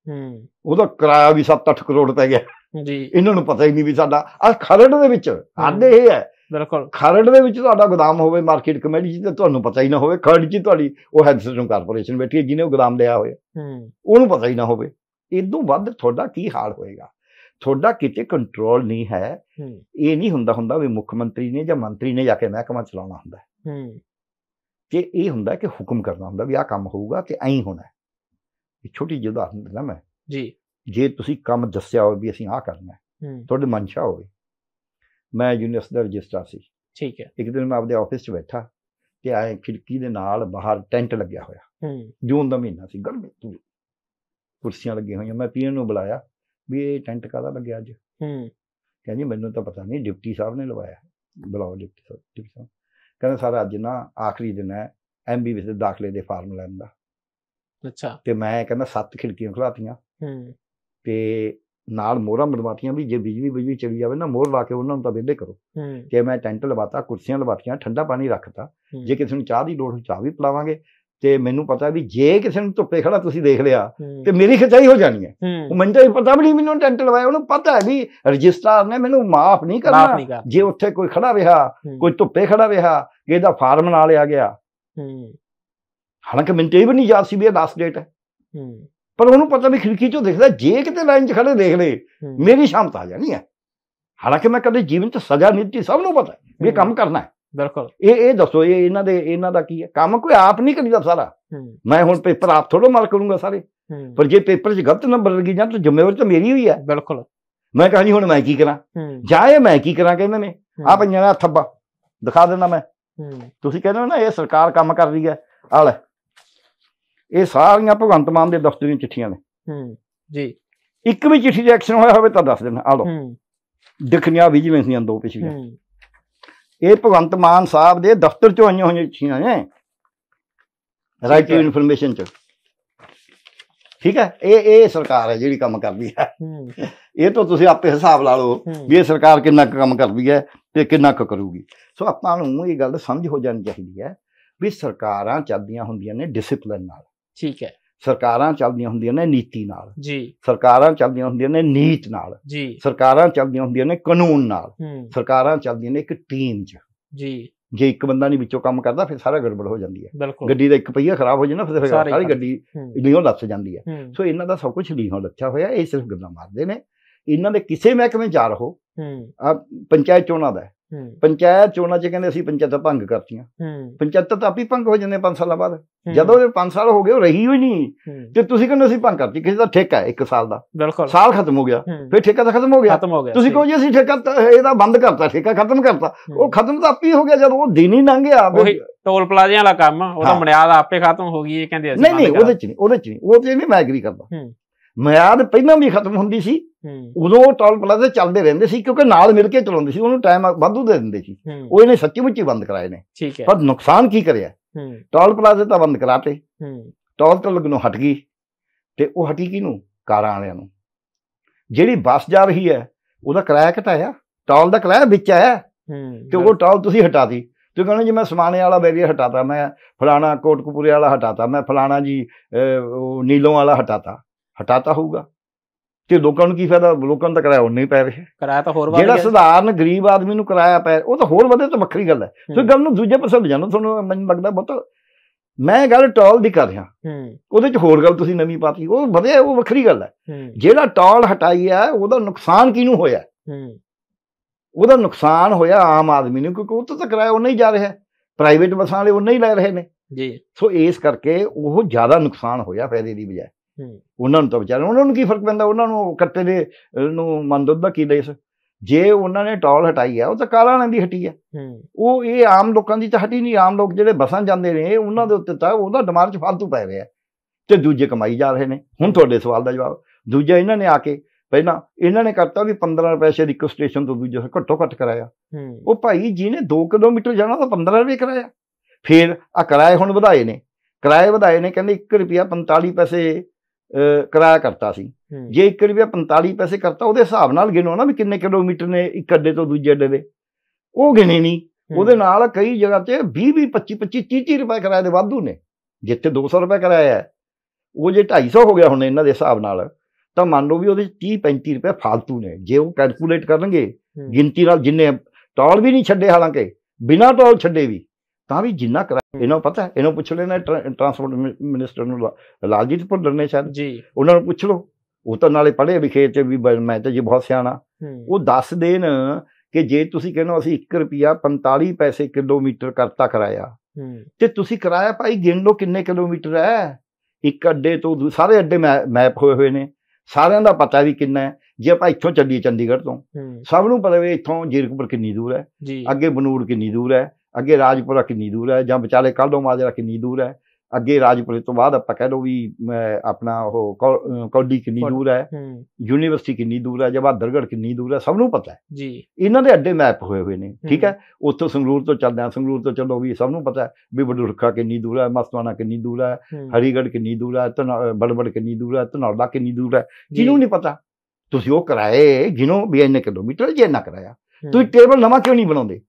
ਹੂੰ ਉਹਦਾ ਕਿਰਾਇਆ ਵੀ 7-8 ਕਰੋੜ ਪੈ ਗਿਆ ਜੀ ਇਹਨਾਂ ਨੂੰ ਪਤਾ ਹੀ ਨਹੀਂ ਵੀ ਸਾਡਾ ਆ ਖਰੜ ਦੇ ਵਿੱਚ ਆਦੇ ਇਹ ਹੈ ਬਿਲਕੁਲ ਖਰੜ ਦੇ ਵਿੱਚ ਤੁਹਾਡਾ ਗੋਦਾਮ ਹੋਵੇ ਮਾਰਕੀਟ ਕਮੇਟੀ ਜੀ ਤੇ ਤੁਹਾਨੂੰ ਪਤਾ ਹੀ ਨਾ ਹੋਵੇ ਖਰੜ ਜੀ ਤੁਹਾਡੀ ਉਹ ਹੈਡਸਟੋਨ ਕਾਰਪੋਰੇਸ਼ਨ ਬੈਠੀ ਹੈ ਜਿਹਨੇ ਉਹ ਗੋਦਾਮ ਲਿਆ ਹੋਇਆ ਹੂੰ ਉਹਨੂੰ ਪਤਾ ਹੀ ਨਾ ਹੋਵੇ ਇਦੋਂ ਵੱਧ ਤੁਹਾਡਾ ਕੀ ਹਾਲ ਹੋਏਗਾ ਤੁਹਾਡਾ ਕਿਤੇ ਕੰਟਰੋਲ ਨਹੀਂ ਹੈ ਇਹ ਨਹੀਂ ਹੁੰਦਾ ਹੁੰਦਾ ਵੀ ਮੁੱਖ ਮੰਤਰੀ ਨੇ ਜਾਂ ਮੰਤਰੀ ਨੇ ਜਾ ਕੇ ਮਹਿਕਮਾ ਚਲਾਉਣਾ ਹੁੰਦਾ ਹੂੰ ਕਿ ਇਹ ਹੁੰਦਾ ਕਿ ਹੁਕਮ ਕਰਨਾ ਹੁੰਦਾ ਵੀ ਆਹ ਕੰਮ ਹੋਊਗਾ ਤੇ ਐਂ ਹੋਣਾ ਇਹ ਛੋਟੀ ਜਿਹੀ ਉਦਾਹਰਨ ਦਿੰਦਾ ਮੈਂ ਜੀ ਜੇ ਤੁਸੀਂ ਕੰਮ ਦੱਸਿਆ ਹੋਵੇ ਵੀ ਅਸੀਂ ਆਹ ਕਰਨਾ ਹੈ ਤੁਹਾਡੇ ਮਨਸ਼ਾ ਹੋਵੇ ਮੈਂ ਯੂਨੀਵਰਸਿਟੀ ਦਾ ਸੀ ਠੀਕ ਹੈ ਇੱਕ ਦਿਨ ਮੈਂ ਆਪਦੇ ਆਫਿਸ 'ਚ ਬੈਠਾ ਤੇ ਆਏ ਖਿੜਕੀ ਦੇ ਨਾਲ ਬਾਹਰ ਟੈਂਟ ਲੱਗਿਆ ਹੋਇਆ ਹੂੰ ਜੂਨ ਦਾ ਮਹੀਨਾ ਸੀ ਗਰਮੀ ਪੂਰੀ ਕੁਰਸੀਆਂ ਲੱਗੀਆਂ ਹੋਈਆਂ ਮੈਂ ਪੀਣ ਨੂੰ ਬੁਲਾਇਆ ਵੀ ਇਹ ਟੈਂਟ ਕਾਹਦਾ ਲੱਗਿਆ ਅੱਜ ਹੂੰ ਕਹਿੰਦੀ ਮੈਨੂੰ ਤਾਂ ਪਤਾ ਨਹੀਂ ਡਿਪਟੀ ਸਾਹਿਬ ਨੇ ਲਵਾਇਆ ਬਲਾਉ ਡਿਪਟੀ ਸਾਹਿਬ ਡਿਪਟੀ ਸਾਹਿਬ ਕਹਿੰਦਾ ਸਾਰਾ ਅੱਜ ਨਾ ਆਖਰੀ ਦਿਨ ਹੈ ਐਮਬੀਬੀਐਸ ਦੇ ਦਾਖਲੇ ਦੇ ਫਾਰਮ ਲੈਣ ਦਾ ਅੱਛਾ ਤੇ ਮੈਂ ਕਹਿੰਦਾ ਸੱਤ ਖਿੜਕੀਆਂ ਖੁਲਾਤੀਆਂ ਹੂੰ ਤੇ ਨਾਲ ਮੋਹਰਾਂ ਮਰਵਾਤੀਆਂ ਵੀ ਜੇ ਬਿਜਲੀ ਬਿਜਲੀ ਚਲੀ ਜਾਵੇ ਨਾ ਮੋਹਰ ਲਾ ਕੇ ਉਹਨਾਂ ਨੂੰ ਤਾਂ ਵਿਹਲੇ ਕਰੋ ਕਿ ਮੈਂ ਟੈਂਟ ਲਵਾਤਾ ਕੁਰਸੀਆਂ ਲਵਾਤੀਆਂ ਠੰਡਾ ਪਾਣੀ ਰੱਖਤਾ ਜੇ ਕਿਸੇ ਨੂੰ ਚਾਹ ਦੀ ਲੋੜ ਚਾਹ ਵੀ ਪਲਾਵਾਂਗੇ ਤੇ ਮੈਨੂੰ ਪਤਾ ਵੀ ਜੇ ਕਿਸੇ ਨੂੰ ਧੁੱਪੇ ਖੜਾ ਤੁਸੀਂ ਦੇਖ ਲਿਆ ਤੇ ਮੇਰੀ ਖਚਾਈ ਹੋ ਜਾਣੀ ਹੈ ਉਹ ਮੈਨੂੰ ਤਾਂ ਪਤਾ ਵੀ ਨਹੀਂ ਮੈਨੂੰ ਟੈਂਟ ਲਵਾਇਆ ਉਹਨੂੰ ਪਤਾ ਹੈ ਵੀ ਰਜਿਸਟਰਾਰ ਨੇ ਮੈਨੂੰ ਮਾਫ ਨਹੀਂ ਕਰਨਾ ਜੇ ਉੱਥੇ ਕੋਈ ਖੜਾ ਰਿਹਾ ਕੋਈ ਧੁੱਪੇ ਖੜਾ ਰਿਹਾ ਇਹਦਾ ਫਾਰਮ ਨਾਲ ਲਿਆ ਗਿਆ ਹਾਲਾਂਕਿ ਮੈਨੂੰ ਤੇ ਵੀ ਨਹੀਂ ਯਾਦ ਸੀ ਵੀ ਇਹ ਲਾਸਟ ਡੇਟ ਹੈ ਪਰ ਉਹਨੂੰ ਪਤਾ ਵੀ ਖਿੜਕੀ ਚੋਂ ਦੇਖਦਾ ਜੇ ਕਿਤੇ ਲਾਈਨ 'ਚ ਖੜੇ ਦੇਖ ਲੇ ਮੇਰੀ ਸ਼ਾਮਤ ਆ ਜਾਣੀ ਹੈ ਹਾਲਾਂਕਿ ਮੈਂ ਕਦੇ ਜੀਵਨ 'ਚ ਸਜ਼ਾ ਨਹੀਂ ਦਿੱਤੀ ਸਭ ਨੂੰ ਪਤਾ ਵੀ ਇਹ ਕੰਮ ਕਰਨਾ ਹੈ ਬਿਲਕੁਲ ਇਹ ਇਹ ਦੱਸੋ ਇਹ ਇਹਨਾਂ ਦੇ ਇਹਨਾਂ ਦਾ ਕੀ ਹੈ ਕੰਮ ਕੋਈ ਆਪ ਨਹੀਂ ਕਰੀਦਾ ਸਾਰਾ ਮੈਂ ਹੁਣ ਪੇਪਰ ਆਪ ਥੋੜੋ ਮਾਰ ਕਰੂੰਗਾ ਸਾਰੇ ਪਰ ਜੇ ਪੇਪਰ 'ਚ ਗਲਤ ਨੰਬਰ ਲੱਗੀ ਜਾਂ ਤਾਂ ਜ਼ਿੰਮੇਵਾਰੀ ਤਾਂ ਮੇਰੀ ਹੋਈ ਹੈ ਬਿਲਕੁਲ ਮੈਂ ਕਹਾਂ ਜੀ ਹੁਣ ਮੈਂ ਕੀ ਕਰਾਂ ਜਾਂ ਇਹ ਮੈਂ ਕੀ ਕਰਾਂ ਕਹਿੰਦੇ ਨੇ ਆ ਪੰਜਾਂ ਦਾ ਥੱਬਾ ਦਿਖਾ ਦਿੰਦਾ ਮੈਂ ਤੁਸੀਂ ਕਹਿੰਦੇ ਹੋ ਨਾ ਇਹ ਸਰਕਾਰ ਕੰਮ ਕਰ ਰਹੀ ਹੈ ਆ ਲੈ ਇਹ ਸਾਰੀਆਂ ਭਗਵੰਤ ਮਾਨ ਦੇ ਦਫ਼ਤਰ ਦੀਆਂ ਚਿੱਠੀਆਂ ਨੇ ਹੂੰ ਜੀ ਇੱਕ ਵੀ ਚਿੱਠੀ ਦਾ ਐਕਸ਼ਨ ਹੋਇਆ ਹੋਵੇ ਤਾਂ ਦੱਸ ਦੇਣਾ ਆ ਲਓ ਦਿਖਣੀਆਂ ਵਿਜੀਲੈਂਸ ਦੀਆਂ ਦੋ ਪਿਛਲੀਆਂ ਇਹ ਭਗਵੰਤ ਮਾਨ ਸਾਹਿਬ ਦੇ ਦਫ਼ਤਰ ਚੋਂ ਆਈਆਂ ਹੋਈਆਂ ਚਿੱਠੀਆਂ ਨੇ ਰਾਈਟ ਟੂ ਇਨਫੋਰਮੇਸ਼ਨ ਚ ਠੀਕ ਹੈ ਇਹ ਇਹ ਸਰਕਾਰ ਹੈ ਜਿਹੜੀ ਕੰਮ ਕਰਦੀ ਹੈ ਇਹ ਤੋਂ ਤੁਸੀਂ ਆਪੇ ਹਿਸਾਬ ਲਾ ਲਓ ਵੀ ਇਹ ਸਰਕਾਰ ਕਿੰਨਾ ਕੰਮ ਕਰਦੀ ਹੈ ਤੇ ਕਿੰਨਾ ਕੁ ਕਰੂਗੀ ਸੋ ਆਪਾਂ ਨੂੰ ਇਹ ਗੱਲ ਸਮਝ ਹੋ ਜਾਣੀ ਚਾਹੀਦੀ ਹੈ ਵੀ ਸਰਕਾਰਾਂ ਚੱਲਦੀਆਂ ਹੁੰਦੀਆਂ ਨੇ ਡਿਸਪਲਿਨ ਨਾਲ ਠੀਕ ਹੈ ਸਰਕਾਰਾਂ ਚੱਲਦੀਆਂ ਹੁੰਦੀਆਂ ਨੇ ਨੀਤੀ ਨਾਲ ਜੀ ਸਰਕਾਰਾਂ ਚੱਲਦੀਆਂ ਹੁੰਦੀਆਂ ਨੇ ਨੀਤ ਨਾਲ ਜੀ ਸਰਕਾਰਾਂ ਚੱਲਦੀਆਂ ਹੁੰਦੀਆਂ ਨੇ ਕਾਨੂੰਨ ਨਾਲ ਸਰਕਾਰਾਂ ਚੱਲਦੀਆਂ ਨੇ ਇੱਕ ਟੀਮ 'ਚ ਜੀ ਜੇ ਇੱਕ ਬੰਦਾ ਨਹੀਂ ਵਿੱਚੋਂ ਕੰਮ ਕਰਦਾ ਫਿਰ ਸਾਰਾ ਗੜਬੜ ਹੋ ਜਾਂਦੀ ਹੈ ਗੱਡੀ ਦਾ ਇੱਕ ਪਹੀਆ ਖਰਾਬ ਹੋ ਜੇ ਨਾ ਫਿਰ ਸਾਰੀ ਗੱਡੀ ਲੀਹੋਂ ਲੱਥ ਜਾਂਦੀ ਹੈ ਸੋ ਇਹਨਾਂ ਦਾ ਸਭ ਕੁਝ ਲੀਹੋਂ ਲੱਥਿਆ ਹੋਇਆ ਇਹ ਸਿਰਫ ਗੱਲਾਂ ਮਾਰਦੇ ਨੇ ਇਹਨਾਂ ਦੇ ਕਿਸੇ ਮਹਿਕਮੇ ਜਾ ਰਹੋ ਆ ਪੰਚਾਇਤ ਚੋਣਾਂ ਦਾ ਪੰਚਾਇਤ ਚੋਣਾਂ 'ਚ ਕਹਿੰਦੇ ਅਸੀਂ ਪੰਚਾਇਤਾਂ ਭੰਗ ਕਰਤੀਆਂ ਪੰਚਾਇਤ ਤਾਂ ਆਪੀ ਭੰਗ ਹੋ ਜਾਂਦੇ 5 ਸਾਲਾਂ ਬਾਅਦ ਜਦੋਂ ਇਹ 5 ਸਾਲ ਹੋ ਗਏ ਉਹ ਰਹੀ ਹੋਈ ਨਹੀਂ ਤੇ ਤੁਸੀਂ ਕਹਿੰਦੇ ਅਸੀਂ ਭੰਗ ਕਰਤੀ ਕਿਸੇ ਦਾ ਠੇਕਾ ਹੈ 1 ਸਾਲ ਦਾ ਬਿਲਕੁਲ ਸਾਲ ਖਤਮ ਹੋ ਗਿਆ ਫਿਰ ਠੇਕਾ ਤਾਂ ਖਤਮ ਹੋ ਗਿਆ ਤੁਸੀਂ ਕਹੋ ਜੀ ਅਸੀਂ ਠੇਕਾ ਇਹਦਾ ਬੰਦ ਕਰਤਾ ਠੇਕਾ ਖਤਮ ਕਰਤਾ ਉਹ ਖਤਮ ਤਾਂ ਆਪੀ ਹੋ ਗਿਆ ਜਦੋਂ ਉਹ ਦਿਨ ਹੀ ਲੰਘ ਗਿਆ ਟੋਲ ਪਲਾਜ਼ਿਆਂ ਵਾਲਾ ਕੰਮ ਉਹ ਤਾਂ ਆਪੇ ਖਤਮ ਹੋ ਗਈ ਇਹ ਕਹਿੰਦੇ ਅਸੀਂ ਨਹੀਂ ਨਹੀਂ ਉਹਦੇ 'ਚ ਨਹੀਂ ਉਹਦੇ 'ਚ ਨਹੀਂ ਉਹ ਤੇ ਨਹੀਂ ਮੈਂ ਐਗਰੀ ਕਰਦਾ ਮਿਆਦ ਪਹਿਲਾਂ ਵੀ ਖਤਮ ਹੁੰਦੀ ਸੀ ਉਦੋਂ ਟਾਲ ਪਲਾਜ਼ੇ ਚੱਲਦੇ ਰਹਿੰਦੇ ਸੀ ਕਿਉਂਕਿ ਨਾਲ ਮਿਲ ਕੇ ਚਲਾਉਂਦੇ ਸੀ ਉਹਨੂੰ ਟਾਈਮ ਵਾਧੂ ਦੇ ਦਿੰਦੇ ਸੀ ਉਹ ਇਹਨੇ ਸੱਚੀ ਮੁੱਚੀ ਬੰਦ ਕਰਾਏ ਨੇ ਪਰ ਨੁਕਸਾਨ ਕੀ ਕਰਿਆ ਟਾਲ ਪਲਾਜ਼ੇ ਤਾਂ ਬੰਦ ਕਰਾਤੇ ਟਾਲ ਲੱਗ ਲੱਗਣੋਂ ਹਟ ਗਈ ਤੇ ਉਹ ਹਟੀ ਕਿਨੂੰ ਕਾਰਾਂ ਵਾਲਿਆਂ ਨੂੰ ਜਿਹੜੀ ਬੱਸ ਜਾ ਰਹੀ ਹੈ ਉਹਦਾ ਕਿਰਾਇਆ ਘਟਾਇਆ ਟਾਲ ਦਾ ਕਿਰਾਇਆ ਵਿੱਚ ਆਇਆ ਤੇ ਉਹ ਟਾਲ ਤੁਸੀਂ ਹਟਾ ਦੀ ਤੇ ਕਹਿੰਦੇ ਜੀ ਮੈਂ ਸਮਾਨੇ ਵਾਲਾ ਬੈਰੀਅਰ ਹਟਾਤਾ ਮੈਂ ਫਲਾਣਾ ਕੋਟਕਪੂਰੇ ਵਾਲਾ ਹਟਾਤਾ ਮੈਂ ਫਲਾਣਾ ਜੀ ਉਹ ਨੀਲੋਂ ਵਾਲਾ ਹਟਾਤਾ ਹਟਾਤਾ ਹੋਊਗਾ ਤੇ ਲੋਕਾਂ ਨੂੰ ਕੀ ਫਾਇਦਾ ਲੋਕਾਂ ਨੂੰ ਤਾਂ ਕਿਰਾਇਆ ਉਨਾ ਹੀ ਪੈ ਰਿਹਾ ਕਿਰਾਇਆ ਤਾਂ ਹੋਰ ਗਿਆ ਜਿਹੜਾ ਸਧਾਰਨ ਗਰੀਬ ਆਦਮੀ ਨੂੰ ਕਿਰਾਇਆ ਪੈ ਉਹ ਤਾਂ ਹੋਰ ਵਧੇ ਤਾਂ ਵੱਖਰੀ ਗੱਲ ਹੈ ਸੋ ਗੱਲ ਨੂੰ ਦੂਜੇ ਪਾਸੇ ਲਿਜਾਣਾ ਤੁਹਾਨੂੰ ਮੈਨੂੰ ਲੱਗਦਾ ਬਹੁਤ ਮੈਂ ਗੱਲ ਟੌਲ ਦੀ ਕਰ ਰਿਹਾ ਹੂੰ ਉਹਦੇ ਚ ਹੋਰ ਗੱਲ ਤੁਸੀਂ ਨਵੀਂ ਪਾਤੀ ਉਹ ਵਧਿਆ ਉਹ ਵੱਖਰੀ ਗੱਲ ਹੈ ਜਿਹੜਾ ਟੌਲ ਹਟਾਈ ਆ ਉਹਦਾ ਨੁਕਸਾਨ ਕਿਹਨੂੰ ਹੋਇਆ ਹੂੰ ਉਹਦਾ ਨੁਕਸਾਨ ਹੋਇਆ ਆਮ ਆਦਮੀ ਨੂੰ ਕਿਉਂਕਿ ਉਹ ਤਾਂ ਕਿਰਾਇਆ ਉਨਾ ਹੀ ਜਾ ਰਿਹਾ ਪ੍ਰਾਈਵੇਟ ਬੱਸਾਂ ਵਾਲੇ ਉਨਾ ਹੀ ਲੈ ਰਹੇ ਨੇ ਜੀ ਸੋ ਇਸ ਕਰਕੇ ਉਹ ਜ਼ਿਆਦਾ ਨੁਕਸਾਨ ਹੋਇਆ ਫਾਇਦੇ ਦੀ ਬਜਾਏ ਉਹਨਾਂ ਨੂੰ ਤਾਂ ਵਿਚਾਰ ਉਹਨਾਂ ਨੂੰ ਕੀ ਫਰਕ ਪੈਂਦਾ ਉਹਨਾਂ ਨੂੰ ਕੱਟੇ ਦੇ ਨੂੰ ਮੰਨ ਦੁੱਧ ਦਾ ਕੀ ਦੇਸ ਜੇ ਉਹਨਾਂ ਨੇ ਟੌਲ ਹਟਾਈ ਹੈ ਉਹ ਤਾਂ ਕਾਲਾ ਨਾਂ ਦੀ ਹਟੀ ਹੈ ਉਹ ਇਹ ਆਮ ਲੋਕਾਂ ਦੀ ਤਾਂ ਹਟੀ ਨਹੀਂ ਆਮ ਲੋਕ ਜਿਹੜੇ ਬਸਾਂ ਜਾਂਦੇ ਨੇ ਉਹਨਾਂ ਦੇ ਉੱਤੇ ਤਾਂ ਉਹਦਾ ਦਿਮਾਗ 'ਚ ਫਾਲਤੂ ਪੈ ਰਿਹਾ ਤੇ ਦੂਜੇ ਕਮਾਈ ਜਾ ਰਹੇ ਨੇ ਹੁਣ ਤੁਹਾਡੇ ਸਵਾਲ ਦਾ ਜਵਾਬ ਦੂਜਾ ਇਹਨਾਂ ਨੇ ਆ ਕੇ ਪਹਿਲਾਂ ਇਹਨਾਂ ਨੇ ਕਰਤਾ ਵੀ 15 ਰੁਪਏ ਦੀ ਇੱਕ ਸਟੇਸ਼ਨ ਤੋਂ ਦੂਜੇ ਘੱਟੋ ਘੱਟ ਕਰਾਇਆ ਉਹ ਭਾਈ ਜੀ ਨੇ 2 ਕਿਲੋਮੀਟਰ ਜਾਣਾ ਤਾਂ 15 ਰੁਪਏ ਕਰਾਇਆ ਫਿਰ ਆ ਕਿਰਾਏ ਹੁਣ ਵਧਾਏ ਨੇ ਕਿਰਾਏ ਵਧਾਏ ਨੇ ਕਹਿੰਦੇ 1 ਰੁਪਿਆ 45 ਪੈਸੇ ਕਿਰਾਇਆ ਕਰਤਾ ਸੀ ਜੇ 1 ਰੁਪਿਆ 45 ਪੈਸੇ ਕਰਤਾ ਉਹਦੇ ਹਿਸਾਬ ਨਾਲ ਗਿਣੋ ਨਾ ਵੀ ਕਿੰਨੇ ਕਿਲੋਮੀਟਰ ਨੇ ਇੱਕ ਅੱਡੇ ਤੋਂ ਦੂਜੇ ਅੱਡੇ ਦੇ ਉਹ ਗਿਣੇ ਨਹੀਂ ਉਹਦੇ ਨਾਲ ਕਈ ਜਗ੍ਹਾ ਤੇ 20 20 25 25 30 ਰੁਪਏ ਕਿਰਾਏ ਦੇ ਵਾਧੂ ਨੇ ਜਿੱਥੇ 200 ਰੁਪਏ ਕਿਰਾਇਆ ਹੈ ਉਹ ਜੇ 250 ਹੋ ਗਿਆ ਹੁਣ ਇਹਨਾਂ ਦੇ ਹਿਸਾਬ ਨਾਲ ਤਾਂ ਮੰਨ ਲਓ ਵੀ ਉਹਦੇ 30 35 ਰੁਪਏ ਫालतू ਨੇ ਜੇ ਉਹ ਕੈਲਕੂਲੇਟ ਕਰਨਗੇ ਗਿਣਤੀ ਨਾਲ ਜਿੰਨੇ ਟੋਲ ਵੀ ਨਹੀਂ ਛੱਡੇ ਹਾਲਾਂਕਿ ਬਿਨਾਂ ਟੋਲ ਛੱਡੇ ਵੀ ਤਾਂ ਵੀ ਜਿੰਨਾ ਕਰਾਇਆ ਇਹਨਾਂ ਨੂੰ ਪਤਾ ਇਹਨੂੰ ਪੁੱਛ ਲੈਣਾ ਟਰਾਂਸਪੋਰਟ ਮਿਨਿਸਟਰ ਨੂੰ ਲਾਲਜੀਤ ਭੁੱਲਰ ਨੇ ਸ਼ਾਇਦ ਜੀ ਉਹਨਾਂ ਨੂੰ ਪੁੱਛ ਲਓ ਉਹ ਤਾਂ ਨਾਲੇ ਪੜ੍ਹੇ ਵਿਖੇ ਤੇ ਵੀ ਮੈਂ ਤਾਂ ਜੀ ਬਹੁਤ ਸਿਆਣਾ ਉਹ ਦੱਸ ਦੇਣ ਕਿ ਜੇ ਤੁਸੀਂ ਕਹਿੰਦੇ ਅਸੀਂ 1 ਰੁਪਿਆ 45 ਪੈਸੇ ਕਿਲੋਮੀਟਰ ਕਰਤਾ ਕਰਾਇਆ ਤੇ ਤੁਸੀਂ ਕਰਾਇਆ ਭਾਈ ਗਿਣ ਲਓ ਕਿੰਨੇ ਕਿਲੋਮੀਟਰ ਹੈ ਇੱਕ ਅੱਡੇ ਤੋਂ ਸਾਰੇ ਅੱਡੇ ਮੈਪ ਹੋਏ ਹੋਏ ਨੇ ਸਾਰਿਆਂ ਦਾ ਪਤਾ ਵੀ ਕਿੰਨਾ ਹੈ ਜੇ ਆਪਾਂ ਇੱਥੋਂ ਚੱਲੀਏ ਚੰਡੀਗੜ੍ਹ ਤੋਂ ਸਭ ਨੂੰ ਪਤਾ ਵੀ ਇੱਥੋਂ ਜੀਰਕਪੁਰ ਕਿੰਨੀ ਦੂਰ ਹੈ ਅੱਗੇ ਬਨੂੜ ਕਿੰਨੀ ਦੂਰ ਹੈ ਅੱਗੇ ਰਾਜਪੁਰਾ ਕਿੰਨੀ ਦੂਰ ਹੈ ਜਾਂ ਵਿਚਾਲੇ ਕਾਲੋ ਮਾਜਰਾ ਕਿੰਨੀ ਦੂਰ ਹੈ ਅੱਗੇ ਰਾਜਪੁਰੇ ਤੋਂ ਬਾਅਦ ਆਪਾਂ ਕਹਿ ਲਓ ਵੀ ਆਪਣਾ ਉਹ ਕੌਡੀ ਕਿੰਨੀ ਦੂਰ ਹੈ ਯੂਨੀਵਰਸਿਟੀ ਕਿੰਨੀ ਦੂਰ ਹੈ ਜਵਾਦਰਗੜ ਕਿੰਨੀ ਦੂਰ ਹੈ ਸਭ ਨੂੰ ਪਤਾ ਹੈ ਜੀ ਇਹਨਾਂ ਦੇ ਅੱਡੇ ਮੈਪ ਹੋਏ ਹੋਏ ਨੇ ਠੀਕ ਹੈ ਉੱਥੋਂ ਸੰਗਰੂਰ ਤੋਂ ਚੱਲਦੇ ਆ ਸੰਗਰੂਰ ਤੋਂ ਚੱਲੋ ਵੀ ਸਭ ਨੂੰ ਪਤਾ ਹੈ ਵੀ ਬਡੁਰਖਾ ਕਿੰਨੀ ਦੂਰ ਹੈ ਮਸਤਵਾਨਾ ਕਿੰਨੀ ਦੂਰ ਹੈ ਹਰੀਗੜ ਕਿੰਨੀ ਦੂਰ ਹੈ ਤਨ ਬੜਬੜ ਕਿੰਨੀ ਦੂਰ ਹੈ ਤਨੌੜਾ ਕਿੰਨੀ ਦੂਰ ਹੈ ਜਿਹਨੂੰ ਨਹੀਂ ਪਤਾ ਤੁਸੀਂ ਉਹ ਕਰਾਏ ਜਿਹਨੂੰ ਵੀ ਇੰਨੇ ਕਿਲੋਮੀਟਰ ਜੇ ਨਾ ਕਰਾਇਆ ਤੁਸੀਂ ਟੇਬਲ ਨਵਾਂ ਕਿਉਂ ਨਹੀਂ ਬਣਾਉਂਦੇ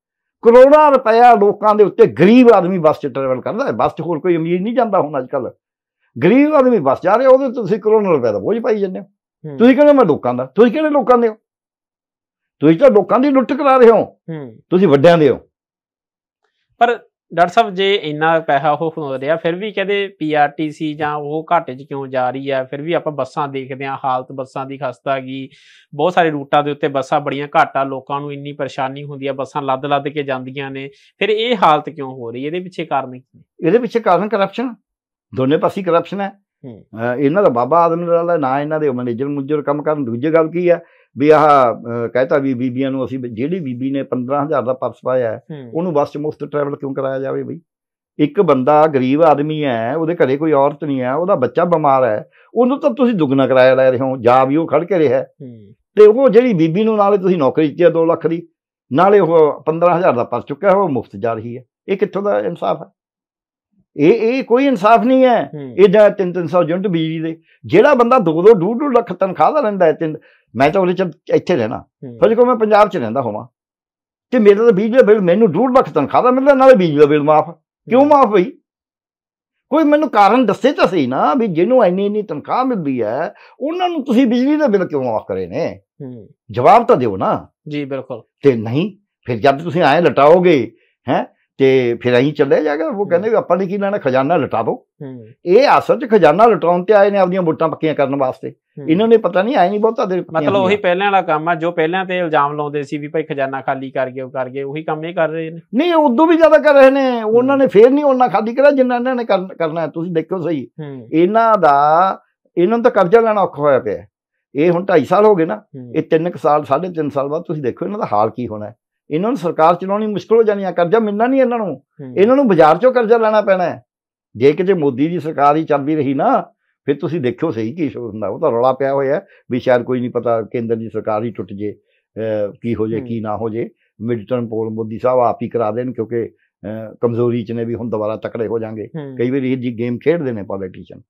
ਕਰੋੜਾਂ ਰੁਪਇਆ ਲੋਕਾਂ ਦੇ ਉੱਤੇ ਗਰੀਬ ਆਦਮੀ ਬੱਸ 'ਚ ਟਰੈਵਲ ਕਰਦਾ ਹੈ ਬੱਸ 'ਚ ਹੋਰ ਕੋਈ ਅਮੀਰ ਨਹੀਂ ਜਾਂਦਾ ਹੁਣ ਅੱਜਕੱਲ ਗਰੀਬ ਆਦਮੀ ਬੱਸ ਜਾ ਰਿਹਾ ਉਹਦੇ ਤੁਸੀਂ ਕਰੋੜਾਂ ਰੁਪਏ ਦਾ ਬੋਝ ਪਾਈ ਜਾਂਦੇ ਹੋ ਤੁਸੀਂ ਕਹਿੰਦੇ ਮੈਂ ਲੋਕਾਂ ਦਾ ਤੁਸੀਂ ਕਿਹੜੇ ਲੋਕਾਂ ਦੇ ਹੋ ਤੁਸੀਂ ਤਾਂ ਲੋਕਾਂ ਦੀ ਲੁੱਟ ਕਰਾ ਰਹੇ ਹੋ ਤੁਸੀਂ ਵੱਡਿਆਂ ਦੇ ਹੋ ਪਰ ਡਾਕਟਰ ਸਾਹਿਬ ਜੇ ਇੰਨਾ ਪੈਸਾ ਉਹ ਹੋ ਰਿਹਾ ਫਿਰ ਵੀ ਕਹਿੰਦੇ ਪੀਆਰਟੀਸੀ ਜਾਂ ਉਹ ਘਾਟੇ 'ਚ ਕਿਉਂ ਜਾ ਰਹੀ ਆ ਫਿਰ ਵੀ ਆਪਾਂ ਬੱਸਾਂ ਦੇਖਦੇ ਆ ਹਾਲਤ ਬੱਸਾਂ ਦੀ ਖਸਤਾ ਗਈ ਬਹੁਤ ਸਾਰੇ ਰੂਟਾਂ ਦੇ ਉੱਤੇ ਬੱਸਾਂ ਬੜੀਆਂ ਘਾਟਾ ਲੋਕਾਂ ਨੂੰ ਇੰਨੀ ਪਰੇਸ਼ਾਨੀ ਹੁੰਦੀ ਆ ਬੱਸਾਂ ਲੱਦ-ਲੱਦ ਕੇ ਜਾਂਦੀਆਂ ਨੇ ਫਿਰ ਇਹ ਹਾਲਤ ਕਿਉਂ ਹੋ ਰਹੀ ਇਹਦੇ ਪਿੱਛੇ ਕਾਰਨ ਕੀ ਇਹਦੇ ਪਿੱਛੇ ਕਾਰਨ ਕਰਪਸ਼ਨ ਦੋਨੇ ਪਾਸੇ ਕਰਪਸ਼ਨ ਹੈ ਇਹਨਾਂ ਦਾ ਬਾਬਾ ਆਦਮ ਨਾਲ ਨਾ ਇਹਨਾਂ ਦੇ ਮੈਨੇਜਰ ਮੁਜਰ ਕੰਮ ਕਰਨ ਦੂਜੀ ਗੱਲ ਕੀ ਆ ਵੀ ਆਹ ਕਹਤਾ ਵੀ ਬੀਬੀਆਂ ਨੂੰ ਅਸੀਂ ਜਿਹੜੀ ਬੀਬੀ ਨੇ 15000 ਦਾ ਪਰਸ ਪਾਇਆ ਉਹਨੂੰ ਬੱਸ 'ਚ ਮੁਫਤ ਟਰੈਵਲ ਕਿਉਂ ਕਰਾਇਆ ਜਾਵੇ ਬਈ ਇੱਕ ਬੰਦਾ ਗਰੀਬ ਆਦਮੀ ਹੈ ਉਹਦੇ ਘਰੇ ਕੋਈ ਔਰਤ ਨਹੀਂ ਹੈ ਉਹਦਾ ਬੱਚਾ ਬਿਮਾਰ ਹੈ ਉਹਨੂੰ ਤਾਂ ਤੁਸੀਂ ਦੁੱਗਣਾ ਕਰਾਇਆ ਲੈ ਰਹੇ ਹੋ ਜਾ ਵੀ ਉਹ ਖੜ ਕੇ ਰਿਹਾ ਤੇ ਉਹ ਜਿਹੜੀ ਬੀਬੀ ਨੂੰ ਨਾਲੇ ਤੁਸੀਂ ਨੌਕਰੀ ਦਿੱਤੀ 2 ਲੱਖ ਦੀ ਨਾਲੇ ਉਹ 15000 ਦਾ ਪਰਸ ਚੁੱਕਿਆ ਉਹ ਮੁਫਤ ਜਾ ਰਹੀ ਹੈ ਇਹ ਕਿੱਥੋਂ ਦਾ ਇਨਸਾਫ ਹੈ ਇਹ ਇਹ ਕੋਈ ਇਨਸਾਫ ਨਹੀਂ ਹੈ ਇਹਦਾ 3-300 ਯੂਨਿਟ ਬਿਜਲੀ ਦੇ ਜਿਹੜਾ ਬੰਦਾ 2-2 2-2 ਲੱਖ ਤਨਖਾਹ ਦਾ ਰਹਿੰਦਾ ਹੈ ਮੈਂ ਤਾਂ ਉਹਦੇ ਚ ਇੱਥੇ ਰਹਿਣਾ ਫਿਰ ਕੋ ਮੈਂ ਪੰਜਾਬ ਚ ਰਹਿੰਦਾ ਹੋਵਾਂ ਕਿ ਮੇਰੇ ਤਾਂ ਬਿਜਲੀ ਬਿੱਲ ਮੈਨੂੰ ਡੂਢ ਲੱਖ ਤਨਖਾਹ ਦਾ ਮਿਲਦਾ ਨਾਲੇ ਬਿਜਲੀ ਬਿੱਲ ਮਾਫ ਕਿਉਂ ਮਾਫ ਹੋਈ ਕੋਈ ਮੈਨੂੰ ਕਾਰਨ ਦੱਸੇ ਤਾਂ ਸਹੀ ਨਾ ਵੀ ਜਿਹਨੂੰ ਇੰਨੀ ਇੰਨੀ ਤਨਖਾਹ ਮਿਲਦੀ ਹੈ ਉਹਨਾਂ ਨੂੰ ਤੁਸੀਂ ਬਿਜਲੀ ਦਾ ਬਿੱਲ ਕਿਉਂ ਮਾਫ ਕਰੇ ਨੇ ਜਵਾਬ ਤਾਂ ਦਿਓ ਨਾ ਜੀ ਬਿਲਕੁਲ ਤੇ ਨਹੀਂ ਫਿਰ ਜਦ ਤੁਸੀਂ ਆਏ ਲਟਾਓਗੇ ਹੈ ਤੇ ਫਿਰ ਅਸੀਂ ਚੱਲੇ ਜਾਗਾ ਉਹ ਕਹਿੰਦੇ ਆਪਾਂ ਨੇ ਕੀ ਲੈਣਾ ਖਜ਼ਾਨਾ ਲਟਾ ਦੋ ਇਹ ਅਸਲ 'ਚ ਖਜ਼ਾਨਾ ਲਟਾਉਣ ਤੇ ਆਏ ਨੇ ਆਪਣੀਆਂ ਵੋਟਾਂ ਪੱਕੀਆਂ ਕਰਨ ਵਾਸਤੇ ਇਹਨਾਂ ਨੇ ਪਤਾ ਨਹੀਂ ਆਏ ਨਹੀਂ ਬਹੁਤਾ ਦੇ ਮਤਲਬ ਉਹੀ ਪਹਿਲਾਂ ਵਾਲਾ ਕੰਮ ਆ ਜੋ ਪਹਿਲਾਂ ਤੇ ਇਲਜ਼ਾਮ ਲਾਉਂਦੇ ਸੀ ਵੀ ਭਾਈ ਖਜ਼ਾਨਾ ਖਾਲੀ ਕਰ ਗਏ ਉਹ ਕਰ ਗਏ ਉਹੀ ਕੰਮ ਇਹ ਕਰ ਰਹੇ ਨੇ ਨਹੀਂ ਉਦੋਂ ਵੀ ਜ਼ਿਆਦਾ ਕਰ ਰਹੇ ਨੇ ਉਹਨਾਂ ਨੇ ਫੇਰ ਨਹੀਂ ਉਹਨਾਂ ਖਾਲੀ ਕਰਿਆ ਜਿੰਨਾ ਇਹਨਾਂ ਨੇ ਕਰਨਾ ਤੁਸੀਂ ਦੇਖੋ ਸਹੀ ਇਹਨਾਂ ਦਾ ਇਹਨਾਂ ਨੂੰ ਤਾਂ ਕਰਜ਼ਾ ਲੈਣਾ ਔਖਾ ਹੋਇਆ ਪਿਆ ਇਹ ਹੁਣ 2.5 ਸਾਲ ਹੋ ਗਏ ਨਾ ਇਹ 3 ਸਾਲ 3.5 ਸਾਲ ਬਾਅਦ ਤੁਸੀਂ ਦੇਖੋ ਇਹਨਾਂ ਦਾ ਹਾਲ ਕੀ ਹੋਣਾ ਇਹਨਾਂ ਨੂੰ ਸਰਕਾਰ ਚਲਾਉਣੀ ਮੁਸ਼ਕਲ ਹੋ ਜਾਣੀ ਆ ਕਰਜ਼ਾ ਮਿਲਣਾ ਨਹੀਂ ਇਹਨਾਂ ਨੂੰ ਇਹਨਾਂ ਨੂੰ ਬਾਜ਼ਾਰ ਚੋਂ ਕਰਜ਼ਾ ਲੈਣਾ ਪੈਣਾ ਜੇ ਕਿਤੇ ਮੋਦੀ ਦੀ ਸਰਕਾਰ ਹੀ ਚੱਲਦੀ ਰਹੀ ਨਾ ਫਿਰ ਤੁਸੀਂ ਦੇਖਿਓ ਸਹੀ ਕੀ ਸ਼ੋਰ ਹੁੰਦਾ ਉਹ ਤਾਂ ਰੌਲਾ ਪਿਆ ਹੋਇਆ ਵੀ ਸ਼ਾਇਦ ਕੋਈ ਨਹੀਂ ਪਤਾ ਕੇਂਦਰ ਦੀ ਸਰਕਾਰ ਹੀ ਟੁੱਟ ਜੇ ਕੀ ਹੋ ਜੇ ਕੀ ਨਾ ਹੋ ਜੇ ਮਿਡ ਟਰਮ ਪੋਲ ਮੋਦੀ ਸਾਹਿਬ ਆਪ ਹੀ ਕਰਾ ਦੇਣ ਕਿਉਂਕਿ ਕਮਜ਼ੋਰੀ ਚ ਨੇ ਵੀ ਹੁਣ ਦੁਬਾਰਾ ਤਕੜੇ ਹੋ ਜਾਣਗੇ ਕਈ ਵਾਰੀ ਇਹ ਜੀ ਗੇਮ ਖੇਡਦੇ ਨੇ ਪੋਲੀਟੀਸ਼ੀਅਨ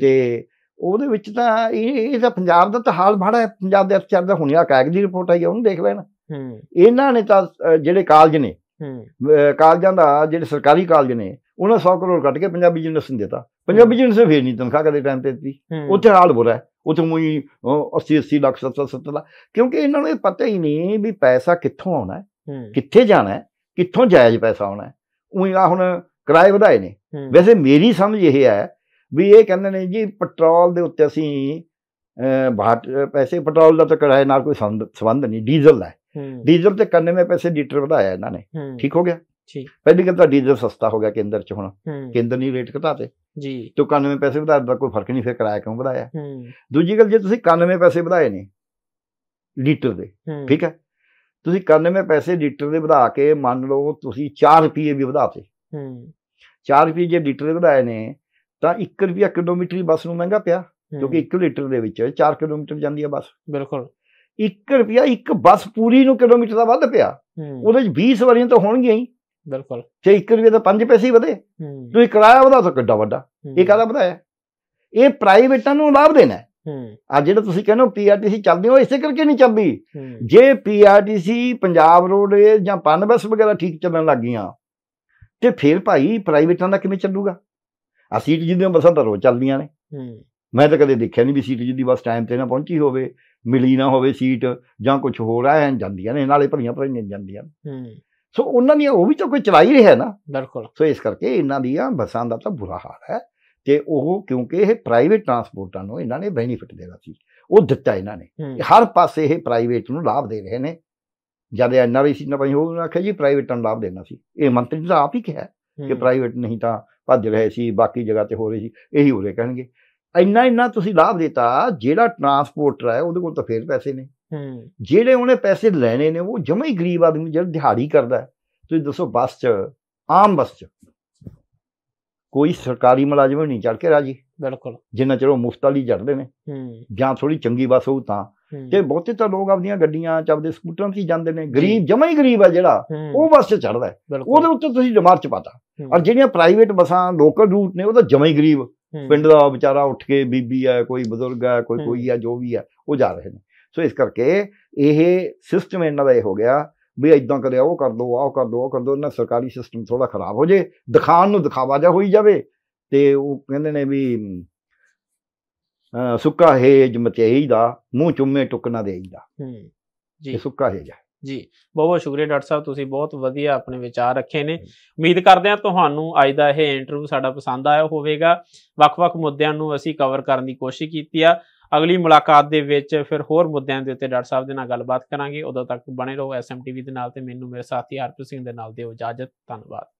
ਤੇ ਉਹਦੇ ਵਿੱਚ ਤਾਂ ਇਹ ਤਾਂ ਪੰਜਾਬ ਦਾ ਤਾਂ ਹਾਲ ਮਾੜਾ ਹੈ ਪੰਜਾਬ ਦੇ ਅਫਸਰ ਦਾ ਹੁਣਿਆ ਆ ਕਾਇਕ ਦੀ ਰਿਪੋਰਟ ਆਈ ਉਹਨੂੰ ਦੇਖ ਲੈਣਾ ਇਹਨਾਂ ਨੇ ਤਾਂ ਜਿਹੜੇ ਕਾਲਜ ਨੇ ਕਾਲਜਾਂ ਦਾ ਜਿਹੜੇ ਸਰਕਾਰੀ ਕਾਲਜ ਨੇ ਉਹਨਾਂ 100 ਕਰੋੜ ਕੱਟ ਕੇ ਪੰਜਾਬੀ ਯੂਨੀਵਰਸਿਟੀ ਨੂੰ ਦਿੱਤਾ ਪੰਜਾਬੀ ਯੂਨੀਵਰਸਿਟੀ ਫੇਰ ਨਹੀਂ ਤਨਖਾਹ ਕਦੇ ਟਾਈਮ ਤੇ ਦਿੱਤੀ ਉੱਥੇ ਹਾਲ ਬੁਰਾ ਉੱਥੇ ਮੂਈ 80 80 ਲੱਖ 70 70 ਲੱਖ ਕਿਉਂਕਿ ਇਹਨਾਂ ਨੂੰ ਪਤਾ ਹੀ ਨਹੀਂ ਵੀ ਪੈਸਾ ਕਿੱਥੋਂ ਆਉਣਾ ਕਿੱਥੇ ਜਾਣਾ ਹੈ ਕਿੱਥੋਂ ਜਾਇਜ਼ ਪੈਸਾ ਆਉਣਾ ਉਹੀ ਆ ਹੁਣ ਕਿਰਾਏ ਵਧਾਏ ਨੇ ਵੈਸੇ ਮੇਰੀ ਸਮਝ ਇਹ ਹੈ ਵੀ ਇਹ ਕਹਿੰਦੇ ਨੇ ਜੀ ਪੈਟਰੋਲ ਦੇ ਉੱਤੇ ਅਸੀਂ ਬਾਟ ਪੈਸੇ ਪੈਟਰੋਲ ਦਾ ਤਾਂ ਕਿਰਾਏ ਨਾਲ ਕੋਈ ਸੰਬੰਧ ਨਹੀਂ ਡੀਜ਼ਲ ਹੈ ਡੀਜ਼ਲ ਤੇ 99 ਪੈਸੇ ਲੀਟਰ ਵਧਾਇਆ ਇਹਨਾਂ ਨੇ ਠੀਕ ਹੋ ਗਿਆ ਜੀ ਪਹਿਲੀ ਗੱਲ ਤਾਂ ਡੀਜ਼ਲ ਸਸਤਾ ਹੋ ਗਿਆ ਕੇਂਦਰ ਚ ਹੁਣ ਕੇਂਦਰ ਨੇ ਰੇਟ ਘਟਾਤੇ ਜੀ ਤੋਂ 99 ਪੈਸੇ ਵਧਾ ਦਿੱਤਾ ਕੋਈ ਫਰਕ ਨਹੀਂ ਫਿਰ ਕਿਰਾਇਆ ਕਿਉਂ ਵਧਾਇਆ ਦੂਜੀ ਗੱਲ ਜੇ ਤੁਸੀਂ 99 ਪੈਸੇ ਵਧਾਏ ਨੇ ਲੀਟਰ ਦੇ ਠੀਕ ਹੈ ਤੁਸੀਂ 99 ਪੈਸੇ ਲੀਟਰ ਦੇ ਵਧਾ ਕੇ ਮੰਨ ਲਓ ਤੁਸੀਂ 4 ਰੁਪਏ ਵੀ ਵਧਾਤੇ ਹੂੰ 4 ਰੁਪਏ ਜੇ ਲੀਟਰ ਦੇ ਵਧਾਏ ਨੇ ਤਾਂ 1 ਰੁਪਿਆ ਕਿਲੋਮੀਟਰ ਹੀ ਬੱਸ ਨੂੰ ਮਹਿੰਗਾ ਪਿਆ ਕਿਉਂਕਿ 1 ਲੀਟਰ ਦੇ ਵਿੱਚ 4 ਕਿਲੋਮੀਟਰ ਜਾਂਦੀ ਹੈ ਬੱਸ ਬਿਲਕੁਲ 1 ਰੁਪਿਆ ਇੱਕ ਬੱਸ ਪੂਰੀ ਨੂੰ ਕਿਲੋਮੀਟਰ ਦਾ ਵੱਧ ਪਿਆ ਉਹਦੇ ਵਿੱਚ 20 ਸਵਾਰੀਆਂ ਤਾਂ ਹੋਣਗੀਆਂ ਹੀ ਬਿਲਕੁਲ ਜੇ 1 ਰੁਪਿਆ ਦਾ 5 ਪੈਸੇ ਹੀ ਵਧੇ ਤੁਸੀਂ ਕਿਰਾਇਆ ਵਧਾ ਤਾਂ ਕਿੱਡਾ ਵੱਡਾ ਇਹ ਕਾਹਦਾ ਵਧਾਇਆ ਇਹ ਪ੍ਰਾਈਵੇਟਾਂ ਨੂੰ ਲਾਭ ਦੇਣਾ ਆ ਜਿਹੜਾ ਤੁਸੀਂ ਕਹਿੰਦੇ ਹੋ ਪੀਆਰਟੀਸੀ ਚੱਲਦੀ ਹੋ ਇਸੇ ਕਰਕੇ ਨਹੀਂ ਚੱਲਦੀ ਜੇ ਪੀਆਰਟੀਸੀ ਪੰਜਾਬ ਰੋਡ ਜਾਂ ਪੰਨ ਬੱਸ ਵਗੈਰਾ ਠੀਕ ਚੱਲਣ ਲੱਗ ਗਈਆਂ ਤੇ ਫਿਰ ਭਾਈ ਪ੍ਰਾਈਵੇਟਾਂ ਦਾ ਕਿਵੇਂ ਚੱਲੂਗਾ ਆ ਸੀਟ ਜਿੱਦਾਂ ਬੱਸਾਂ ਤਾਂ ਰੋ ਚੱਲਦੀਆਂ ਨੇ ਮੈਂ ਤਾਂ ਕਦੇ ਦੇਖਿਆ ਨਹੀਂ ਵੀ ਸੀਟ ਜਿੱਦੀ ਬੱਸ ਟਾਈਮ ਤੇ ਨਾ ਪਹੁੰਚੀ ਹੋਵੇ ਮਿਲੀ ਨਾ ਹੋਵੇ ਸੀਟ ਜਾਂ ਕੁਝ ਹੋਰ ਆ ਜਾਂਦੀਆਂ ਨੇ ਨਾਲੇ ਭਰੀਆਂ ਭਰੀਆਂ ਜਾਂਦੀਆਂ ਹੂੰ ਸੋ ਉਹਨਾਂ ਦੀ ਉਹ ਵੀ ਤਾਂ ਕੋਈ ਚਲਾਈ ਰਿਹਾ ਨਾ ਬਿਲਕੁਲ ਸੋ ਇਸ ਕਰਕੇ ਇਹਨਾਂ ਦੀਆਂ ਬੱਸਾਂ ਦਾ ਤਾਂ ਬੁਰਾ ਹਾਲ ਹੈ ਤੇ ਉਹ ਕਿਉਂਕਿ ਇਹ ਪ੍ਰਾਈਵੇਟ ਟਰਾਂਸਪੋਰਟਾਂ ਨੂੰ ਇਹਨਾਂ ਨੇ ਬੈਨੀਫਿਟ ਦੇਣਾ ਸੀ ਉਹ ਦਿੱਤਾ ਇਹਨਾਂ ਨੇ ਹਰ ਪਾਸੇ ਇਹ ਪ੍ਰਾਈਵੇਟ ਨੂੰ ਲਾਭ ਦੇ ਰਹੇ ਨੇ ਜਦ ਐਨਆਰਸੀ ਨਾ ਪਈ ਹੋਊ ਕਿ ਜੀ ਪ੍ਰਾਈਵੇਟ ਨੂੰ ਲਾਭ ਦੇਣਾ ਸੀ ਇਹ ਮੰਤਰੀ ਨੇ ਆਪ ਹੀ ਕਿਹਾ ਕਿ ਪ੍ਰਾਈਵੇਟ ਨਹੀਂ ਤਾਂ ਭੱਜ ਰਹੇ ਸੀ ਬਾਕੀ ਜਗ੍ਹਾ ਤੇ ਹੋ ਰਹੀ ਸੀ ਇਹੀ ਉਰੇ ਕਹਿਣਗੇ ਇੰਨਾ ਇੰਨਾ ਤੁਸੀਂ ਲਾਭ ਦਿੱਤਾ ਜਿਹੜਾ ਟਰਾਂਸਪੋਰਟਰ ਹੈ ਉਹਦੇ ਕੋਲ ਤਾਂ ਫੇਰ ਪੈਸੇ ਨੇ ਜਿਹੜੇ ਉਹਨੇ ਪੈਸੇ ਲੈਣੇ ਨੇ ਉਹ ਜਮਾ ਹੀ ਗਰੀਬ ਆਦਮੀ ਜਿਹੜਾ ਦਿਹਾੜੀ ਕਰਦਾ ਤੁਸੀਂ ਦੱਸੋ ਬੱਸ 'ਚ ਆਮ ਬੱਸ 'ਚ ਕੋਈ ਸਰਕਾਰੀ ਮੁਲਾਜ਼ਮ ਨਹੀਂ ਚੜ ਕੇ ਰਾਜੀ ਬਿਲਕੁਲ ਜਿੰਨਾ ਚਿਰ ਉਹ ਮੁਫਤ ਵਾਲੀ ਚੜਦੇ ਨੇ ਹੂੰ ਜਾਂ ਥੋੜੀ ਚੰਗੀ ਬੱਸ ਹੋਊ ਤਾਂ ਤੇ ਬਹੁਤੇ ਤਾਂ ਲੋਕ ਆਪਣੀਆਂ ਗੱਡੀਆਂ ਚ ਆਪਦੇ ਸਕੂਟਰਾਂ 'ਤੇ ਜਾਂਦੇ ਨੇ ਗਰੀਬ ਜਮਾ ਹੀ ਗਰੀਬ ਆ ਜਿਹੜਾ ਉਹ ਬੱਸ 'ਚ ਚੜਦਾ ਉਹਦੇ ਉੱਤੇ ਤੁਸੀਂ ਜਮਾਰ ਚ ਪਾਤਾ ਔਰ ਜਿਹੜੀਆਂ ਪ੍ਰਾਈਵੇਟ ਬੱਸਾਂ ਲੋਕਲ ਰੂਟ ਨੇ ਉਹ ਤਾਂ ਜਮਾ ਹੀ ਗਰੀਬ ਪਿੰਡ ਦਾ ਵਿਚਾਰਾ ਉੱਠ ਕੇ ਬੀਬੀ ਆ ਕੋਈ ਬਜ਼ੁਰਗ ਆ ਕੋਈ ਕੋਈ ਆ ਜੋ ਵੀ ਆ ਉਹ ਜਾ ਰਹੇ ਨੇ ਸੋ ਇਸ ਕਰਕੇ ਇਹ ਸਿਸਟਮ ਇਹਨਾਂ ਦਾ ਇਹ ਹੋ ਗਿਆ ਵੀ ਇਦਾਂ ਕਰਿਆ ਉਹ ਕਰ ਦੋ ਆਹ ਕਰ ਦੋ ਉਹ ਕਰ ਦੋ ਨਾ ਸਰਕਾਰੀ ਸਿਸਟਮ ਥੋੜਾ ਖਰਾਬ ਹੋ ਜੇ ਦਿਖਾਣ ਨੂੰ ਦਿਖਾਵਾ ਜਾ ਹੋਈ ਜਾਵੇ ਤੇ ਉਹ ਕਹਿੰਦੇ ਨੇ ਵੀ ਸੁੱਕਾ ਹੈ ਜਮਤੇਹੀ ਦਾ ਮੂੰਹ ਚੁੰਮੇ ਟੁਕਣਾ ਦੇਈਦਾ ਹੂੰ ਜੀ ਸੁੱਕਾ ਹੈ ਜਾ ਜੀ ਬਹੁਤ ਬਹੁਤ ਸ਼ੁਕਰੀਆ ਡਾਕਟਰ ਸਾਹਿਬ ਤੁਸੀਂ ਬਹੁਤ ਵਧੀਆ ਆਪਣੇ ਵਿਚਾਰ ਰੱਖੇ ਨੇ ਉਮੀਦ ਕਰਦੇ ਹਾਂ ਤੁਹਾਨੂੰ ਅੱਜ ਦਾ ਇਹ ਇੰਟਰਵਿਊ ਸਾਡਾ ਪਸੰਦ ਆਇਆ ਹੋਵੇਗਾ ਵੱਖ-ਵੱਖ ਮੁੱਦਿਆਂ ਨੂੰ ਅਸੀਂ ਕਵਰ ਕਰਨ ਦੀ ਕੋਸ਼ਿਸ਼ ਕੀਤੀ ਆ ਅਗਲੀ ਮੁਲਾਕਾਤ ਦੇ ਵਿੱਚ ਫਿਰ ਹੋਰ ਮੁੱਦਿਆਂ ਦੇ ਉੱਤੇ ਡਾਕਟਰ ਸਾਹਿਬ ਦੇ ਨਾਲ ਗੱਲਬਾਤ ਕਰਾਂਗੇ ਉਦੋਂ ਤੱਕ ਬਣੇ ਰਹੋ ਐਸਐਮਟੀਵੀ ਦੇ ਨਾਲ ਤੇ ਮੈਨੂੰ ਮੇਰੇ ਸਾਥੀ ਹਰਪ੍ਰੀਤ ਸਿੰਘ ਦੇ ਨਾਲ ਦਿਓ ਇਜਾਜ਼ਤ ਧੰਨਵਾਦ